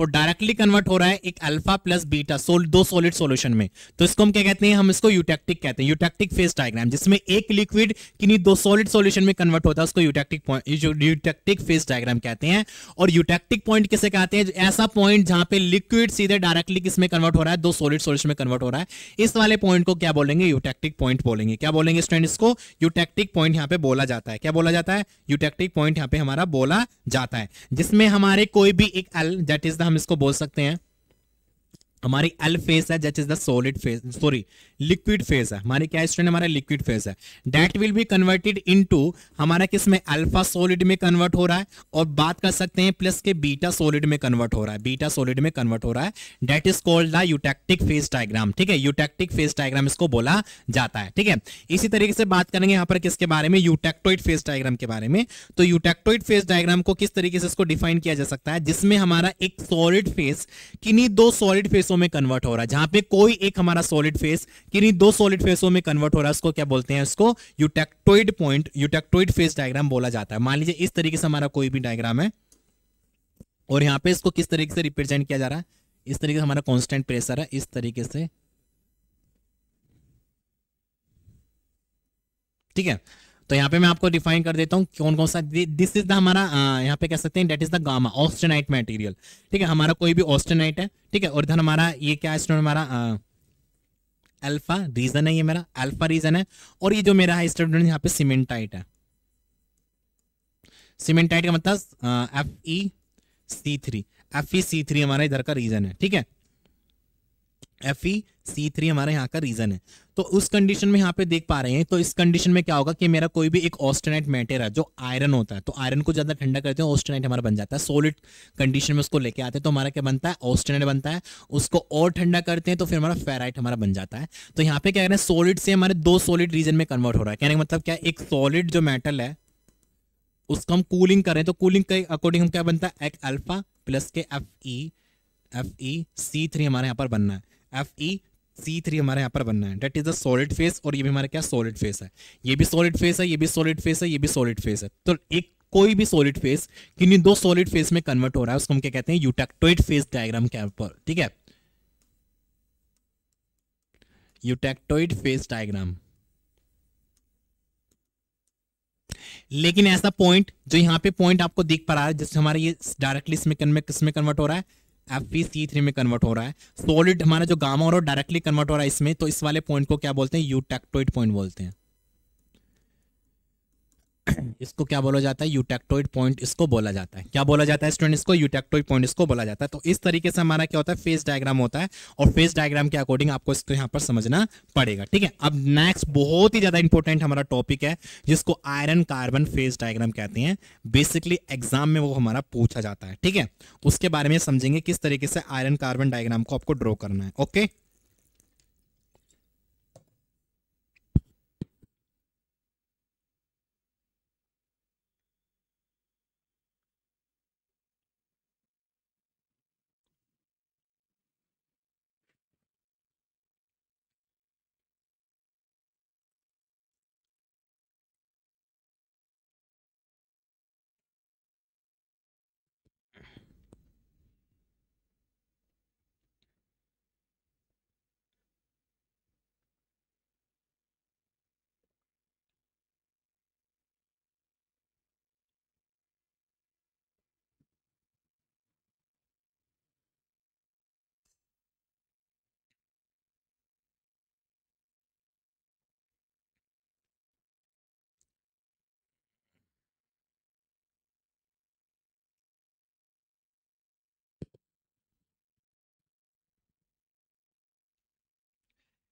वो डायरेक्टली कन्वर्ट हो रहा है एक अल्फा प्लस बीटा सोल दो सोलिड सॉल्यूशन में तो इसको हम क्या कहते हैं हम इसको यूटेक्टिक कहते हैं यूटेक्टिक फेस डायग्राम जिसमें एक लिक्विड किन्हीं दो सॉलिड सॉल्यूशन में कन्वर्ट होता है उसको eutectic point eutectic phase diagram कहते हैं और यूटेक्टिक पॉइंट किसे कहते हैं ऐसा पॉइंट जहां पे लिक्विड सीधे डायरेक्टली किसमें कन्वर्ट हो रहा है दो सोलिड सोल्यूशन में कन्वर्ट हो रहा है इस वाले पॉइंट को क्या बोलेंगे यूटेक्टिक पॉइंट बोलेंगे क्या बोलेंगे स्टूडेंट इसको यूटेक्टिक पॉइंट यहाँ पे बोला जाता है क्या बोला जाता है यूटेक्टिक पॉइंट यहाँ पे हमारा बोला जाता है जिसमें हमारे कोई भी एक एल दैट इज द हम इसको बोल सकते हैं हमारी एल फेस है that is the solid phase sorry liquid phase है हमारे क्या स्टूडेंट हमारा लिक्विड फेस है that will be converted into हमारा किस में अल्फा सॉलिड में कन्वर्ट हो रहा है और बात कर सकते हैं प्लस के बीटा सॉलिड में कन्वर्ट हो रहा है बीटा सॉलिड में कन्वर्ट हो रहा है that is called the eutectic phase diagram ठीक है यूटेक्टिक फेस डायग्राम इसको बोला जाता है ठीक है इसी तरीके से बात करेंगे यहाँ पर किसके बारे में यूटेक्टोइड फेस डायग्राम के बारे में तो यूटेक्टोइड फेस डायग्राम को किस तरीके से इसको डिफाइन किया जा सकता है जिसमें हमारा एक सॉलिड फेस किन्हीं दो सॉलिड फेस फेसों में कन्वर्ट हो रहा है जहां पे कोई एक हमारा सॉलिड फेस किन्हीं दो सॉलिड फेसों में कन्वर्ट हो रहा है उसको क्या बोलते हैं उसको eutectoid point eutectoid phase diagram बोला जाता है मान लीजिए इस तरीके से हमारा कोई भी डायग्राम है और यहाँ पे इसको किस तरीके से रिप्रेजेंट किया जा रहा है इस तरीके से हमारा कॉन्स्टेंट प्रेशर है इस तरीके से ठीक है तो यहाँ पे मैं आपको डिफाइन कर देता हूँ कौन कौन सा दिस इज द हमारा यहाँ पे कह सकते हैं that is the gamma austenite material ठीक है हमारा कोई भी ऑस्टेनाइट है ठीक है और इधर हमारा ये क्या है स्टूडेंट हमारा अल्फा रीजन है ये मेरा अल्फा रीजन है और ये जो मेरा है स्टूडेंट यहाँ पे सीमेंटाइट है सीमेंटाइट का मतलब F E C three F E C three हमारा इधर का रीजन है ठीक है एफ ई सी थ्री हमारे यहाँ का रीजन है तो उस कंडीशन में यहाँ पे देख पा रहे हैं तो इस कंडीशन में क्या होगा कि मेरा कोई भी एक ऑस्टेनाइट मैटर है जो आयरन होता है तो आयरन को ज्यादा ठंडा करते हैं ऑस्टेनाइट हमारा बन जाता है सोलिड कंडीशन में उसको लेके आते हैं तो हमारा क्या बनता है ऑस्टेनाइट बनता है उसको और ठंडा करते हैं तो फिर हमारा फेराइट हमारा बन जाता है तो यहाँ पे क्या कह रहे हैं सोलिड से हमारे दो सोलिड रीजन में कन्वर्ट हो रहा है कहने का मतलब क्या एक सॉलिड जो मेटल है उसको हम कूलिंग कर रहे हैं तो कूलिंग के अकॉर्डिंग हम क्या बनता है एक अल्फा प्लस के F E F E C three हमारे यहाँ पर बनना है एफ ई सी थ्री हमारे यहाँ पर बनना है that is the solid phase और ये भी हमारे क्या सॉलिड फेस है ये भी सॉलिड फेस है ये भी सॉलिड फेस है ये भी सॉलिड फेस है तो एक कोई भी सॉलिड फेस किन्हीं दो सॉलिड फेस में कन्वर्ट हो रहा है उसको हम क्या कहते हैं यूटेक्टोइड फेस डायग्राम के ऊपर ठीक है यूटेक्टोइड फेस डायग्राम लेकिन ऐसा पॉइंट जो यहां पे पॉइंट आपको दिख पा रहा है जिससे हमारे ये डायरेक्टली इसमें किसमें कन्वर्ट हो रहा है एफ सी थ्री में कन्वर्ट हो रहा है सोलिड हमारा जो गामा हो रहा है डायरेक्टली कन्वर्ट हो रहा है इसमें तो इस वाले पॉइंट को क्या बोलते हैं यूटेक्टोइड पॉइंट बोलते हैं इसको क्या बोला जाता है यूटेक्टोइड पॉइंट इसको बोला जाता है क्या बोला जाता है स्टूडेंट इसको यूटेक्टोइड पॉइंट इसको बोला जाता है तो इस तरीके से हमारा क्या होता है फेस डायग्राम होता है और फेस डायग्राम के अकॉर्डिंग आपको इसको यहाँ पर समझना पड़ेगा ठीक है अब नेक्स्ट बहुत ही ज्यादा इंपॉर्टेंट हमारा टॉपिक है जिसको आयरन कार्बन फेस डायग्राम कहते हैं बेसिकली एग्जाम में वो हमारा पूछा जाता है ठीक है उसके बारे में समझेंगे किस तरीके से आयरन कार्बन डायग्राम को आपको ड्रॉ करना है ओके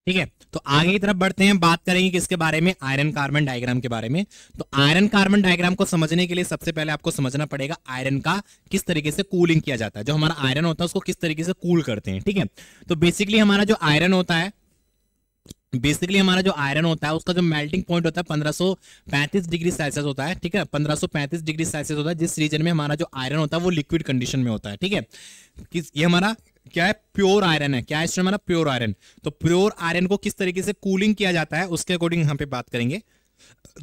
ठीक है तो आगे की तरफ बढ़ते हैं बात करेंगे किसके बारे में आयरन कार्बन डायग्राम के बारे में तो आयरन कार्बन डायग्राम को समझने के लिए सबसे पहले आपको समझना पड़ेगा आयरन का किस तरीके से कूलिंग किया जाता है जो हमारा आयरन होता है उसको किस तरीके से कूल करते हैं ठीक है तो बेसिकली हमारा जो आयरन होता है बेसिकली हमारा जो आयरन होता है उसका जो मेल्टिंग पॉइंट होता है पंद्रह डिग्री सेल्सियस होता है ठीक है पंद्रह डिग्री सेल्सियस होता है जिस रीजन में हमारा जो आयरन होता है वो लिक्विड कंडीशन में होता है ठीक है ये हमारा क्या है प्योर आयरन है क्या है इसमें हमारा प्योर आयरन तो प्योर आयरन को किस तरीके से कूलिंग किया जाता है उसके अकॉर्डिंग यहां पे बात करेंगे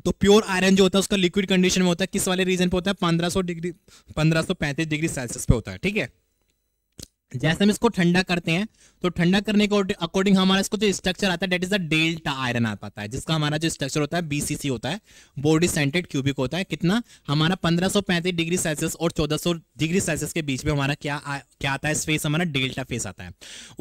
तो प्योर आयरन जो होता है उसका लिक्विड कंडीशन में होता है किस वाले रीजन पे होता है 1500 डिग्री 1535 डिग्री सेल्सियस पे होता है ठीक है जैसे हम इसको ठंडा करते हैं तो ठंडा करने के अकॉर्डिंग हमारा इसको जो स्ट्रक्चर आता है that is the delta iron आ पाता है जिसका हमारा जो स्ट्रक्चर होता है बीसीसी होता है बॉडी सेंटेड क्यूबिक होता है कितना हमारा 1535 डिग्री सेल्सियस और 1400 डिग्री सेल्सियस के बीच में हमारा क्या आ, क्या आता है फेस हमारा डेल्टा फेस आता है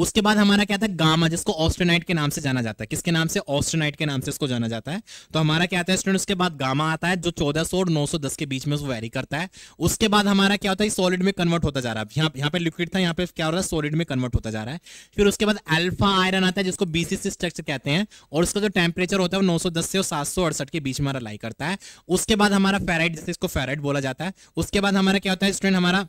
उसके बाद हमारा क्या था गामा जिसको ऑस्ट्रोनाइट के नाम से जाना जाता है किसके नाम से ऑस्ट्रोनाइट के नाम से इसको जाना जाता है तो हमारा क्या आता है स्टूडेंट उसके बाद गामा आता है जो चौदह और नौ के बीच में उसको वेरी करता है उसके बाद हमारा क्या होता है सॉलिड में कन्वर्ट होता जा रहा है यहाँ पे लिक्विड था यहाँ पे क्या हो रहा है सोलिड में कन्वर्ट होता जा रहा है फिर उसके बाद अल्फा आयरन आता है जिसको बीसीसी स्ट्रक्चर कहते हैं और उसका जो टेम्परेचर होता है वो 910 से और सात के बीच में हमारा लाई करता है उसके बाद हमारा फेराइट जिससे इसको फेराइट बोला जाता है उसके बाद हमारा क्या होता है स्टूडेंट हमारा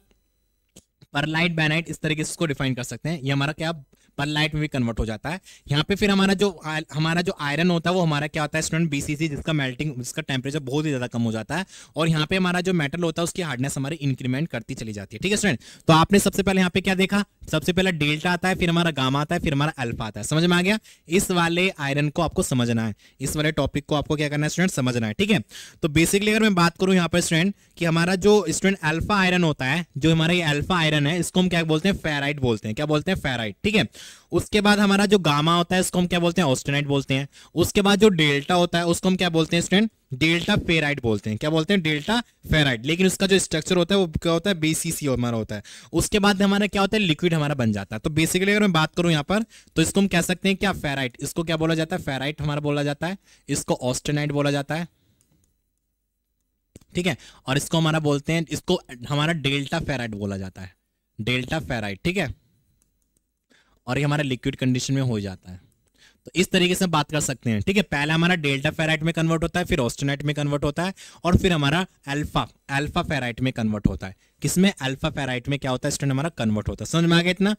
परलाइट बैनाइट इस तरीके से इसको डिफाइन कर सकते हैं ये हमारा क्या पर लाइट में भी कन्वर्ट हो जाता है यहाँ पे फिर हमारा जो हमारा जो आयरन होता है वो हमारा क्या होता है स्टूडेंट बीसीसी जिसका मेल्टिंग जिसका टेम्परेचर बहुत ही ज्यादा कम हो जाता है और यहाँ पे हमारा जो मेटल होता है उसकी हार्डनेस हमारी इंक्रीमेंट करती चली जाती है ठीक है स्टूडेंट तो आपने सबसे पहले यहाँ पे क्या देखा सबसे पहले डेल्टा आता है फिर हमारा गामा आता है फिर हमारा अल्फा आता है समझ में आ गया इस वाले आयरन को आपको समझना है इस वाले टॉपिक को आपको क्या करना है स्टूडेंट समझना है ठीक है तो बेसिकली अगर मैं बात करूं यहाँ पर स्टूडेंट कि हमारा जो स्टूडेंट अल्फा आयरन होता है जो हमारा ये अल्फा आयरन है इसको हम क्या बोलते हैं फेराइट बोलते हैं क्या बोलते हैं फेराइट ठीक है उसके बाद हमारा जो गामा होता है उसको हम क्या बोलते हैं ऑस्टेनाइट बोलते हैं उसके बाद जो डेल्टा होता है उसको हम क्या बोलते हैं स्टूडेंट डेल्टा फेराइट बोलते हैं क्या बोलते हैं डेल्टा फेराइट लेकिन उसका जो स्ट्रक्चर होता है वो क्या होता है बीसीसी हमारा होता है उसके बाद हमारा क्या होता है लिक्विड हमारा बन जाता है तो बेसिकली अगर मैं बात करूं यहाँ पर तो इसको हम कह सकते हैं क्या फेराइट इसको क्या बोला जाता है फेराइट हमारा बोला जाता है इसको ऑस्टेनाइट बोला जाता है ठीक है और इसको हमारा बोलते हैं इसको हमारा डेल्टा फेराइट बोला जाता है डेल्टा फेराइट ठीक है और ये हमारा लिक्विड कंडीशन में हो जाता है तो इस तरीके से बात कर सकते हैं ठीक है पहले हमारा डेल्टा फेराइट में कन्वर्ट होता है फिर ऑस्टोनाइट में कन्वर्ट होता है और फिर हमारा अल्फा अल्फा फेराइट में कन्वर्ट होता है किसमें अल्फा फेराइट में क्या होता है स्टूडेंट हमारा कन्वर्ट होता है समझ में आ गया इतना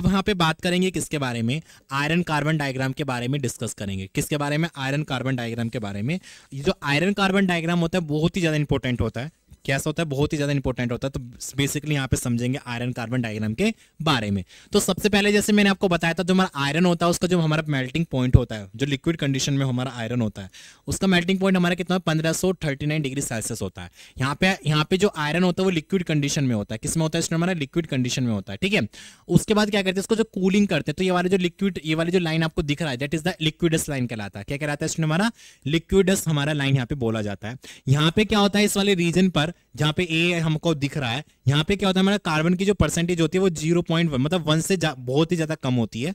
अब यहाँ पे बात करेंगे किसके बारे में आयरन कार्बन डायग्राम के बारे में डिस्कस करेंगे किसके बारे में आयरन कार्बन डायग्राम के बारे में ये जो आयरन कार्बन डायग्राम होता है बहुत ही ज़्यादा इंपॉर्टेंट होता है कैसा होता है बहुत ही ज्यादा इंपॉर्टेंट होता है तो बेसिकली यहाँ पे समझेंगे आयरन कार्बन डायग्राम के बारे में तो सबसे पहले जैसे मैंने आपको बताया था जो हमारा आयरन होता है उसका जो हमारा मेल्टिंग पॉइंट होता है जो लिक्विड कंडीशन में हमारा आयरन होता है उसका मेल्टिंग पॉइंट हमारा कितना पंद्रह डिग्री सेल्सियस होता है यहाँ पे यहाँ पे जो आयरन होता है वो लिक्विड कंडीशन में होता है किसमें होता है इसमें हमारा लिक्विड कंडीशन में होता है ठीक है उसके बाद क्या करते हैं इसको जो कूलिंग करते हैं तो ये वाले जो लिक्विड ये वाली जो लाइन आपको दिख रहा है that is the liquidus line कहलाता है क्या कहलाता है इसमें हमारा लिक्विडस हमारा लाइन यहाँ पे बोला जाता है यहाँ पे क्या होता है इस वाले रीजन पर पर जहाँ पे ए हमको दिख रहा है यहाँ पे क्या होता है हमारा कार्बन की जो परसेंटेज होती है वो जीरो पॉइंट वन मतलब वन से बहुत ही ज्यादा कम होती है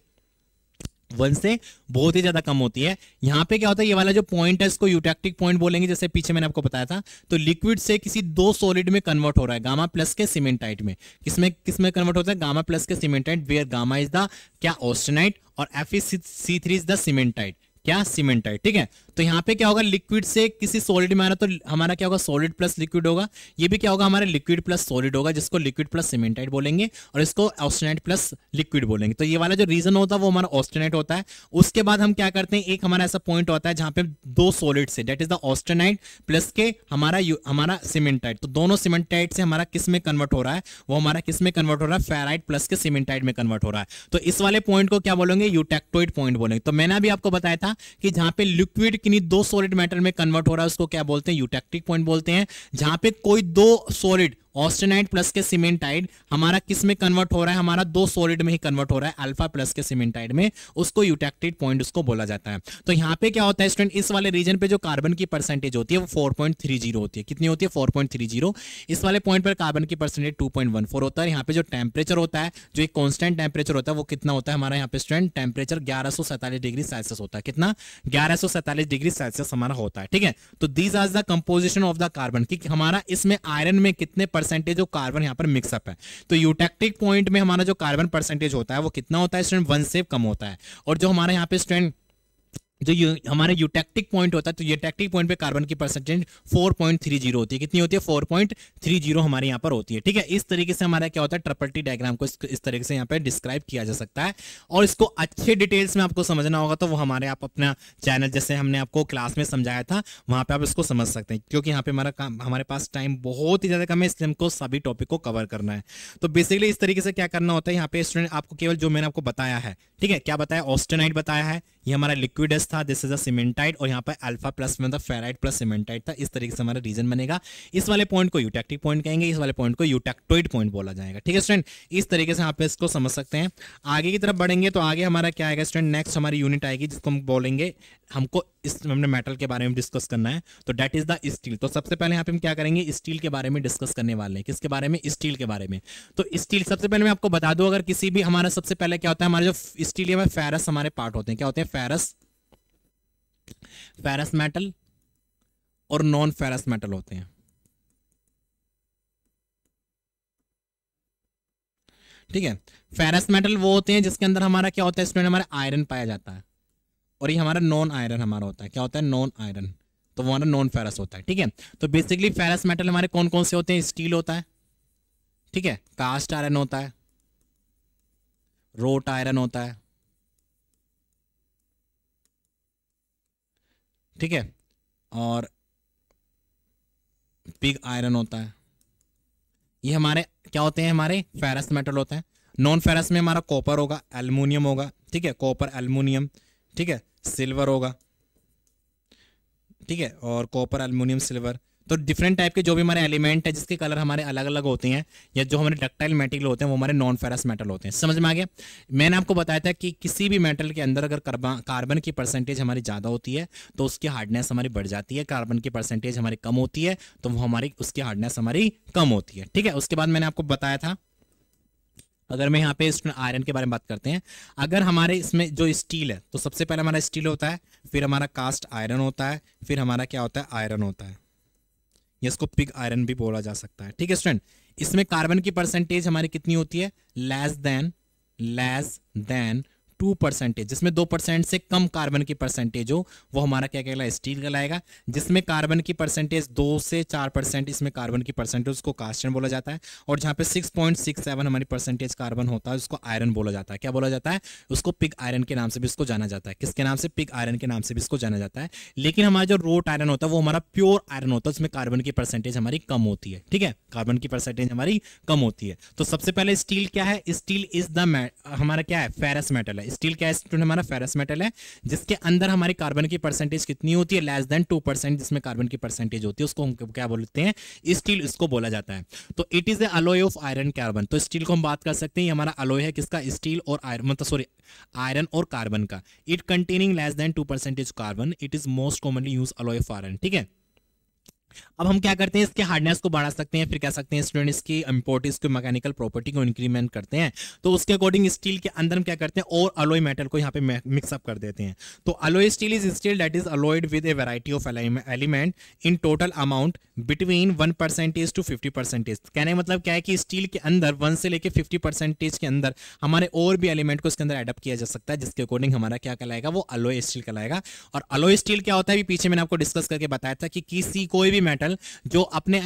वन से बहुत ही ज्यादा कम होती है यहाँ पे क्या होता है ये वाला जो पॉइंट है इसको यूटेक्टिक पॉइंट बोलेंगे जैसे पीछे मैंने आपको बताया था तो लिक्विड से किसी दो सॉलिड में कन्वर्ट हो रहा है गामा प्लस के सीमेंटाइट में किसमें किसमें कन्वर्ट होता है गामा प्लस के cementite where gamma is the क्या ऑस्टेनाइट और F C three is the cementite क्या सीमेंटाइट ठीक है तो यहाँ पे क्या होगा लिक्विड से किसी सॉलिड में रहा तो हमारा क्या होगा सॉलिड प्लस लिक्विड होगा ये भी क्या होगा हमारा लिक्विड प्लस सॉलिड होगा जिसको लिक्विड प्लस सीमेंटाइट बोलेंगे और इसको ऑस्टेनाइट प्लस लिक्विड बोलेंगे तो ये वाला जो रीजन होता है वो हमारा ऑस्टेनाइट होता है उसके बाद हम क्या करते हैं एक हमारा ऐसा पॉइंट होता है जहाँ पे दो सॉलिड से that is the austenite plus के हमारा हमारा सीमेंटाइट तो दोनों सीमेंटाइट से हमारा किस में कन्वर्ट हो रहा है वो हमारा किस में कन्वर्ट हो रहा है फेराइट प्लस के सीमेंटाइट में कन्वर्ट हो रहा है तो इस वाले पॉइंट को क्या बोलेंगे यूटेक्टोइड पॉइंट बोलेंगे तो मैंने अभी आपको बताया था कि जहाँ पे लिक्विड ये दो सॉलिड मैटर में कन्वर्ट हो रहा है उसको क्या बोलते हैं यूटेक्टिक पॉइंट बोलते हैं जहां पे कोई दो सॉलिड ऑस्टेनाइट प्लस के सीमेंटाइड हमारा किस में कन्वर्ट हो रहा है हमारा दो सॉलिड में ही कन्वर्ट हो रहा है अल्फा प्लस के सीमेंटाइड में उसको यूटेक्टेड पॉइंट उसको बोला जाता है तो यहाँ पे क्या होता है स्टूडेंट इस वाले रीजन पे जो कार्बन की परसेंटेज होती है वो 4.30 होती है कितनी होती है 4.30 इस वाले पॉइंट पर कार्बन की परसेंटेज 2.14 होता है यहाँ पे जो टेम्परेचर होता है जो एक कॉन्स्टेंट टेम्परेचर होता है वो कितना होता है हमारा यहाँ पे स्टूडेंट टेम्परेचर ग्यारह डिग्री सेल्सियस होता है कितना ग्यारह डिग्री सेल्सियस हमारा होता है ठीक है तो these as the composition of the carbon की हमारा इसमें आयरन में कितने परसेंटेज जो कार्बन यहाँ पर मिक्सअप है तो यूटेक्टिक पॉइंट में हमारा जो कार्बन परसेंटेज होता है वो कितना होता है स्टूडेंट वन से कम होता है और जो हमारे यहाँ पे स्टूडेंट जो यू, हमारे यूटेक्टिक पॉइंट होता है तो यूटेक्टिक पॉइंट पे कार्बन की परसेंटेज 4.30 होती है कितनी होती है 4.30 हमारे यहाँ पर होती है ठीक है इस तरीके से हमारा क्या होता है ट्रपल्टी टी डायग्राम को इस, इस तरीके से यहाँ पे डिस्क्राइब किया जा सकता है और इसको अच्छे डिटेल्स में आपको समझना होगा तो वो हमारे आप अपना चैनल जैसे हमने आपको क्लास में समझाया था वहाँ पर आप इसको समझ सकते हैं क्योंकि यहाँ पे हमारा काम हमारे पास टाइम बहुत ही ज़्यादा कम है इसलिए हमको सभी टॉपिक को कवर करना है तो बेसिकली इस तरीके से क्या करना होता है यहाँ पे स्टूडेंट आपको केवल जो मैंने आपको बताया है ठीक है क्या बताया ऑस्टेनाइट बताया है ये हमारा लिक्विड एस था दिस इज अमेंटाइड और यहाँ पर अल्फा प्लस में फेराइड प्लस सीमेंटाइड था इस तरीके से हमारा रीजन बनेगा इस वाले पॉइंट को यूटेक्टिक पॉइंट कहेंगे इस वाले पॉइंट को यूटेक्टोइड पॉइंट बोला जाएगा ठीक है स्टूडेंट इस तरीके से आप इसको समझ सकते हैं आगे की तरफ बढ़ेंगे तो आगे हमारा क्या आएगा स्टूडेंट नेक्स्ट हमारी यूनिट आएगी जिसको हम बोलेंगे हमको इस हमने मेटल के बारे में डिस्कस करना है तो डेट इज द स्टील तो सबसे पहले यहाँ पे हम क्या करेंगे स्टील के बारे में डिस्कस करने वाले हैं किसके बारे में स्टील के बारे में तो स्टील सबसे पहले मैं आपको बता दू अगर किसी भी हमारा सबसे पहले क्या होता है हमारे जो स्टील है फेरस हमारे पार्ट होते हैं क्या होते हैं फेरस फेरस मेटल और नॉन फेरस मेटल होते हैं ठीक है फेरस मेटल वो होते हैं जिसके अंदर हमारा क्या होता है स्टूडेंट हमारा आयरन पाया जाता है और ये हमारा नॉन आयरन हमारा होता है क्या होता है नॉन आयरन तो वो हमारा नॉन फेरस होता है ठीक है तो बेसिकली फेरस मेटल हमारे कौन कौन से होते हैं स्टील होता है ठीक है कास्ट आयरन होता है रोट आयरन होता है ठीक है और पिग आयरन होता है ये हमारे क्या होते हैं हमारे फेरस मेटल होते हैं नॉन फेरस में हमारा कॉपर होगा एलमिनियम होगा ठीक है कॉपर एलमिनियम ठीक है सिल्वर होगा ठीक है और कॉपर एलमिनियम सिल्वर तो डिफरेंट टाइप के जो भी हमारे एलिमेंट है जिसके कलर हमारे अलग अलग होते हैं या जो हमारे डक्टाइल मेटेरियल होते हैं वो हमारे नॉन फेरस मेटल होते हैं समझ में आ गया मैंने आपको बताया था कि किसी भी मेटल के अंदर अगर कार्बन की परसेंटेज हमारी ज़्यादा होती है तो उसकी हार्डनेस हमारी बढ़ जाती है कार्बन की परसेंटेज हमारी कम होती है तो वो हमारी उसकी हार्डनेस हमारी कम होती है ठीक है उसके बाद मैंने आपको बताया था अगर मैं यहाँ पे आयरन के बारे में बात करते हैं अगर हमारे इसमें जो स्टील है तो सबसे पहले हमारा स्टील होता है फिर हमारा कास्ट आयरन होता है फिर हमारा क्या होता है आयरन होता है इसको पिग आयरन भी बोला जा सकता है ठीक है स्टूडेंट इसमें कार्बन की परसेंटेज हमारी कितनी होती है less than less than two percentage जिसमें दो परसेंट से कम कार्बन की परसेंटेज हो वो हमारा क्या कहला स्टील कहलाएगा जिसमें कार्बन की परसेंटेज दो से चार परसेंट इसमें कार्बन की परसेंटेज उसको कास्टन बोला जाता है और जहाँ पे सिक्स पॉइंट सिक्स सेवन हमारी परसेंटेज कार्बन होता है उसको आयरन बोला जाता है क्या बोला जाता है उसको पिग आयरन के नाम से भी इसको जाना जाता है किसके नाम से पिग आयरन के नाम से भी इसको जाना जाता है लेकिन हमारा जो रोट आयरन होता है वो हमारा प्योर आयरन होता है उसमें कार्बन की परसेंटेज हमारी कम होती है ठीक है कार्बन की परसेंटेज हमारी कम होती है तो सबसे पहले स्टील क्या है स्टील इज द हमारा क्या है फेरस मेटल है स्टील क्या है स्टूडेंट हमारा फेरस मेटल है जिसके अंदर हमारी कार्बन की परसेंटेज कितनी होती है लेस देन टू परसेंट जिसमें कार्बन की परसेंटेज होती है उसको हम क्या बोलते हैं स्टील इसको बोला जाता है तो it is alloy of iron carbon तो स्टील को हम बात कर सकते हैं ये हमारा अलोय है किसका स्टील और आयरन मतलब सॉरी आयरन और कार्बन का it containing less than two percentage carbon it is most commonly use alloy of iron ठीक है अब हम क्या करते हैं इसके हार्डनेस को बढ़ा सकते हैं फिर कह सकते हैं स्टूडेंट इसकी इम्पोर्टेंस को मैकेनिकल प्रॉपर्टी को इंक्रीमेंट करते हैं तो उसके अकॉर्डिंग स्टील के अंदर हम क्या करते हैं और अलोय मेटल को यहाँ पे मिक्सअप कर देते हैं तो alloy steel is steel that is alloyed with a variety of element in total amount between one percentage to fifty percentage कहने मतलब क्या है कि स्टील के अंदर वन से लेकर फिफ्टी परसेंटेज के अंदर हमारे और भी एलिमेंट को इसके अंदर एडप्ट किया जा सकता है जिसके अकॉर्डिंग हमारा क्या कहलाएगा वो अलोय स्टील कहलाएगा और अलोय स्टील क्या होता है भी पीछे मैंने आपको डिस्कस करके बताया था कि किसी कोई भी मेटल जो अपने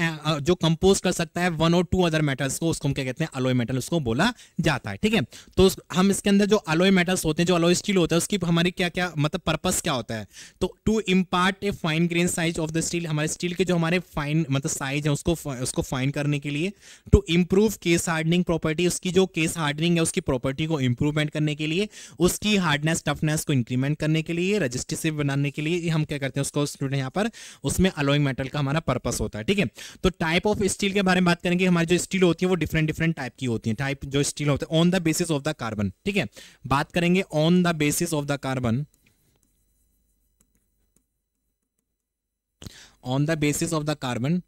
जो कंपोज कर सकता है वन और टू अदर मेटल्स को उसको हम क्या कहते हैं अलोय मेटल उसको बोला जाता है ठीक है तो हम इसके अंदर जो अलोय मेटल्स होते हैं जो अलोय स्टील होता है उसकी हमारी क्या क्या मतलब पर्पज क्या होता है तो to impart a fine grain size of the steel हमारे स्टील के जो हमारे फाइन मतलब साइज है उसको उसको फाइन करने के लिए to improve case hardening property उसकी जो केस हार्डनिंग है उसकी प्रॉपर्टी को इम्प्रूवमेंट करने के लिए उसकी हार्डनेस टफनेस को इंक्रीमेंट करने के लिए रजिस्टिसिव बनाने के लिए हम क्या करते हैं उसको स्टूडेंट यहाँ पर उसमें अलोइंग मेटल का हमारा पर्पस होता है ठीक है तो टाइप ऑफ स्टील के बारे में बात करेंगे हमारी जो स्टील होती है वो डिफरेंट डिफरेंट टाइप की होती है टाइप जो स्टील होते हैं on the basis of the carbon ठीक है बात करेंगे on the basis of the carbon on the basis of the carbon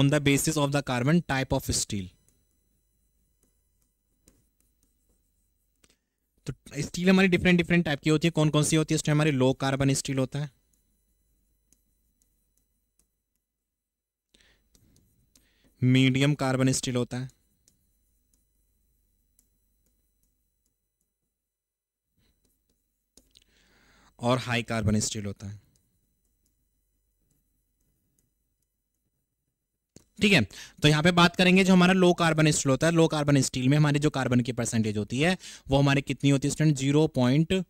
on the basis of the carbon type of steel तो स्टील हमारी डिफरेंट डिफरेंट टाइप की होती है कौन कौन सी होती है इसमें हमारी लो कार्बन स्टील होता है मीडियम कार्बन स्टील होता है और हाई कार्बन स्टील होता है ठीक है तो यहां पे बात करेंगे जो हमारा लो कार्बन स्टील होता है लो कार्बन स्टील में हमारी जो कार्बन की परसेंटेज होती है वो हमारी कितनी होती है student zero point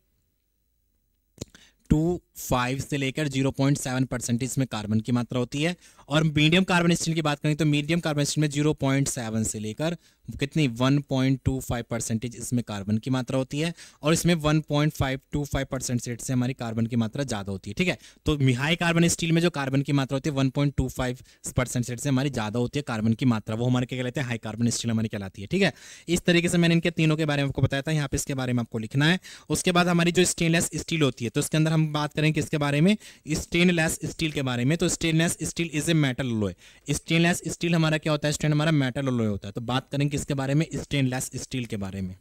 two five से लेकर जीरो पॉइंट सेवन परसेंट इसमें कार्बन की मात्रा होती है और मीडियम कार्बन स्टील की बात करें तो मीडियम कार्बन स्टील में जीरो पॉइंट सेवन से लेकर कितनी one point two five percentage इसमें कार्बन की मात्रा होती है और इसमें one point five two five percent से हमारी कार्बन की मात्रा ज़्यादा होती है ठीक है तो हाई कार्बन स्टील में जो कार्बन की मात्रा होती है one point two five percent से हमारी ज़्यादा होती है कार्बन की मात्रा वो हमारे क्या कहलाते हैं हाई कार्बन स्टील हमारी कहलाती है ठीक है इस तरीके से मैंने इनके तीनों के बारे में आपको बताया था यहाँ पे इसके बारे में आपको लिखना है उसके बाद हमारी जो स्टेनलेस स्टील होती है तो उसके अंदर हम बात करें किसके बारे में स्टेनलेस स्टील के बारे में तो stainless steel is a metal alloy stainless steel हमारा क्या होता है स्टेन हमारा मेटल लोय होता है तो बात करें किसके बारे में स्टेनलेस स्टील के बारे में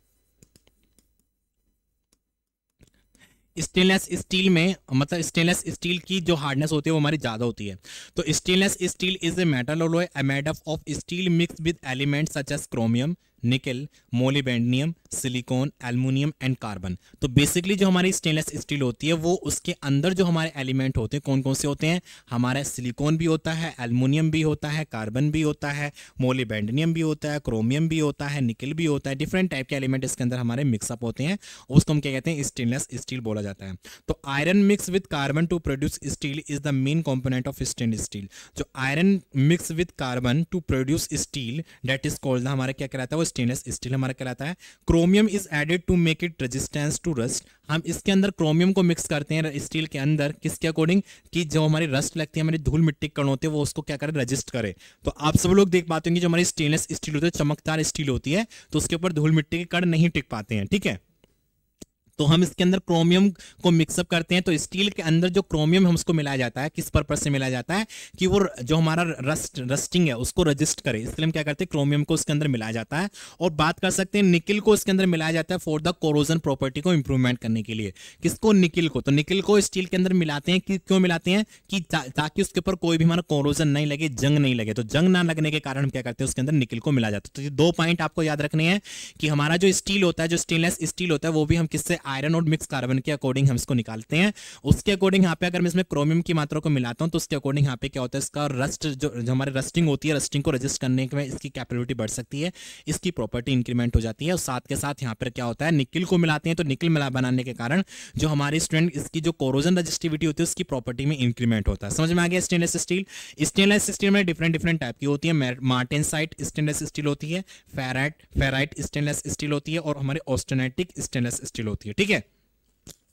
स्टेनलेस स्टील में मतलब स्टेनलेस स्टील की जो हार्डनेस होती है वो हमारी ज़्यादा होती है तो stainless steel is a metal of steel mix with elements such as chromium nickel molybdenum silicon aluminium and carbon तो बेसिकली जो हमारी स्टेनलेस स्टील होती है वो उसके अंदर जो हमारे एलिमेंट होते हैं कौन कौन से होते हैं हमारा सिलिकॉन भी होता है एलमोनियम भी होता है कार्बन भी होता है मोलिबेंडनियम भी होता है क्रोमियम भी होता है निकल भी होता है डिफरेंट टाइप के एलिमेंट इसके अंदर हमारे मिक्सअप होते हैं उसको हम क्या कहते हैं स्टेनलेस स्टील बोला जाता है तो iron mix with carbon to produce steel is the main component of stainless steel जो iron mix with carbon to produce steel that is called हमारा क्या कहता है स्टेनलेस स्टील हमारा कहलाता है chromium is added to make it resistance to rust हम इसके अंदर क्रोमियम को मिक्स करते हैं स्टील के अंदर किसके अकॉर्डिंग कि जो हमारी रस्ट लगती है हमारी धूल मिट्टी कण होते हैं वो उसको क्या करें रजिस्ट करें तो आप सब लोग देख पाते होंगे जो हमारी स्टेनलेस स्टील होती है चमकदार स्टील होती है तो उसके ऊपर धूल मिट्टी के कण नहीं टिक पाते हैं ठीक है थीके? तो हम इसके अंदर क्रोमियम को मिक्सअप करते हैं तो स्टील के अंदर जो क्रोमियम हम उसको मिलाया जाता है किस पर्पज से मिलाया जाता है कि वो जो हमारा रस्ट रस्टिंग है उसको रजिस्ट करे इसलिए हम क्या करते हैं क्रोमियम को उसके अंदर मिलाया जाता है और बात कर सकते हैं निकिल को इसके अंदर मिलाया जाता है फॉर द कोरोजन प्रॉपर्टी को इंप्रूवमेंट करने के लिए किसको निकिल को तो निकिल को स्टील के अंदर मिलाते हैं कि क्यों मिलाते हैं कि ताकि उसके ऊपर कोई भी हमारा कोरोजन नहीं लगे जंग नहीं लगे तो जंग ना लगने के कारण हम क्या करते हैं उसके अंदर निकिल को मिला जाता है तो ये दो पॉइंट आपको याद रखने हैं कि हमारा जो स्टील होता है जो स्टेनलेस स्टील होता है वो भी हम किससे आयरन और मिक्स कार्बन के अकॉर्डिंग हम इसको निकालते हैं उसके अकॉर्डिंग यहाँ पे अगर मैं इसमें क्रोमियम की मात्रा को मिलाता हूँ तो उसके अकॉर्डिंग यहाँ पे क्या होता है इसका रस्ट जो जो हमारे रस्टिंग होती है रस्टिंग को रजिस्ट करने में इसकी कैपेबिलिटी बढ़ सकती है इसकी प्रॉपर्टी इंक्रीमेंट हो जाती है और साथ के साथ यहाँ पर क्या होता है निकिल को मिलाते हैं तो निकिल मिला बनाने के कारण जो हमारे स्टूडेंट इसकी जो कोरोजन रजिस्टिविटी होती है उसकी प्रॉपर्टी में इंक्रीमेंट होता है समझ में आ गया स्टेनलेस स्टील स्टेनलेस स्टील में डिफरेंट डिफरेंट टाइप की होती है मार्टिन साइट स्टेनलेस स्टील होती है फेराइट फेराइट स्टेनलेस स्टील होती है और हमारे ऑस्टोनेटिक स्टेनलेस स्टील होती है ठीक है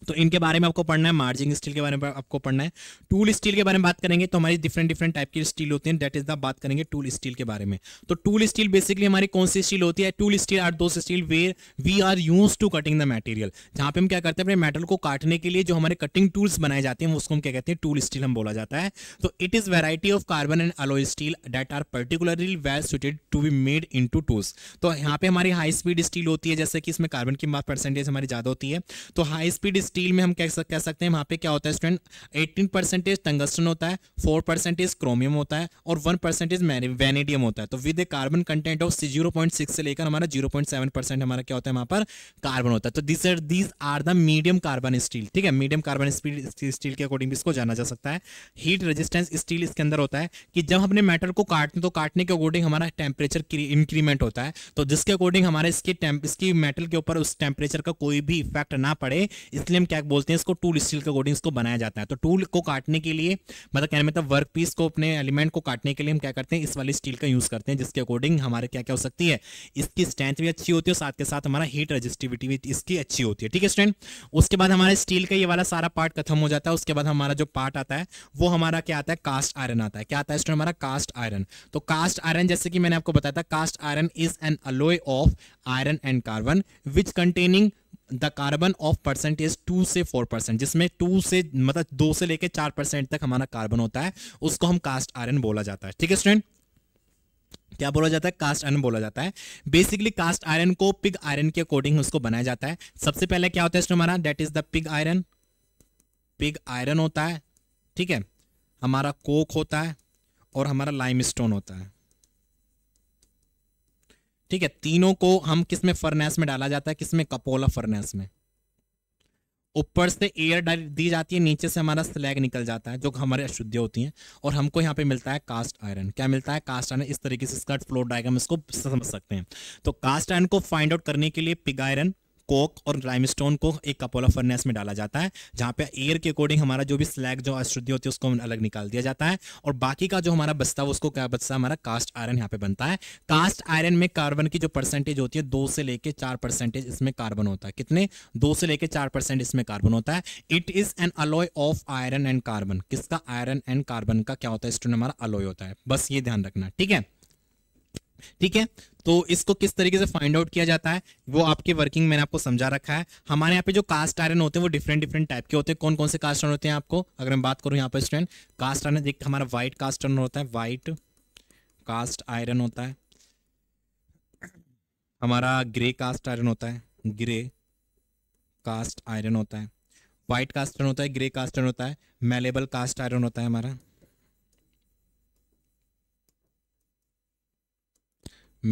तो इनके बारे में आपको पढ़ना है मार्जिंग स्टील के बारे में आपको पढ़ना है टूल स्टील के बारे में बात करेंगे तो हमारी डिफरेंट डिफरेंट टाइप की स्टील होती है दैट इज द बात करेंगे टूल स्टील के बारे में तो टूल स्टील बेसिकली हमारी कौन सी स्टील होती है tool steel are the steel where we are use to cutting the material जहां पे हम क्या करते हैं अपने मेटल को काटने के लिए जो हमारे कटिंग टूल्स बनाए जाते हैं उसको हम क्या कहते हैं टूल स्टील हम बोला जाता है तो it is variety of carbon and alloy steel that are particularly well suited to be made into tools तो यहाँ पे हमारी हाई स्पीड स्टील होती है जैसे कि इसमें कार्बन की परसेंटेज हमारी ज्यादा होती है तो हाई स्पीड स्टील में हम कह कह सकते हैं वहाँ पे क्या होता है स्टूडेंट एटीन परसेंटेज टंगस्टन होता है फोर परसेंटेज क्रोमियम होता है और वन परसेंटेज वेनेडियम होता है तो with a carbon content of zero point six से लेकर हमारा जीरो पॉइंट सेवन परसेंट हमारा क्या होता है वहाँ पर कार्बन होता है तो this are these are the medium carbon steel ठीक है मीडियम कार्बन स्टील के अकॉर्डिंग इसको जाना जा सकता है हीट रेजिस्टेंस स्टील इसके अंदर होता है कि जब अपने मैटर को काटते तो काटने के अकॉर्डिंग हमारा टेम्परेचर इंक्रीमेंट होता है तो जिसके अकॉर्डिंग हमारे इसके इसकी मेटल के ऊपर उस टेम्परेचर का कोई भी इफेक्ट ना पड़े इसलिए हम क्या बोलते हैं इसको टूल स्टील के अकॉर्डिंग इसको बनाया जाता है तो टूल को काटने के लिए मतलब कहने मतलब वर्क पीस को अपने एलिमेंट को काटने के लिए हम क्या करते हैं इस वाली स्टील का यूज़ करते हैं जिसके अकॉर्डिंग हमारे क्या क्या हो सकती है इसकी स्ट्रेंथ भी अच्छी होती है साथ के साथ हमारा हीट रजिस्टिविटी भी इसकी अच्छी होती है ठीक है स्टूडेंट उसके बाद हमारे स्टील का ये वाला सारा पार्ट खत्म हो जाता है उसके बाद हमारा जो पार्ट आता है वो हमारा क्या आता है कास्ट आयरन आता है क्या आता है स्टूडेंट हमारा कास्ट आयरन तो कास्ट आयरन जैसे कि मैंने आपको बताया था cast iron is an alloy of iron and carbon which containing the carbon of percent is two से फोर परसेंट जिसमें टू से मतलब दो से लेकर चार परसेंट तक हमारा कार्बन होता है उसको हम कास्ट आयरन बोला जाता है ठीक है स्टूडेंट क्या बोला जाता है कास्ट आयरन बोला जाता है बेसिकली कास्ट आयरन को पिग आयरन के अकॉर्डिंग उसको बनाया जाता है सबसे पहले क्या होता है हमारा that is the pig iron pig iron होता है ठीक है हमारा कोक होता है और हमारा लाइम स्टोन होता है ठीक है तीनों को हम किस में फर्नेस में डाला जाता है किस में कपोला फर्नेस में ऊपर से एयर दी जाती है नीचे से हमारा स्लैग निकल जाता है जो हमारे अशुद्ध होती हैं और हमको यहाँ पे मिलता है कास्ट आयरन क्या मिलता है कास्ट आयरन इस तरीके से इसका फ्लोर डायग्राम इसको समझ सकते हैं तो कास्ट आयरन को फाइंड आउट करने के लिए पिग आयरन कोक और लाइमस्टोन को एक कपोला फर्नेस में डाला जाता है जहाँ पे एयर के अकॉर्डिंग हमारा जो भी स्लैग जो अशुद्धि होती है उसको अलग निकाल दिया जाता है और बाकी का जो हमारा बस्ता उसको क्या बस्ता हमारा कास्ट आयरन यहाँ पे बनता है कास्ट आयरन में कार्बन की जो परसेंटेज होती है दो से लेकर चार परसेंटेज इसमें कार्बन होता है कितने दो से लेकर चार परसेंट इसमें कार्बन होता है it is an alloy of iron and carbon किसका आयरन एंड कार्बन का क्या होता है स्टूडेंट हमारा अलॉय होता है बस ये ध्यान रखना ठीक है ठीक है तो इसको किस तरीके से फाइंड आउट किया जाता है वो आपके वर्किंग मैंने आपको समझा रखा है हमारे यहाँ पे जो कास्ट आयरन होते हैं वो डिफरेंट डिफरेंट टाइप के होते हैं कौन कौन से कास्ट आयरन होते हैं आपको अगर मैं बात करूँ यहाँ पर स्टैंड कास्ट आयरन देख हमारा व्हाइट कास्ट आयरन होता है व्हाइट कास्ट आयरन होता है हमारा ग्रे कास्ट आयरन होता है ग्रे कास्ट आयरन होता है व्हाइट कास्ट आयरन होता है ग्रे कास्ट आयरन होता है मेलेबल कास्ट आयरन होता है हमारा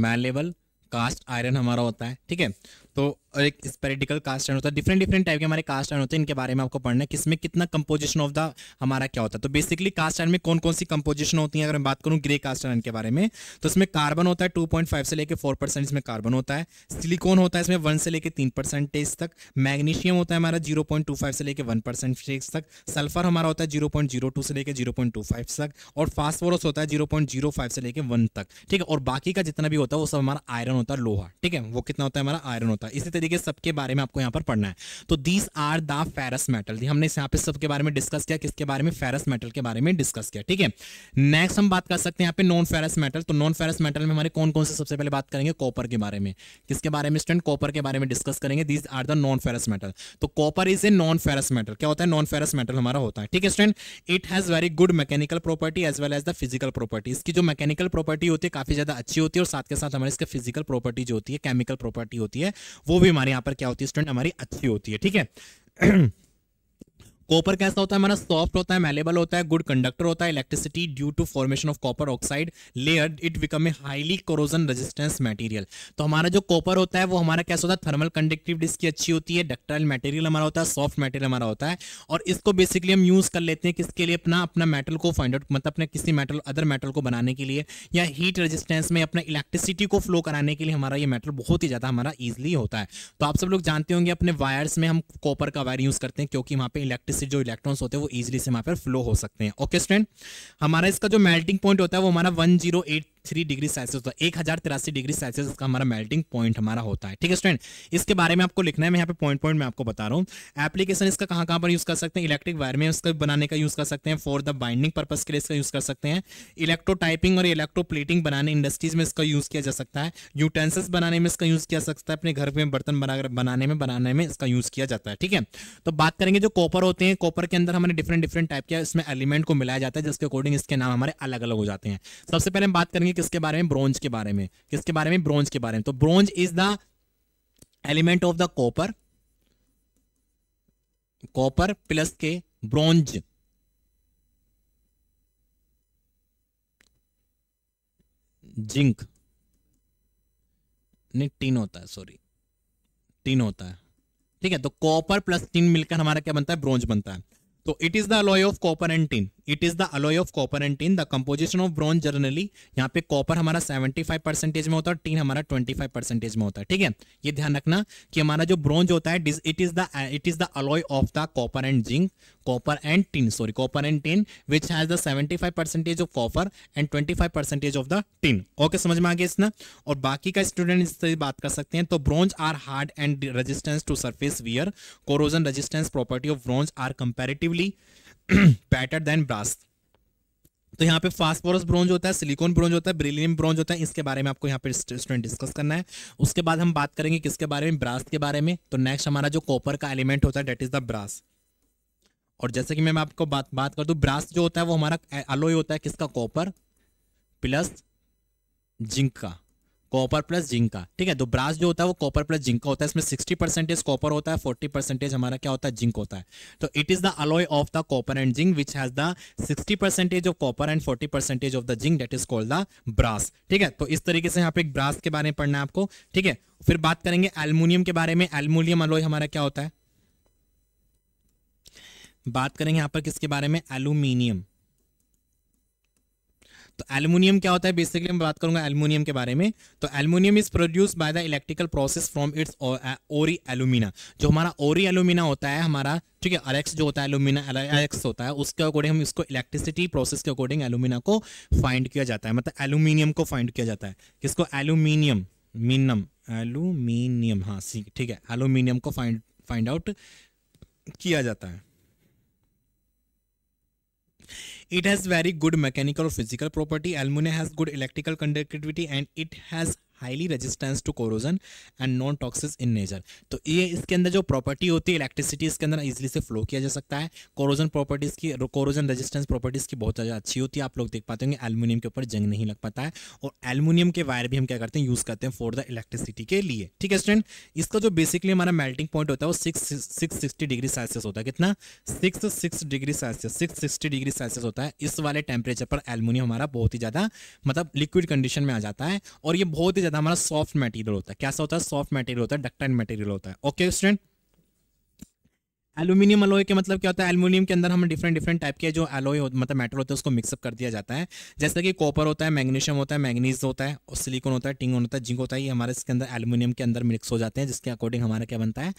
मैलेबल कास्ट आयरन हमारा होता है ठीक है तो और एक स्पेरिटिकल कास्ट आयन होता है डिफरेंट डिफरेंट टाइप के हमारे कास्ट आयन होते हैं इनके बारे में आपको पढ़ना है कि इसमें कितना कंपोजिशन ऑफ द हमारा क्या होता है तो बेसिकली कास्ट में कौन कौन सी कंपोजिशन होती है अगर मैं बात करूँ ग्रे कास्ट आयन के बारे में तो इसमें कार्बन होता है टू से लेकर फोर इसमें कार्बन होता है सिलिकॉन होता है इसमें वन से लेकर तीन परसेंटेज तक मैग्नीशियम होता है हमारा जीरो पॉइंट टू फाइव से लेकर वन परसेंटेज तक सल्फर हमारा होता है जीरो पॉइंट जीरो टू से लेकर जीरो पॉइंट टू फाइव तक और फास्फोरस होता है जीरो पॉइंट जीरो फाइव से लेकर वन तक ठीक है और बाकी का जितना भी होता है वो सब हमारा आयरन होता है लोहा ठीक है वो कितना होता है हमारा आयरन होता है इसी तरीके देखिए सबके बारे में आपको यहाँ पर पढ़ना है तो these are the ferrous metal हमने यहाँ पे सबके बारे में डिस्कस किया किसके बारे में फेरस मेटल के बारे में डिस्कस किया ठीक है नेक्स्ट हम बात कर सकते हैं यहाँ पे नॉन फेरस मेटल तो नॉन फेरस मेटल में हमारे कौन कौन से सबसे पहले बात करेंगे कॉपर के बारे में किसके बारे में स्टैंड कॉपर के बारे में डिस्कस करेंगे these are the non ferrous metal तो copper is a non ferrous metal क्या होता है नॉन फेरस मेटल हमारा होता है ठीक है stand it has very good mechanical property as well as the physical property इसकी जो मैकेनिकल प्रॉपर्टी होती है काफी ज्यादा अच्छी होती है और साथ के साथ हमारे इसके फिजिकल प्रॉपर्टी जो होती है केमिकल प्रॉपर्टी होती है वो भी हमारे यहाँ पर क्या होती है स्टूडेंट हमारी अच्छी होती है ठीक है कॉपर कैसा होता है हमारा सॉफ्ट होता है मेलेबल होता है गुड कंडक्टर होता है electricity due to formation of copper oxide layer it become a highly corrosion resistance material तो हमारा जो कॉपर होता है वो हमारा कैसा होता है थर्मल कंडक्टिव की अच्छी होती है डक्टाइल मटेरियल हमारा होता है सॉफ्ट मटेरियल हमारा होता है और इसको बेसिकली हम यूज कर लेते हैं किसके लिए अपना अपना मेटल को फाइंड आउट मतलब अपने किसी मेटल अदर मेटल को बनाने के लिए या हीट रजिस्टेंस में अपना इलेक्ट्रिसिटी को फ्लो कराने के लिए हमारा ये मेटल बहुत ही ज्यादा हमारा ईजिली होता है तो आप सब लोग जानते होंगे अपने वायर्स में हम कॉपर का वायर यूज करते हैं क्योंकि वहां पर इलेक्ट्रिस से जो इलेक्ट्रॉन्स होते हैं वो इजिली से हमारे पर फ्लो हो सकते हैं ओके स्टूडेंट हमारा इसका जो मेल्टिंग पॉइंट होता है वो हमारा one zero eight three degree Celsius होता है एक हजार तिरासी डिग्री सेल्सियस इसका हमारा मेल्टिंग पॉइंट हमारा होता है ठीक है स्टूडेंट इसके बारे में आपको लिखना है मैं यहाँ पे पॉइंट पॉइंट में आपको बता रहा हूँ एप्लीकेशन इसका कहाँ कहाँ पर यूज कर सकते हैं इलेक्ट्रिक वायर में उसका बनाने का यूज कर सकते हैं फॉर द बाइंडिंग पर्पज के लिए इसका यूज कर सकते हैं इलेक्ट्रो टाइपिंग और इलेक्ट्रो प्लेटिंग बनाने इंडस्ट्रीज में इसका यूज किया जा सकता है यूटेंसिल्स बनाने में इसका यूज किया जा सकता है अपने घर में बर्तन बनाने में बनाने में इसका यूज किया जाता है ठीक है तो बात करेंगे जो कॉपर होते हैं कॉपर के अंदर हमारे डिफरेंट डिफरेंट टाइप के इसमें एलिमेंट को मिलाया जाता है जिसके अकॉर्डिंग इसके नाम हमारे अलग अलग हो जाते हैं सबसे पहले हम बात करेंगे किसके बारे में ब्रोंज के बारे में किसके बारे में ब्रोंज के बारे में तो bronze is the element of the copper copper plus के ब्रोंज जिंक नहीं टीन होता है सॉरी टीन होता है ठीक है तो कॉपर प्लस टीन मिलकर हमारा क्या बनता है ब्रोंज बनता है तो it is the alloy of copper and tin it is the alloy of copper and tin the composition of bronze generally यहाँ पे कॉपर हमारा 75 परसेंटेज में होता है टीन हमारा 25 परसेंटेज में होता है ठीक है ये ध्यान रखना कि हमारा जो ब्रॉन्ज होता है it is the it is the alloy of the copper and zinc copper and tin sorry copper and tin which has the 75 percentage of copper and 25 percentage of the tin okay समझ में आ गया इसना और बाकी का student इससे बात कर सकते हैं तो bronze are hard and resistance to surface wear corrosion resistance property of bronze are comparatively better than brass तो यहाँ पे फास्फोरस ब्रोंज होता है सिलिकॉन ब्रोंज होता है ब्रिलियम ब्रोंज होता है इसके बारे में आपको यहाँ पे स्टूडेंट डिस्कस करना है उसके बाद हम बात करेंगे किसके बारे में ब्रास के बारे में तो नेक्स्ट हमारा जो कॉपर का एलिमेंट होता है डेट इज द ब्रास और जैसे कि मैं आपको बात बात कर दू ब्रास जो होता है वो हमारा अलोई होता है किसका कॉपर प्लस जिंक का कॉपर प्लस जिंक का ठीक है तो ब्रास जो होता है वो कॉपर प्लस जिंक का होता है इसमें सिक्सटी परसेंटेज कॉपर होता है फोर्टी परसेंटेज हमारा क्या होता है जिंक होता है तो it is the alloy of the copper and zinc which has the sixty percentage of copper and forty percentage of the zinc that is called the brass ठीक है तो इस तरीके से यहाँ पे एक ब्रास के बारे में पढ़ना है आपको ठीक है फिर बात करेंगे एल्यूमिनियम के बारे में एलमोनियम अलॉय हमारा क्या होता है बात करेंगे यहाँ पर किसके बारे में एलुमिनियम तो एल्यूमिनियम क्या होता है बेसिकली मैं बात करूंगा एल्यूमिनियम के बारे में तो aluminium is produce by the electrical process from its ore alumina जो हमारा ओरी एलुमिना होता है हमारा ठीक है अलेक्स जो होता है एलुमिना अलेक्स होता है उसके अकॉर्डिंग हम इसको इलेक्ट्रिसिटी प्रोसेस के अकॉर्डिंग एलुमिना को फाइंड किया जाता है मतलब एल्यूमिनियम को फाइंड किया जाता है किसको एल्यूमिनियम मीनम एल्यूमिनियम हाँ ठीक है एल्यूमिनियम को फाइंड फाइंड आउट किया जाता है It has very good mechanical or physical property. Alumina has good electrical conductivity and it has highly resistance to corrosion and non toxic in nature तो ये इसके अंदर जो प्रॉपर्टी होती है इलेक्ट्रिसिटी इसके अंदर इजिली से फ्लो किया जा सकता है कोरोजन प्रॉपर्टीज़ की कोरोजन रेजिस्टेंस प्रॉपर्टीज़ की बहुत ज़्यादा अच्छी होती है आप लोग देख पाते होंगे एलमिनियम के ऊपर जंग नहीं लग पाता है और एलमिनियम के वायर भी हम क्या करते हैं यूज़ करते हैं फॉर द इलेक्ट्रिसिटी के लिए ठीक है स्टूडेंट इसका जो बेसिकली हमारा मेल्टिंग पॉइंट होता है वो six six sixty degree Celsius होता है कितना six six degree Celsius six sixty degree Celsius होता है इस वाले टेम्परेचर पर एलमिनियम हमारा बहुत ही ज़्यादा मतलब लिक्विड कंडीशन में आ जाता है और ये बहुत ही ज़्यादा हमारा सॉफ्ट मटेरियल होता है कैसा होता है सॉफ्ट मटेरियल होता है डक्टाइन मटेरियल होता है ओके स्टूडेंट एलुमिनियम अलोय के मतलब क्या होता है एलुमिनियम के अंदर हम डिफरेंट डिफरेंट टाइप के जो एलोय मतलब मेटल होते हैं उसको मिक्सअप कर दिया जाता है जैसे कि कॉपर होता है मैग्नीशियम होता है मैग्नीज होता है और सिलिकॉन होता है टिंग होता है जिंक होता है ये हमारे इसके अंदर एलुमिनियम के अंदर मिक्स हो जाते हैं जिसके अकॉर्डिंग हमारा क्या बनता है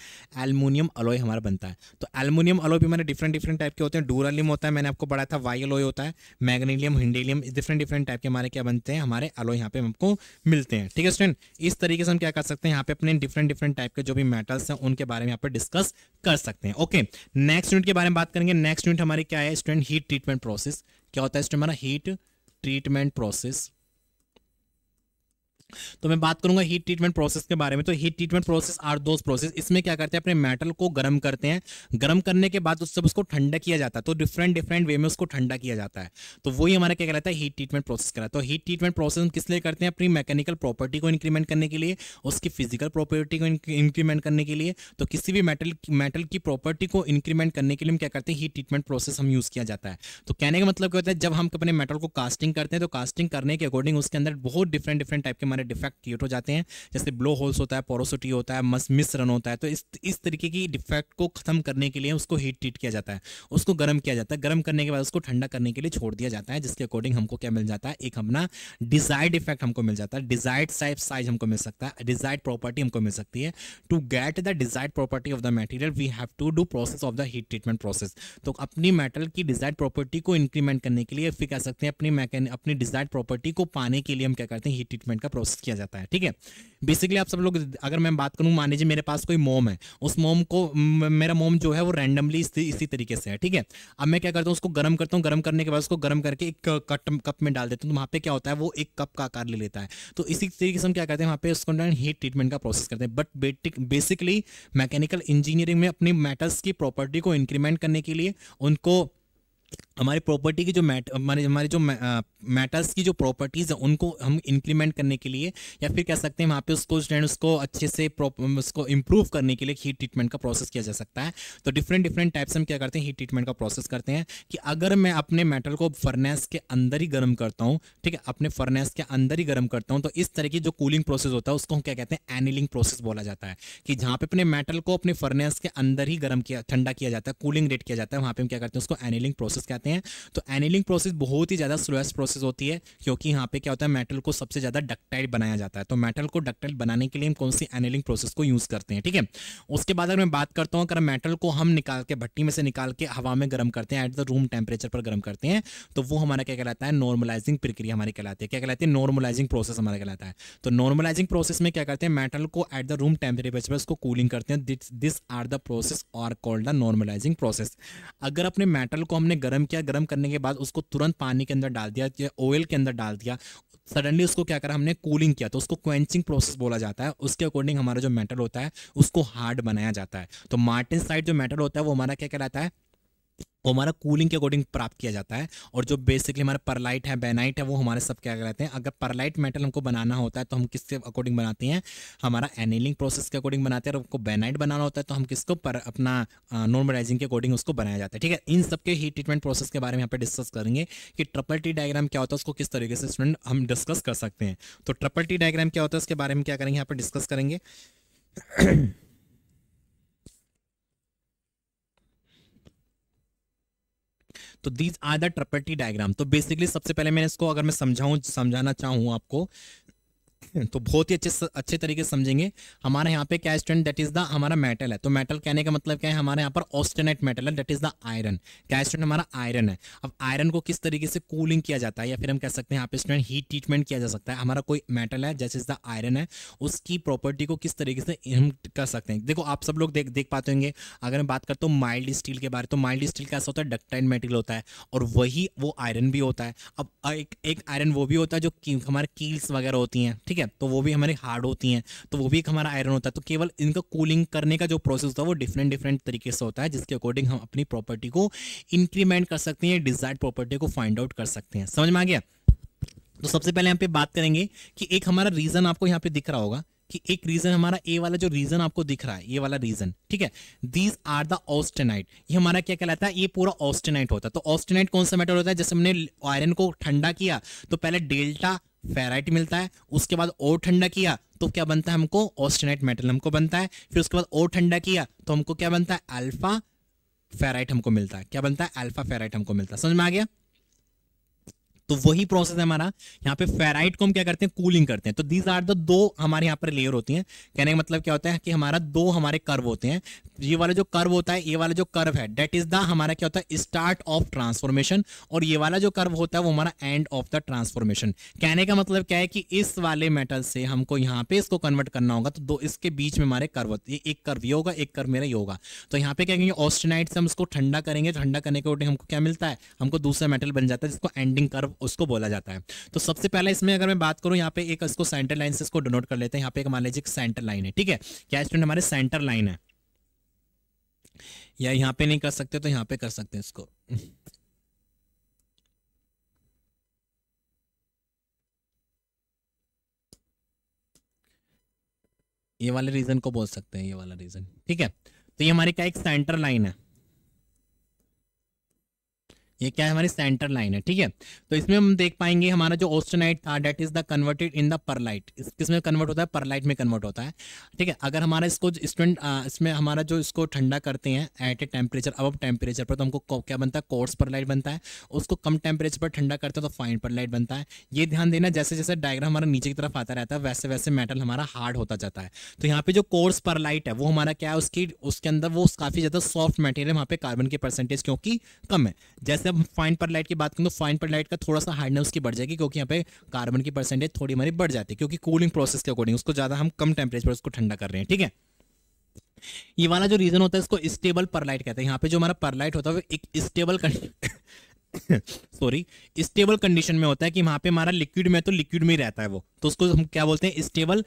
एलुमिनियम अलोय हमारा बनता है तो एलुमिनियम अलोय भी हमारे डिफरेंट डिफरेंट टाइप के होते हैं डूरालियम होता है मैंने आपको पढ़ा था वाई अलोय होता है magnalium Hindalium different different type के हमारे क्या बनते हैं हमारे अलोय यहाँ पे हमको मिलते हैं ठीक है स्टूडेंट इस तरीके से हम क्या कर सकते हैं यहाँ पे अपने डिफरेंट डिफरेंट टाइप के जो भी मेटल्स हैं उनके बारे में यहाँ पर डिस्कस कर सकते हैं ओके नेक्स्ट यूनिट के बारे में बात करेंगे नेक्स्ट यूनिट हमारे क्या है स्टूडेंट हीट ट्रीटमेंट प्रोसेस क्या होता है स्टूडेंट हमारा हीट ट्रीटमेंट प्रोसेस तो मैं बात करूंगा हीट ट्रीटमेंट प्रोसेस के बारे में तो हीट ट्रीटमेंट प्रोसेस आर दो प्रोसेस इसमें क्या करते हैं अपने मेटल को गर्म करते हैं गर्म करने के बाद उससे उसको ठंडा किया जाता है तो डिफरेंट डिफरेंट वे में उसको ठंडा किया जाता है तो वही हमारा क्या कहलाता है हीट ट्रीटमेंट प्रोसेस कहलाता है तो हीट ट्रीटमेंट प्रोसेस हम किस लिए करते हैं अपनी मैकेनिकल प्रॉपर्टी को इंक्रीमेंट करने के लिए उसकी फिजिकल प्रॉपर्टी को इंक्रीमेंट करने के लिए तो किसी भी मेटल मेटल की प्रॉपर्टी को इंक्रीमेंट करने के लिए हम क्या करते हैं हीट ट्रीटमेंट प्रोसेस हम यूज़ किया जाता है तो कहने का मतलब क्या होता है जब हम अपने मेटल को कास्टिंग करते हैं तो कास्टिंग करने के अकॉर्डिंग उसके अंदर बहुत डिफरेंट डिफरेंट टाइप के हमारे डिफेक्ट क्रिएट हो जाते हैं जैसे ब्लो होल्स होता है पोरोसिटी होता है मस मिस रन होता है तो इस इस तरीके की डिफेक्ट को खत्म करने के लिए उसको हीट ट्रीट किया जाता है उसको गर्म किया जाता है गर्म करने के बाद उसको ठंडा करने के लिए छोड़ दिया जाता है जिसके अकॉर्डिंग हमको क्या मिल जाता है एक अपना डिजायर्ड इफेक्ट हमको मिल जाता है डिजायर्ड साइज साइज हमको मिल सकता है डिजायर्ड प्रॉपर्टी हमको मिल सकती है to get the desired property of the material we have to do process of the heat treatment process तो अपनी मेटल की डिजायर्ड प्रॉपर्टी को इंक्रीमेंट करने के लिए फिर कह सकते हैं अपनी अपनी डिजायर्ड प्रॉपर्टी को पाने के लिए हम क्या करते हैं हीट ट्रीटमेंट का प्रोसेस पोस्ट किया जाता है ठीक है बेसिकली आप सब लोग अगर मैं बात करूँ मान लीजिए मेरे पास कोई मोम है उस मोम को मेरा मोम जो है वो रैंडमली इसी इसी तरीके से है ठीक है अब मैं क्या करता हूँ उसको गर्म करता हूँ गर्म करने के बाद उसको गर्म करके एक कट कप में डाल देता हूँ तो वहां पे क्या होता है वो एक कप का आकार ले लेता है तो इसी तरीके से हम क्या करते हैं वहाँ पे उसको हीट ट्रीटमेंट का प्रोसेस करते हैं बट बेसिकली मैकेनिकल इंजीनियरिंग में अपनी मेटल्स की प्रॉपर्टी को इंक्रीमेंट करने के लिए उनको हमारी प्रॉपर्टी की जो मैट हमारे हमारे जो मेटल्स की जो प्रॉपर्टीज़ है उनको हम इंक्रीमेंट करने के लिए या फिर कह सकते हैं वहाँ पे उसको स्टैंड उसको अच्छे से उसको इम्प्रूव करने के लिए हीट ट्रीटमेंट का प्रोसेस किया जा सकता है तो डिफरेंट डिफरेंट टाइप्स हम क्या करते हैं हीट ट्रीटमेंट का प्रोसेस करते हैं कि अगर मैं अपने मेटल को फर्नेस के अंदर ही गर्म करता हूँ ठीक है अपने फर्नेस के अंदर ही गर्म करता हूँ तो इस तरह की जो कूलिंग प्रोसेस होता है उसको हम क्या कहते हैं एनिलिंग प्रोसेस बोला जाता है कि जहाँ पे अपने मेटल को अपने फर्नेस के अंदर ही गर्म किया ठंडा किया जाता है कूलिंग रेट किया जाता है वहाँ पर हम क्या करते हैं उसको एनिलिंग प्रोसेस प्रोसेस कहते हैं तो एनिलिंग प्रोसेस बहुत ही ज़्यादा स्लोएस्ट प्रोसेस होती है क्योंकि यहाँ पे क्या होता है मेटल को सबसे ज़्यादा डक्टाइल बनाया जाता है तो मेटल को डक्टाइल बनाने के लिए हम कौन सी एनिलिंग प्रोसेस को यूज़ करते हैं ठीक है उसके बाद अगर मैं बात करता हूँ अगर मेटल को हम निकाल के भट्टी में से निकाल के हवा में गर्म करते हैं एट द रूम टेम्परेचर पर गर्म करते हैं तो वो हमारा क्या कहलाता है नॉर्मलाइजिंग प्रक्रिया हमारी कहलाती है क्या कहलाती है नॉर्मलाइजिंग प्रोसेस हमारा कहलाता है तो नॉर्मलाइजिंग प्रोसेस में क्या करते हैं मेटल को एट द रूम टेम्परेचर पर उसको कूलिंग करते हैं दिस आर द प्रोसेस और कॉल्ड द नॉर्मलाइजिंग प्रोसेस अगर अपने मेटल को हमने गर्म किया गर्म करने के बाद उसको तुरंत पानी के अंदर डाल दिया या ऑयल के अंदर डाल दिया सडनली उसको क्या करा हमने कूलिंग किया तो उसको क्वेंचिंग प्रोसेस बोला जाता है उसके अकॉर्डिंग हमारा जो मेटल होता है उसको हार्ड बनाया जाता है तो मार्टिन साइड जो मेटल होता है वो हमारा क्या कहलाता है वो हमारा कूलिंग के अकॉर्डिंग प्राप्त किया जाता है और जो बेसिकली हमारा परलाइट है बेनाइट है वो हमारे सब क्या कहते हैं अगर परलाइट मेटल हमको बनाना होता है तो हम किसके अकॉर्डिंग बनाते हैं हमारा एनिलिंग प्रोसेस के अकॉर्डिंग बनाते हैं और हमको बेनाइट बनाना होता है तो हम किसको पर अपना नॉर्मलाइजिंग के अकॉर्डिंग उसको बनाया जाता है ठीक है इन सबके ही हीट ट्रीटमेंट प्रोसेस के बारे में यहाँ पर डिस्कस करेंगे कि ट्रिपल टी डायग्राम क्या होता है उसको किस तरीके से स्टूडेंट हम डिस्कस कर सकते हैं तो ट्रपल टी डायग्राम क्या होता है उसके बारे में क्या करेंगे यहाँ पर डिस्कस करेंगे तो दीज आर द ट्रपेटी डायग्राम तो बेसिकली सबसे पहले मैंने इसको अगर मैं समझाऊं समझाना चाहूँ आपको तो बहुत ही अच्छे अच्छे तरीके से समझेंगे हमारे यहाँ पे क्या स्टूडेंट दैट इज द हमारा मेटल है तो मेटल कहने का मतलब क्या है हमारे यहाँ पर ऑस्टेनाइट मेटल है दैट इज द आयरन क्या स्टूडेंट हमारा आयरन है अब आयरन को किस तरीके से कूलिंग किया जाता है या फिर हम कह सकते हैं यहाँ पे स्टूडेंट हीट ट्रीटमेंट किया जा सकता है हमारा कोई मेटल है जैसे इज द आयरन है उसकी प्रॉपर्टी को किस तरीके से हम कर सकते हैं देखो आप सब लोग देख देख पाते होंगे अगर मैं बात करता हूँ माइल्ड स्टील के बारे तो माइल्ड स्टील कैसा होता है डक्टाइन मेटेरियल होता है और वही वो आयरन भी होता है अब एक आयरन वो भी होता है जो हमारे कील्स वगैरह होती हैं ठीक ठीक है तो वो भी हमारी हार्ड होती हैं तो वो भी एक हमारा आयरन होता है तो केवल इनका कूलिंग करने का जो प्रोसेस होता है वो डिफरेंट डिफरेंट तरीके से होता है जिसके अकॉर्डिंग हम अपनी प्रॉपर्टी को इंक्रीमेंट कर सकते हैं डिजायर्ड प्रॉपर्टी को फाइंड आउट कर सकते हैं समझ में आ गया तो सबसे पहले यहाँ पे बात करेंगे कि एक हमारा रीजन आपको यहाँ पे दिख रहा होगा कि एक रीजन हमारा ए वाला जो रीजन आपको दिख रहा है ये वाला रीजन ठीक है दीज आर द ऑस्टेनाइट ये हमारा क्या कहलाता है ये पूरा ऑस्टेनाइट होता है तो ऑस्टेनाइट कौन सा मेटल होता है जैसे हमने आयरन को ठंडा किया तो पहले डेल्टा फेराइट मिलता है उसके बाद और ठंडा किया तो क्या बनता है हमको ऑस्टेनाइट मेटल हमको बनता है फिर उसके बाद और ठंडा किया तो हमको क्या बनता है अल्फा फेराइट हमको मिलता है क्या बनता है अल्फा फेराइट हमको मिलता है समझ में आ गया तो वही प्रोसेस है हमारा यहाँ पे फेराइट को हम क्या करते हैं कूलिंग करते हैं तो दीज आर द दो हमारे यहाँ पर लेयर होती हैं कहने का मतलब क्या होता है कि हमारा दो हमारे कर्व होते हैं ये वाला जो कर्व होता है ये वाला जो कर्व है डेट इज द हमारा क्या होता है स्टार्ट ऑफ ट्रांसफॉर्मेशन और ये वाला जो कर्व होता है वो हमारा एंड ऑफ द ट्रांसफॉर्मेशन कहने का मतलब क्या है कि इस वाले मेटल से हमको यहाँ पे इसको कन्वर्ट करना होगा तो दो इसके बीच में हमारे कर्व होते हैं एक कर्व ये होगा एक कर्व मेरा ये होगा तो यहाँ पे क्या कहेंगे ऑस्टेनाइट से हम इसको ठंडा करेंगे ठंडा करने के उठे हमको क्या मिलता है हमको दूसरा मेटल बन जाता है जिसको एंडिंग कर्व उसको बोला जाता है तो सबसे पहले इसमें अगर मैं बात करूँ यहाँ पे एक इसको सेंटर लाइन से इसको डोनोट कर लेते हैं यहाँ पे एक मान लीजिए सेंटर लाइन है ठीक है क्या स्टूडेंट हमारे सेंटर लाइन है या यहाँ पे नहीं कर सकते तो यहाँ पे कर सकते हैं इसको ये वाले रीजन को बोल सकते हैं ये वाला रीजन ठीक है तो ये हमारी क्या एक सेंटर लाइन है ये क्या है हमारी सेंटर लाइन है ठीक है तो इसमें हम देख पाएंगे हमारा जो ऑस्टेनाइट था that is the converted in the pearlite किस में कन्वर्ट होता है परलाइट में कन्वर्ट होता है ठीक है अगर हमारा इसको स्टूडेंट इसमें हमारा जो इसको ठंडा करते हैं एट ए टेम्परेचर अब टेम्परेचर पर तो हमको क्या बनता है कोर्स लाइट बनता है उसको कम टेम्परेचर पर ठंडा करते हैं तो फाइन लाइट बनता है ये ध्यान देना जैसे जैसे डायग्राम हमारा नीचे की तरफ आता रहता है वैसे वैसे मेटल हमारा हार्ड होता जाता है तो यहाँ पे जो कोर्स लाइट है वो हमारा क्या है उसकी उसके अंदर वो काफ़ी ज़्यादा सॉफ्ट मटेरियल वहाँ पे कार्बन की परसेंटेज क्योंकि कम है जैसे जैसे हम फाइन पर लाइट की बात करें तो फाइन पर लाइट का थोड़ा सा हार्डनेस की बढ़ जाएगी क्योंकि यहाँ पे कार्बन की परसेंटेज थोड़ी हमारी बढ़ जाती है क्योंकि कूलिंग प्रोसेस के अकॉर्डिंग उसको ज़्यादा हम कम टेम्परेचर पर उसको ठंडा कर रहे हैं ठीक है ये वाला जो रीजन होता है इसको स्टेबल परलाइट कहते हैं यहाँ पे जो हमारा परलाइट होता है एक स्टेबल सॉरी स्टेबल कंडीशन में होता है कि वहां पे हमारा लिक्विड में तो लिक्विड में ही रहता है वो तो उसको हम क्या बोलते हैं स्टेबल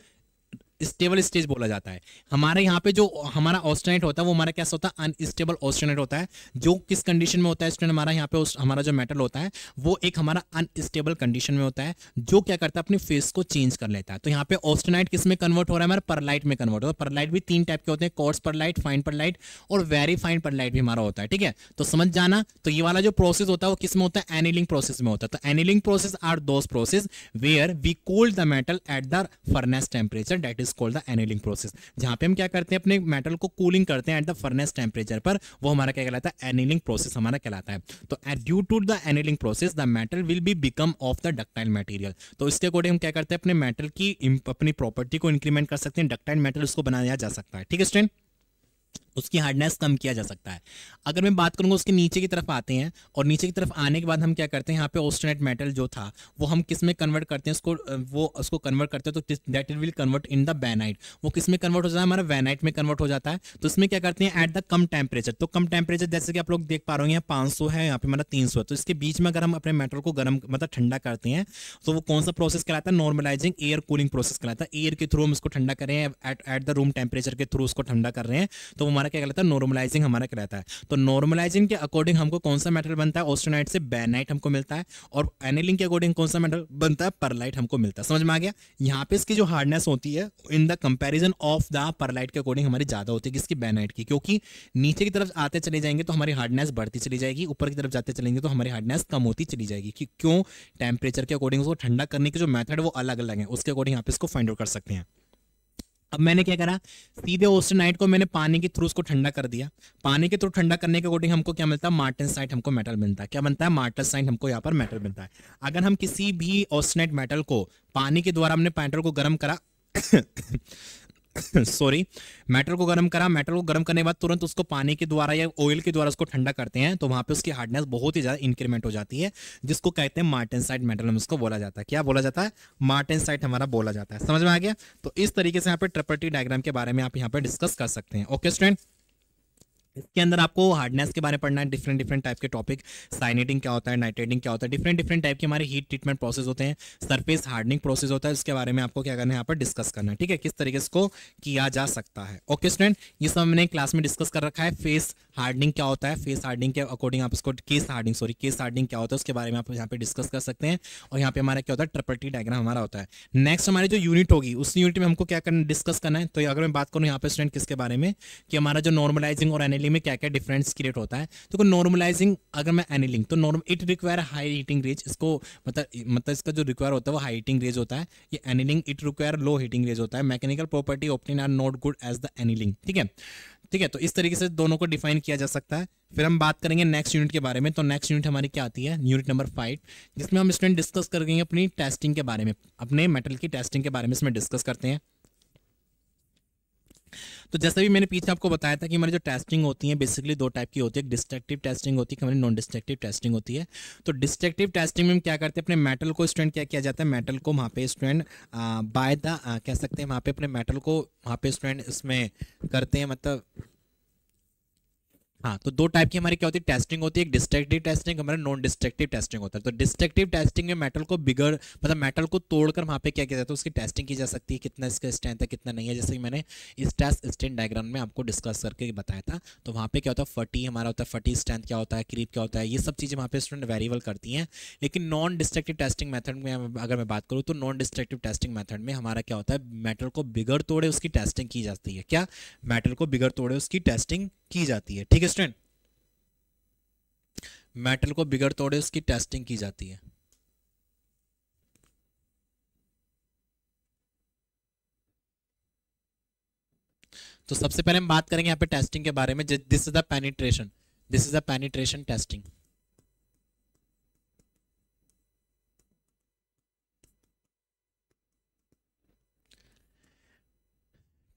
स्टेबल स्टेज बोला जाता है हमारे यहाँ पे जो हमारा ऑस्टनेट होता है वो हमारा कैसा होता है अनस्टेबल ऑस्टनेट होता है जो किस कंडीशन में होता है स्टूडेंट हमारा यहाँ पे हमारा जो मेटल होता है वो एक हमारा अनस्टेबल कंडीशन में होता है जो क्या करता है अपने फेस को चेंज कर लेता है तो यहाँ पे ऑस्टोनाइट किस में कन्वर्ट हो रहा है हमारा परलाइट में कन्वर्ट हो रहा है परलाइट भी तीन टाइप के होते हैं कोर्स परलाइट फाइन परलाइट और वेरी फाइन परलाइट भी हमारा होता है ठीक है तो समझ जाना तो ये वाला जो प्रोसेस होता है वो किस में होता है एनिलिंग प्रोसेस में होता है तो annealing process are those process where we cold the metal at the furnace temperature that is is called the annealing process जहां पे हम क्या करते हैं अपने मेटल को कूलिंग करते हैं एट द फर्नेस टेम्परेचर पर वो हमारा क्या कहलाता है एनिलिंग प्रोसेस हमारा कहलाता है तो due to the annealing process the metal will be become of the ductile material तो इसके अकॉर्डिंग हम क्या करते हैं अपने मेटल की अपनी प्रॉपर्टी को इंक्रीमेंट कर सकते हैं डक्टाइल मेटल उसको बनाया जा सकता है ठीक है स्टैंड उसकी हार्डनेस कम किया जा सकता है अगर मैं बात करूंगा उसके नीचे की तरफ आते हैं और नीचे की तरफ आने के बाद हम क्या करते हैं यहाँ पे ऑस्टोनेट मेटल जो था वो हम किस में कन्वर्ट करते हैं उसको वो उसको कन्वर्ट करते हैं तो that it will convert in the bainite वो किस में कन्वर्ट हो जाता है हमारा वैनाइट में कन्वर्ट हो जाता है तो इसमें क्या करते हैं एट द कम टेम्परेचर तो कम टेम्परेचर जैसे कि आप लोग देख पा रहे हैं पाँच सौ है यहाँ पे हमारा तीन सौ है तो इसके बीच में अगर हम अपने मेटल को गर्म मतलब ठंडा करते हैं तो वो कौन सा प्रोसेस कराता है नॉर्मलाइजिंग एयर कूलिंग प्रोसेस कराता है एयर के थ्रू हम इसको ठंडा कर रहे हैं एट द रूम टेम्परेचर के थ्रू उसको ठंडा कर रहे हैं तो हमारा क्या कहलाता है नॉर्मलाइजिंग हमारा कहलाता है तो नॉर्मलाइजिंग के अकॉर्डिंग हमको कौन सा मेटल बनता है ऑस्ट्रोनाइट से बेनाइट हमको मिलता है और एनिलिंग के अकॉर्डिंग कौन सा मेटल बनता है परलाइट हमको मिलता है समझ में आ गया यहाँ पे इसकी जो हार्डनेस होती है in the comparison of the pearlite के अकॉर्डिंग हमारी ज्यादा होती है किसकी बेनाइट की क्योंकि नीचे की तरफ आते चले जाएंगे तो हमारी हार्डनेस बढ़ती चली जाएगी ऊपर की तरफ जाते चलेंगे तो हमारी हार्डनेस कम होती चली जाएगी क्यों टेम्परेचर के अकॉर्डिंग उसको ठंडा करने के जो मेथड वो अलग अलग है उसके अकॉर्डिंग आप इसको फाइंड आउट कर सकते हैं अब मैंने क्या करा सीधे ओस्टेनाइट को मैंने पानी के थ्रू उसको ठंडा कर दिया पानी के थ्रू ठंडा करने के अकॉर्डिंग हमको क्या मिलता है साइट हमको मेटल मिलता है क्या बनता है साइट हमको यहाँ पर मेटल मिलता है अगर हम किसी भी ओस्टेनाइट मेटल को पानी के द्वारा हमने पैंटर को गर्म करा सॉरी मेटल को गर्म करा मेटल को गर्म करने के बाद तुरंत उसको पानी के द्वारा या ऑयल के द्वारा उसको ठंडा करते हैं तो वहां पे उसकी हार्डनेस बहुत ही ज्यादा इंक्रीमेंट हो जाती है जिसको कहते हैं मार्टिन साइड मेटल उसको बोला जाता है क्या बोला जाता है मार्टिन साइट हमारा बोला जाता है समझ में आ गया तो इस तरीके से यहाँ पे ट्रपर्टी डायग्राम के बारे में आप यहाँ पे डिस्कस कर सकते हैं ओके स्टूडेंट इसके अंदर आपको हार्डनेस के बारे में पढ़ना है डिफरेंट डिफरेंट टाइप के टॉपिक साइनेटिंग क्या होता है नाइट्रेटिंग क्या होता है डिफरेंट डिफरेंट टाइप के हमारे हीट ट्रीटमेंट प्रोसेस होते हैं सरफेस हार्डनिंग प्रोसेस होता है उसके बारे में आपको क्या करना है यहाँ पर डिस्कस करना है ठीक है किस तरीके से किया जा सकता है ओके स्टूडेंट ये सब हमने क्लास में डिस्कस कर रखा है फेस हार्डनिंग क्या होता है फेस हार्डनिंग के अकॉर्डिंग आप इसको case hardening sorry case hardening क्या होता है उसके बारे में आप यहाँ पे डिस्कस कर सकते हैं और यहाँ पे हमारा क्या होता है ट्रपर्टी डायग्राम हमारा होता है नेक्स्ट हमारी जो यूनिट होगी उस यूनिट में हमको क्या करना डिस्कस करना है तो अगर मैं बात करूँ यहाँ पे स्टूडेंट किसके बारे में कि हमारा जो नॉर्मलाइजिंग और एनिलिंग में क्या क्या डिफरेंस क्रिएट होता है तो नॉर्मलाइजिंग अगर मैं एनिलिंग तो norm it require high heating range इसको मतलब मतलब इसका जो रिक्वायर होता है वो हाई हीटिंग रेज होता है ये annealing it require low heating range होता है mechanical property opening are not good as the annealing ठीक है ठीक है तो इस तरीके से दोनों को डिफाइन किया जा सकता है फिर हम बात करेंगे नेक्स्ट यूनिट के बारे में तो नेक्स्ट यूनिट हमारी क्या आती है यूनिट नंबर फाइव जिसमें हम स्टूडेंट डिस्कस करेंगे अपनी टेस्टिंग के बारे में अपने मेटल की टेस्टिंग के बारे में इसमें डिस्कस करते हैं तो जैसे भी मैंने पीछे आपको बताया था कि हमारी जो टेस्टिंग होती है बेसिकली दो टाइप की होती है डिस्ट्रक्टिव टेस्टिंग होती है हमारी नॉन डिस्ट्रक्टिव टेस्टिंग होती है तो डिस्ट्रक्टिव टेस्टिंग में हम क्या करते हैं अपने मेटल को स्ट्रेंड क्या किया जाता है मेटल को वहाँ पे स्टूडेंट बाय द कह सकते हैं वहाँ पे अपने मेटल को वहाँ पे स्टूडेंट इसमें करते हैं मतलब हाँ तो दो टाइप की हमारी क्या होती है टेस्टिंग होती है एक डिस्ट्रक्टिव टेस्टिंग हमारा नॉन डिस्ट्रक्टिव टेस्टिंग होता है तो डिस्ट्रक्टिव टेस्टिंग में मेटल को बिगड़ मतलब मेटल को तोड़कर वहाँ पे क्या किया जाता है उसकी टेस्टिंग की जा सकती है कितना इसका स्ट्रेंथ है कितना नहीं है जैसे कि मैंने इस टेस्ट स्टेंट डायग्राम में आपको डिस्कस करके बताया था तो वहाँ पे क्या होता है फटी हमारा होता है फटी स्ट्रेंथ क्या होता है क्रीप क्या होता है ये सब चीज़ें वहाँ पर स्टूडेंट वेरीबल करती हैं लेकिन नॉन डिस्ट्रक्टिव टेस्टिंग मैथड में अगर मैं बात करूँ तो नॉन डिस्ट्रक्टिव टेस्टिंग मैथड में हमारा क्या होता है मेटल को बिगड़ तोड़े उसकी टेस्टिंग की जाती है क्या मेटल को बिगड़ तोड़े उसकी टेस्टिंग की जाती है ठीक है स्टूडेंट मेटल को बिगड़ तोड़े उसकी टेस्टिंग की जाती है तो सबसे पहले हम बात करेंगे यहां पे टेस्टिंग के बारे में this is the penetration this is the penetration testing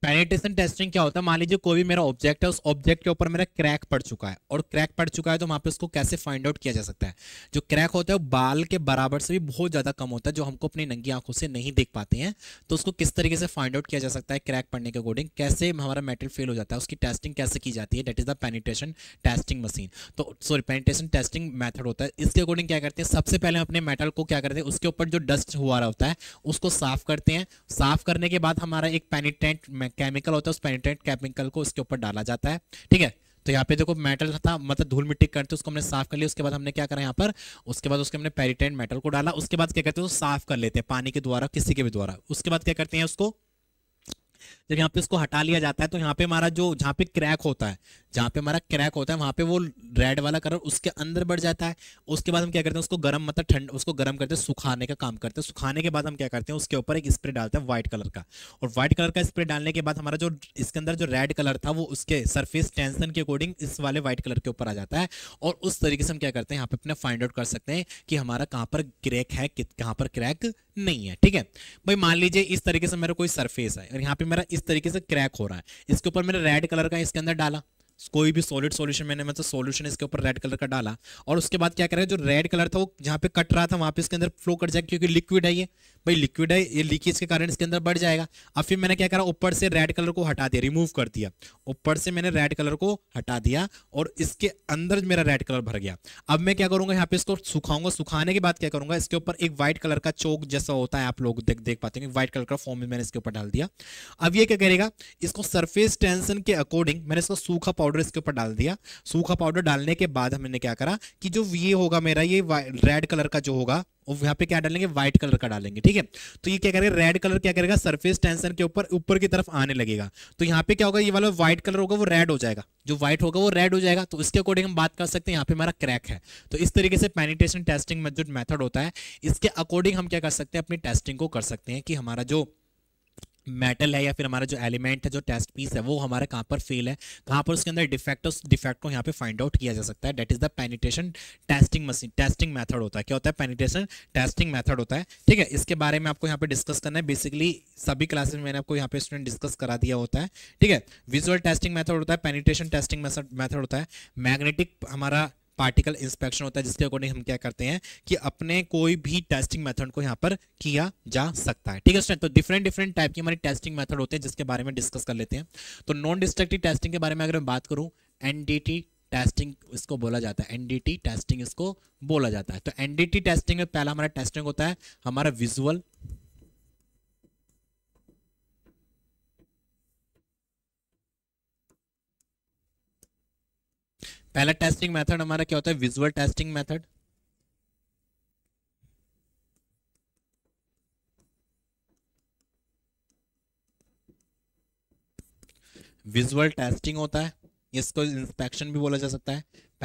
penetration testing क्या होता है मान लीजिए कोई भी मेरा ऑब्जेक्ट है उस ऑब्जेक्ट के ऊपर मेरा क्रैक पड़ चुका है और क्रैक पड़ चुका है तो वहाँ पे उसको कैसे फाइंड आउट किया जा सकता है जो क्रैक होता है वो बाल के बराबर से भी बहुत ज़्यादा कम होता है जो हमको अपनी नंगी आंखों से नहीं देख पाते हैं तो उसको किस तरीके से फाइंड आउट किया जा सकता है क्रैक पड़ने के अकॉर्डिंग कैसे हमारा मेटल फेल हो जाता है उसकी टेस्टिंग कैसे की जाती है that is the penetration testing machine तो सॉरी पेनिट्रेशन टेस्टिंग मैथड होता है इसके अकॉर्डिंग क्या करते हैं सबसे पहले अपने मेटल को क्या करते हैं उसके ऊपर जो डस्ट हुआ रहा होता है उसको साफ करते हैं साफ करने के बाद हमारा एक पेनीटेंट केमिकल होता है उस पेनिट्रेंट केमिकल को उसके ऊपर डाला जाता है ठीक है तो यहाँ पे देखो मेटल था मतलब धूल मिट्टी करते उसको हमने साफ कर लिया उसके बाद हमने क्या करा यहाँ पर उसके बाद उसके हमने पेरिटेंट मेटल को डाला उसके बाद क्या करते हैं साफ कर लेते हैं पानी के द्वारा किसी के भी द्वारा उसके बाद क्या करते हैं उसको जब यहाँ पे उसको हटा लिया जाता है तो यहाँ पे हमारा जो जहाँ पे क्रैक होता है जहाँ पे हमारा क्रैक होता है वहाँ पे वो रेड वाला कलर उसके अंदर बढ़ जाता है उसके बाद हम क्या करते हैं उसको गर्म मतलब ठंड उसको गर्म करते हैं सुखाने का काम करते हैं सुखाने के बाद हम क्या करते हैं उसके ऊपर एक स्प्रे डालते हैं व्हाइट कलर का और व्हाइट कलर का स्प्रे डालने के बाद हमारा जो इसके अंदर जो रेड कलर था वो उसके सर्फेस टेंशन के अकॉर्डिंग इस वाले व्हाइट कलर के ऊपर आ जाता है और उस तरीके से हम क्या करते हैं यहाँ पे अपने फाइंड आउट कर सकते हैं कि हमारा कहाँ पर क्रैक है कहाँ पर क्रैक नहीं है ठीक है भाई मान लीजिए इस तरीके से मेरा कोई सरफेस है और यहाँ पे मेरा इस तरीके से क्रैक हो रहा है इसके ऊपर मैंने रेड कलर का इसके अंदर डाला कोई भी सॉलिड सॉल्यूशन मैंने मतलब सॉल्यूशन इसके ऊपर रेड कलर का डाला और उसके बाद क्या करेगा जो रेड कलर था वो जहाँ पे कट रहा था वहाँ पे इसके अंदर फ्लो कट जाएगा क्योंकि लिक्विड है ये भाई लिक्विड है ये लीकेज के कारण इसके अंदर बढ़ जाएगा अब फिर मैंने क्या करा ऊपर से रेड कलर को हटा दिया रिमूव कर दिया ऊपर से मैंने रेड कलर को हटा दिया और इसके अंदर मेरा रेड कलर भर गया अब मैं क्या करूंगा यहाँ पे इसको सुखाऊंगा सुखाने के बाद क्या करूंगा इसके ऊपर एक व्हाइट कलर का चौक जैसा होता है आप लोग देख देख पाते हैं व्हाइट कलर का फॉर्म मैंने इसके ऊपर डाल दिया अब ये क्या करेगा इसको सरफेस टेंशन के अकॉर्डिंग मैंने इसको सूखा पाउडर पाउडर इसके ऊपर डाल दिया सूखा पाउडर डालने के बाद हमने क्या करा कि जो ये होगा मेरा ये रेड कलर का जो होगा और यहाँ पे क्या डालेंगे व्हाइट कलर का डालेंगे ठीक है तो ये क्या करेगा रेड कलर क्या करेगा सरफेस टेंशन के ऊपर ऊपर की तरफ आने लगेगा तो यहाँ पे क्या होगा ये वाला व्हाइट कलर होगा वो रेड हो जाएगा जो व्हाइट होगा वो रेड हो जाएगा तो इसके अकॉर्डिंग हम बात कर सकते हैं यहाँ पे हमारा क्रैक है तो इस तरीके से पेनिटेशन टेस्टिंग जो मेथड होता है इसके अकॉर्डिंग हम क्या कर सकते हैं अपनी टेस्टिंग को कर सकते हैं कि हमारा जो मेटल है या फिर हमारा जो एलिमेंट है जो टेस्ट पीस है वो हमारे कहाँ पर फेल है कहाँ पर उसके अंदर डिफेक्ट उस डिफेक्ट को यहाँ पे फाइंड आउट किया जा सकता है that is the penetration testing machine testing method होता है क्या होता है पेनिटेशन टेस्टिंग मेथड होता है ठीक है इसके बारे में आपको यहाँ पे डिस्कस करना है बेसिकली सभी क्लासेस में मैंने आपको यहाँ पे स्टूडेंट डिस्कस करा दिया होता है ठीक है विजुअल टेस्टिंग मैथड होता है पेनिटेशन टेस्टिंग मैथड होता है मैग्नेटिक हमारा पार्टिकल इंस्पेक्शन होता है जिसके अकॉर्डिंग हम क्या करते हैं कि अपने कोई भी टेस्टिंग मेथड को यहाँ पर किया जा सकता है ठीक है तो डिफरेंट डिफरेंट टाइप की हमारी टेस्टिंग मेथड होते हैं जिसके बारे में डिस्कस कर लेते हैं तो नॉन डिस्ट्रक्टिव टेस्टिंग के बारे में अगर मैं बात करूँ एनडीटी टेस्टिंग इसको बोला जाता है एनडीटी टेस्टिंग इसको बोला जाता है तो एनडीटी टेस्टिंग में पहला हमारा टेस्टिंग होता है हमारा विजुअल पहला टेस्टिंग मेथड हमारा क्या होता है visual testing method visual testing होता है इसको इंस्पेक्शन भी बोला जा सकता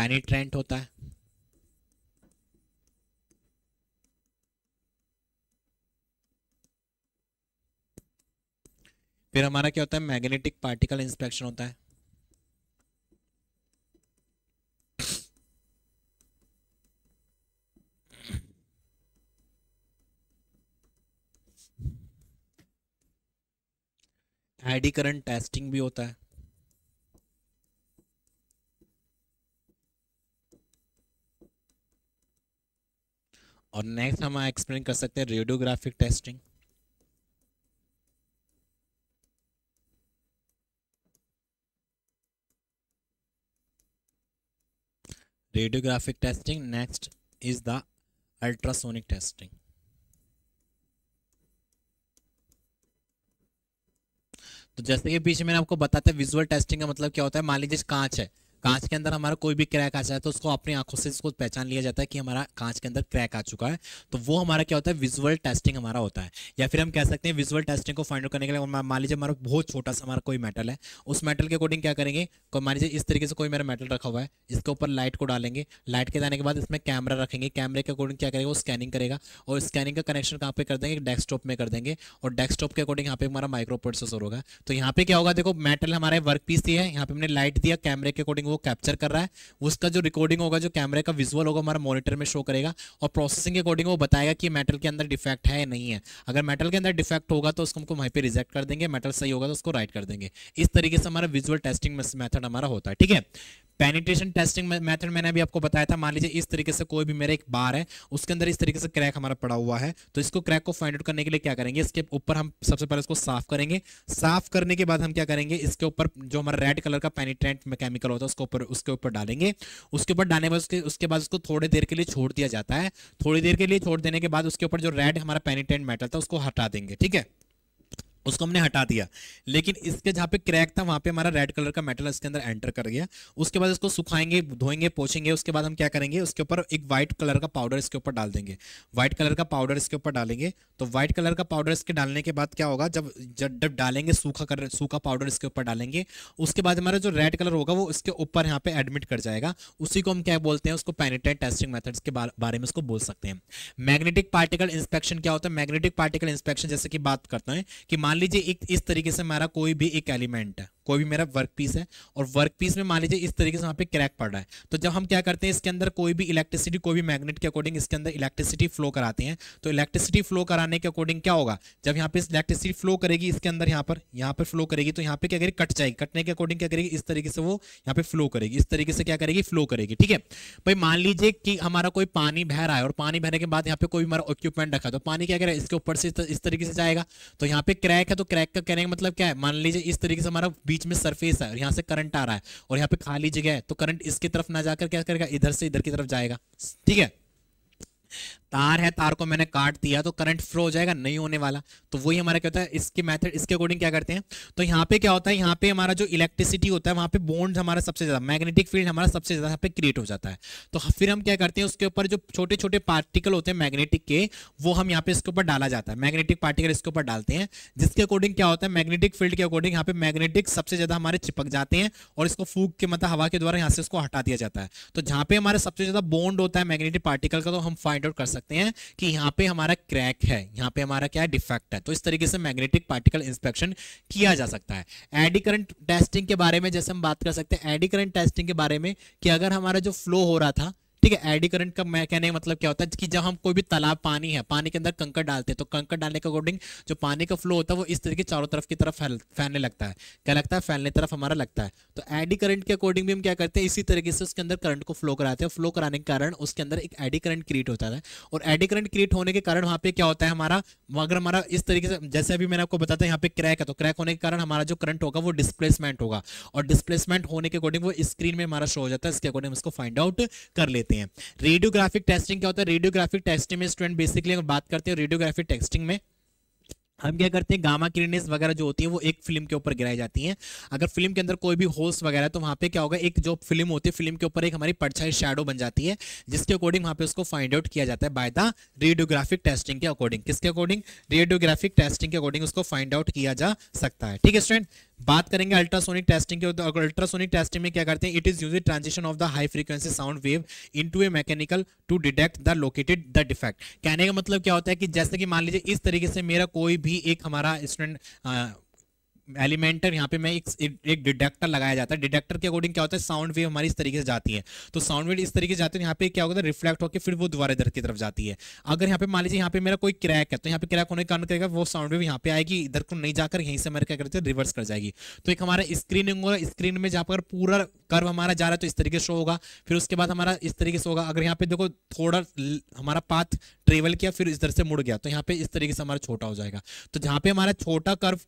है ट्रेंट होता है फिर हमारा क्या होता है मैग्नेटिक पार्टिकल इंस्पेक्शन होता है स्टडी करंट टेस्टिंग भी होता है और नेक्स्ट हम एक्सप्लेन कर सकते हैं radiographic testing radiographic testing next is the ultrasonic testing तो जैसे कि पीछे मैंने आपको बताते हैं विजुअल टेस्टिंग का मतलब क्या होता है मान लीजिए कांच है कांच के अंदर हमारा कोई भी क्रैक आ जाए तो उसको अपनी आंखों से इसको पहचान लिया जाता है कि हमारा कांच के अंदर क्रैक आ चुका है तो वो हमारा क्या होता है विजुअल टेस्टिंग हमारा होता है या फिर हम कह सकते हैं विजुअल टेस्टिंग को फाइंड आउट करने के लिए मान लीजिए हमारा बहुत छोटा सा हमारा कोई मेटल है उस मेटल के अकॉर्डिंग क्या करेंगे मान लीजिए इस तरीके से कोई मेरा मेटल रखा हुआ है इसके ऊपर लाइट को डालेंगे लाइट के जाने के बाद इसमें कैमरा रखेंगे कैमरे के अकॉर्डिंग क्या करेगा वो स्कैनिंग करेगा और स्कैनिंग का कनेक्शन कहाँ पे कर देंगे डेस्कटॉप में कर देंगे और डेस्कटॉप के अकॉर्डिंग यहाँ पे हमारा माइक्रो प्रोसेसर होगा तो यहाँ पे क्या होगा देखो मेटल हमारे वर्क पीस है यहाँ पे हमने लाइट दिया कैमरे के अकॉर्डिंग वो कैप्चर कर रहा है उसका जो रिकॉर्डिंग होगा जो कैमरे का विजुअल होगा हमारा मॉनिटर में शो करेगा और प्रोसेसिंग के अकॉर्डिंग वो बताएगा कि मेटल के अंदर डिफेक्ट है या नहीं है अगर मेटल के अंदर डिफेक्ट होगा तो उसको हमको वहीं पर रिजेक्ट कर देंगे मेटल सही होगा तो उसको राइट कर देंगे इस तरीके से हमारा विजुअल टेस्टिंग मेथड हमारा होता है ठीक है पेनिट्रेशन टेस्टिंग मेथड मैंने अभी आपको बताया था मान लीजिए इस तरीके से कोई भी मेरा एक बार है उसके अंदर इस तरीके से क्रैक हमारा पड़ा हुआ है तो इसको क्रैक को फाइंड आउट करने के लिए क्या करेंगे इसके ऊपर हम सबसे पहले इसको साफ करेंगे साफ करने के बाद हम क्या करेंगे इसके ऊपर जो हमारा रेड कलर का पेनिट्रेंट केमिकल होता है उसके ऊपर उसके ऊपर डालेंगे उसके ऊपर डालने के उसके उसके बाद उसको थोड़ी देर के लिए छोड़ दिया जाता है थोड़ी देर के लिए छोड़ देने के बाद उसके ऊपर जो रेड हमारा पेनिट्रेंट मेटल था उसको हटा देंगे ठीक है उसको हमने हटा दिया लेकिन इसके जहाँ पे क्रैक था वहाँ पे हमारा रेड कलर का मेटल इसके अंदर एंटर कर गया उसके बाद इसको सुखाएंगे धोएंगे पोछेंगे उसके बाद हम क्या करेंगे उसके ऊपर एक व्हाइट कलर का पाउडर इसके ऊपर डाल देंगे व्हाइट कलर का पाउडर इसके ऊपर डालेंगे तो व्हाइट कलर का पाउडर इसके डालने के बाद क्या होगा जब जब डालेंगे सूखा कलर सूखा पाउडर इसके ऊपर डालेंगे उसके बाद हमारा जो रेड कलर होगा वो इसके ऊपर यहाँ पे एडमिट कर जाएगा उसी को हम क्या बोलते हैं उसको पेनिटेंट टेस्टिंग मेथड्स के बारे में उसको बोल सकते हैं मैग्नेटिक पार्टिकल इंस्पेक्शन क्या होता है मैग्नेटिक पार्टिकल इंस्पेक्शन जैसे कि बात करते हैं कि मान लीजिए इस तरीके से मेरा कोई भी एक एलिमेंट है कोई भी मेरा वर्क पीस है और वर्क पीस में मान लीजिए इस तरीके से वहाँ पे क्रैक पड़ रहा है तो जब हम क्या करते हैं इसके अंदर कोई भी इलेक्ट्रिसिटी कोई भी मैग्नेट के अकॉर्डिंग इसके अंदर इलेक्ट्रिसिटी फ्लो कराते हैं तो इलेक्ट्रिसिटी फ्लो कराने के अकॉर्डिंग क्या होगा जब यहाँ पे इलेक्ट्रिसिटी फ्लो करेगी इसके अंदर यहाँ पर यहाँ पर फ्लो करेगी तो यहाँ पे क्या करेगी कट जाएगी कटने के अकॉर्डिंग क्या करेगी इस तरीके से वो यहाँ पे फ्लो करेगी इस तरीके से क्या करेगी फ्लो करेगी ठीक है भाई मान लीजिए कि हमारा कोई पानी बह रहा है और पानी बहने के बाद यहाँ पे कोई हमारा इक्विपमेंट रखा तो पानी क्या करेगा इसके ऊपर से इस तरीके से जाएगा तो यहाँ पे क्रैक है तो क्रैक का कहने का मतलब क्या है मान लीजिए इस तरीके से हमारा बीच में सरफेस है और यहाँ से करंट आ रहा है और यहाँ पे खाली जगह है तो करंट इसके तरफ ना जाकर क्या करेगा इधर से इधर की तरफ जाएगा ठीक है तार है तार को मैंने काट दिया तो करंट फ्लो हो जाएगा नहीं होने वाला तो वही हमारा क्या होता है इसके मेथड इसके अकॉर्डिंग क्या करते हैं तो यहाँ पे क्या होता है यहाँ पे हमारा जो इलेक्ट्रिसिटी होता है वहाँ पे बोन्ड हमारा सबसे ज्यादा मैग्नेटिक फील्ड हमारा सबसे ज्यादा यहाँ पे क्रिएट हो जाता है तो फिर हम क्या करते हैं उसके ऊपर जो छोटे छोटे पार्टिकल होते हैं मैग्नेटिक के वो हम यहाँ पे इसके ऊपर डाला जाता है मैग्नेटिक पार्टिकल इसके ऊपर डालते हैं जिसके अकॉर्डिंग क्या होता है मैग्नेटिक फील्ड के अकॉर्डिंग यहाँ पे मैग्नेटिक सबसे ज्यादा हमारे चिपक जाते हैं और इसको फूक के मतलब हवा के द्वारा यहाँ से इसको हटा दिया जाता है तो जहाँ पे हमारे सबसे ज्यादा बोन्ड होता है मैग्नेटिक पार्टिकल का तो हम फाइन फाइंड आउट कर सकते हैं कि यहाँ पे हमारा क्रैक है यहाँ पे हमारा क्या डिफेक्ट है तो इस तरीके से मैग्नेटिक पार्टिकल इंस्पेक्शन किया जा सकता है एडी करंट टेस्टिंग के बारे में जैसे हम बात कर सकते हैं एडी करंट टेस्टिंग के बारे में कि अगर हमारा जो फ्लो हो रहा था ठीक है एडी करंट का मैं कहने का मतलब क्या होता है कि जब हम कोई भी तालाब पानी है पानी के अंदर कंकड़ डालते हैं तो कंकड़ डालने के अकॉर्डिंग जो पानी का फ्लो होता है वो इस तरीके चारों तरफ की तरफ फैल फैलने लगता है क्या लगता है फैलने तरफ हमारा लगता है तो एडी करंट के अकॉर्डिंग भी हम क्या करते हैं इसी तरीके से उसके अंदर करंट को फ्लो कराते हैं फ्लो कराने के कारण उसके अंदर एक एडी करंट क्रिएट होता है और एडी करंट क्रिएट होने के कारण वहाँ पे क्या होता है हमारा अगर हमारा इस तरीके से जैसे अभी मैंने आपको बताया यहाँ पे क्रैक है तो क्रैक होने के कारण हमारा जो करंट होगा वो डिस्प्लेसमेंट होगा और डिस्प्लेसमेंट होने के अकॉर्डिंग वो स्क्रीन में हमारा शो हो जाता है इसके अकॉर्डिंग हम इसको फाइंड आउट कर लेते लेते हैं रेडियोग्राफिक टेस्टिंग क्या होता है रेडियोग्राफिक टेस्टिंग में स्टूडेंट बेसिकली अगर बात करते हैं रेडियोग्राफिक टेस्टिंग में हम क्या करते हैं गामा किरणेस वगैरह जो होती है वो एक फिल्म के ऊपर गिराई जाती हैं अगर फिल्म के अंदर कोई भी होल्स वगैरह तो वहाँ पे क्या होगा एक जो फिल्म होती है फिल्म के ऊपर एक हमारी परछाई शेडो बन जाती है जिसके अकॉर्डिंग वहाँ पे उसको फाइंड आउट किया जाता है बाय द रेडियोग्राफिक टेस्टिंग के अकॉर्डिंग किसके अकॉर्डिंग रेडियोग्राफिक टेस्टिंग के अकॉर्डिंग उसको फाइंड आउट किया जा सकता है ठीक है स्टूडेंट बात करेंगे अल्ट्रासोनिक टेस्टिंग के अल्ट्रासोनिक टेस्टिंग में क्या करते हैं it is use transition of the high frequency sound wave into a mechanical to detect the located the defect कहने का मतलब क्या होता है कि जैसे कि मान लीजिए इस तरीके से मेरा कोई भी भी एक हमारा स्टूडेंट एलिमेंटर यहाँ पे मैं एक एक डिडक्टर लगाया जाता है डिडक्टर के अकॉर्डिंग क्या होता है साउंड वेव हमारी इस तरीके से जाती है तो साउंड वेव इस तरीके से जाते हैं तो यहाँ पे क्या होता है तो रिफ्लेक्ट होकर फिर वो दोबारा इधर की तरफ जाती है अगर यहाँ पे मान लीजिए यहाँ पे मेरा कोई क्रैक है तो यहाँ पे क्रैक होने का कारण करेगा वो साउंड वेव यहाँ पे आएगी इधर को नहीं जाकर यहीं से हमारे क्या करते हैं रिवर्स कर जाएगी तो एक हमारा स्क्रीनिंग होगा स्क्रीन में जहाँ पर पूरा कर्व हमारा जा रहा है तो इस तरीके से होगा फिर उसके बाद हमारा इस तरीके से होगा अगर यहाँ पे देखो थोड़ा हमारा पाथ ट्रेवल किया फिर इधर से मुड़ गया तो यहाँ पे इस तरीके से हमारा छोटा हो जाएगा तो जहाँ पे हमारा छोटा कर्व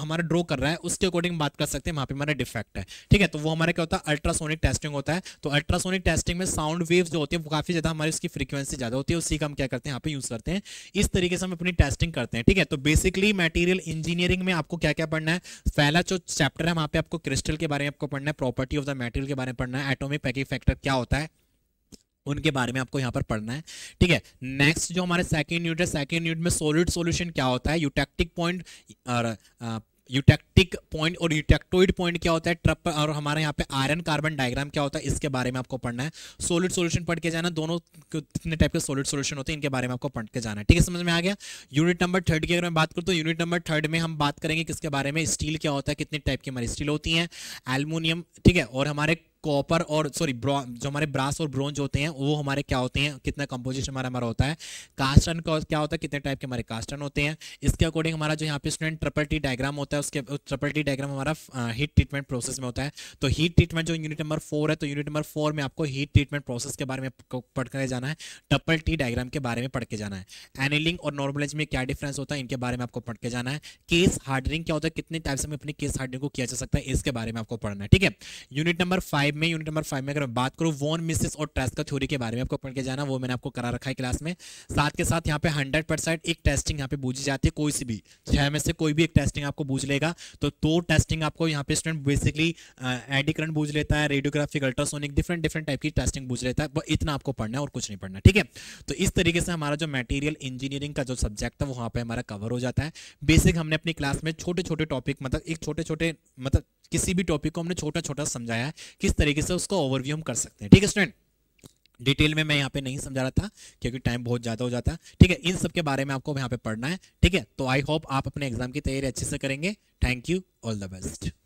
हमारा ड्रॉ कर रहा है उसके अकॉर्डिंग बात कर सकते हैं वहाँ पे हमारा डिफेक्ट है ठीक है तो वो हमारा क्या होता है अल्ट्रासोनिक टेस्टिंग होता है तो अल्ट्रासोनिक टेस्टिंग में साउंड वेव्स जो होती है वो काफ़ी ज़्यादा हमारी उसकी फ्रीक्वेंसी ज़्यादा होती है उसी का हम क्या करते हैं यहाँ पे यूज़ करते हैं इस तरीके से हम अपनी टेस्टिंग करते हैं ठीक है तो बेसिकली मेटीरियल इंजीनियरिंग में आपको क्या क्या पढ़ना है पहला जो चैप्टर है वहाँ पे आपको क्रिस्टल के बारे में आपको पढ़ना है प्रॉपर्टी ऑफ द मेटीरियल के बारे में पढ़ना है एटोमिक पैकिंग फैक्टर क्या होता है उनके बारे में आपको यहाँ पर पढ़ना है ठीक है नेक्स्ट जो हमारे सेकेंड यूनिट है सेकेंड यूनिट में सोलिड सोल्यूशन क्या होता है यूटेक्टिक पॉइंट और यूटेक्टिक पॉइंट और यूटेक्टोइड पॉइंट क्या होता है ट्रप और हमारे यहाँ पे आयरन कार्बन डायग्राम क्या होता है इसके बारे में आपको पढ़ना है सोलिड सोल्यूशन पढ़ के जाना दोनों कितने टाइप के सोलिड सोल्यूशन होते हैं इनके बारे में आपको पढ़ के जाना है ठीक है समझ में आ गया यूनिट नंबर थर्ड की अगर मैं बात करूँ तो यूनिट नंबर थर्ड में हम बात करेंगे किसके बारे में स्टील क्या होता है कितने टाइप की हमारी स्टील होती है एलमोनियम ठीक है और हमारे कॉपर और सॉरी जो हमारे ब्रास और ब्रॉन्ज होते हैं वो हमारे क्या होते हैं कितना कंपोजिशन हमारा हमारा होता है कास्टन का क्या होता है कितने टाइप के हमारे कास्टन होते हैं इसके अकॉर्डिंग हमारा जो यहाँ पे स्टूडेंट ट्रिपल टी डायग्राम होता है उसके ट्रिपल टी डायग्राम हमारा हीट ट्रीटमेंट प्रोसेस में होता है तो हीट ट्रीटमेंट जो यूनिट नंबर फोर है तो यूनिट नंबर फोर में आपको हीट ट्रीटमेंट प्रोसेस के बारे में पढ़ के जाना है ट्रिपल टी डायग्राम के बारे में पढ़ के जाना है एनिलिंग और नॉर्मलाइज में क्या डिफरेंस होता है इनके बारे में आपको पढ़ के जाना है केस हार्डनिंग क्या होता है कितने टाइप से हमें अपने केस हार्डनिंग को किया जा सकता है इसके बारे में आपको पढ़ना है ठीक है यूनिट नंबर फाइव फाइव में यूनिट नंबर फाइव में अगर मैं बात करूँ वोन मिसिस और टेस्ट का थ्योरी के बारे में आपको पढ़ के जाना वो मैंने आपको करा रखा है क्लास में साथ के साथ यहाँ पे हंड्रेड परसेंट एक टेस्टिंग यहाँ पे बूझी जाती है कोई सी भी छह में से कोई भी एक टेस्टिंग आपको बूझ लेगा तो दो टेस्टिंग आपको यहाँ पे स्टूडेंट बेसिकली एडिक्रंट बूझ लेता है radiographic ultrasonic different different type की टेस्टिंग बूझ लेता है वो इतना आपको पढ़ना है और कुछ नहीं पढ़ना ठीक है तो इस तरीके से हमारा जो मटेरियल इंजीनियरिंग का जो सब्जेक्ट था वहाँ पर हमारा कवर हो जाता है बेसिक हमने अपनी क्लास में छोटे छोटे टॉपिक मतलब एक छोटे छोटे मतलब किसी भी टॉपिक को हमने छोटा छोटा समझाया है किस तरीके से उसका ओवरव्यू हम कर सकते हैं ठीक है स्टूडेंट डिटेल में मैं यहाँ पे नहीं समझा रहा था क्योंकि टाइम बहुत ज़्यादा हो जाता है ठीक है इन सब के बारे में आपको यहाँ पे पढ़ना है ठीक है तो आई होप आप अपने एग्जाम की तैयारी अच्छे से करेंगे thank you all the best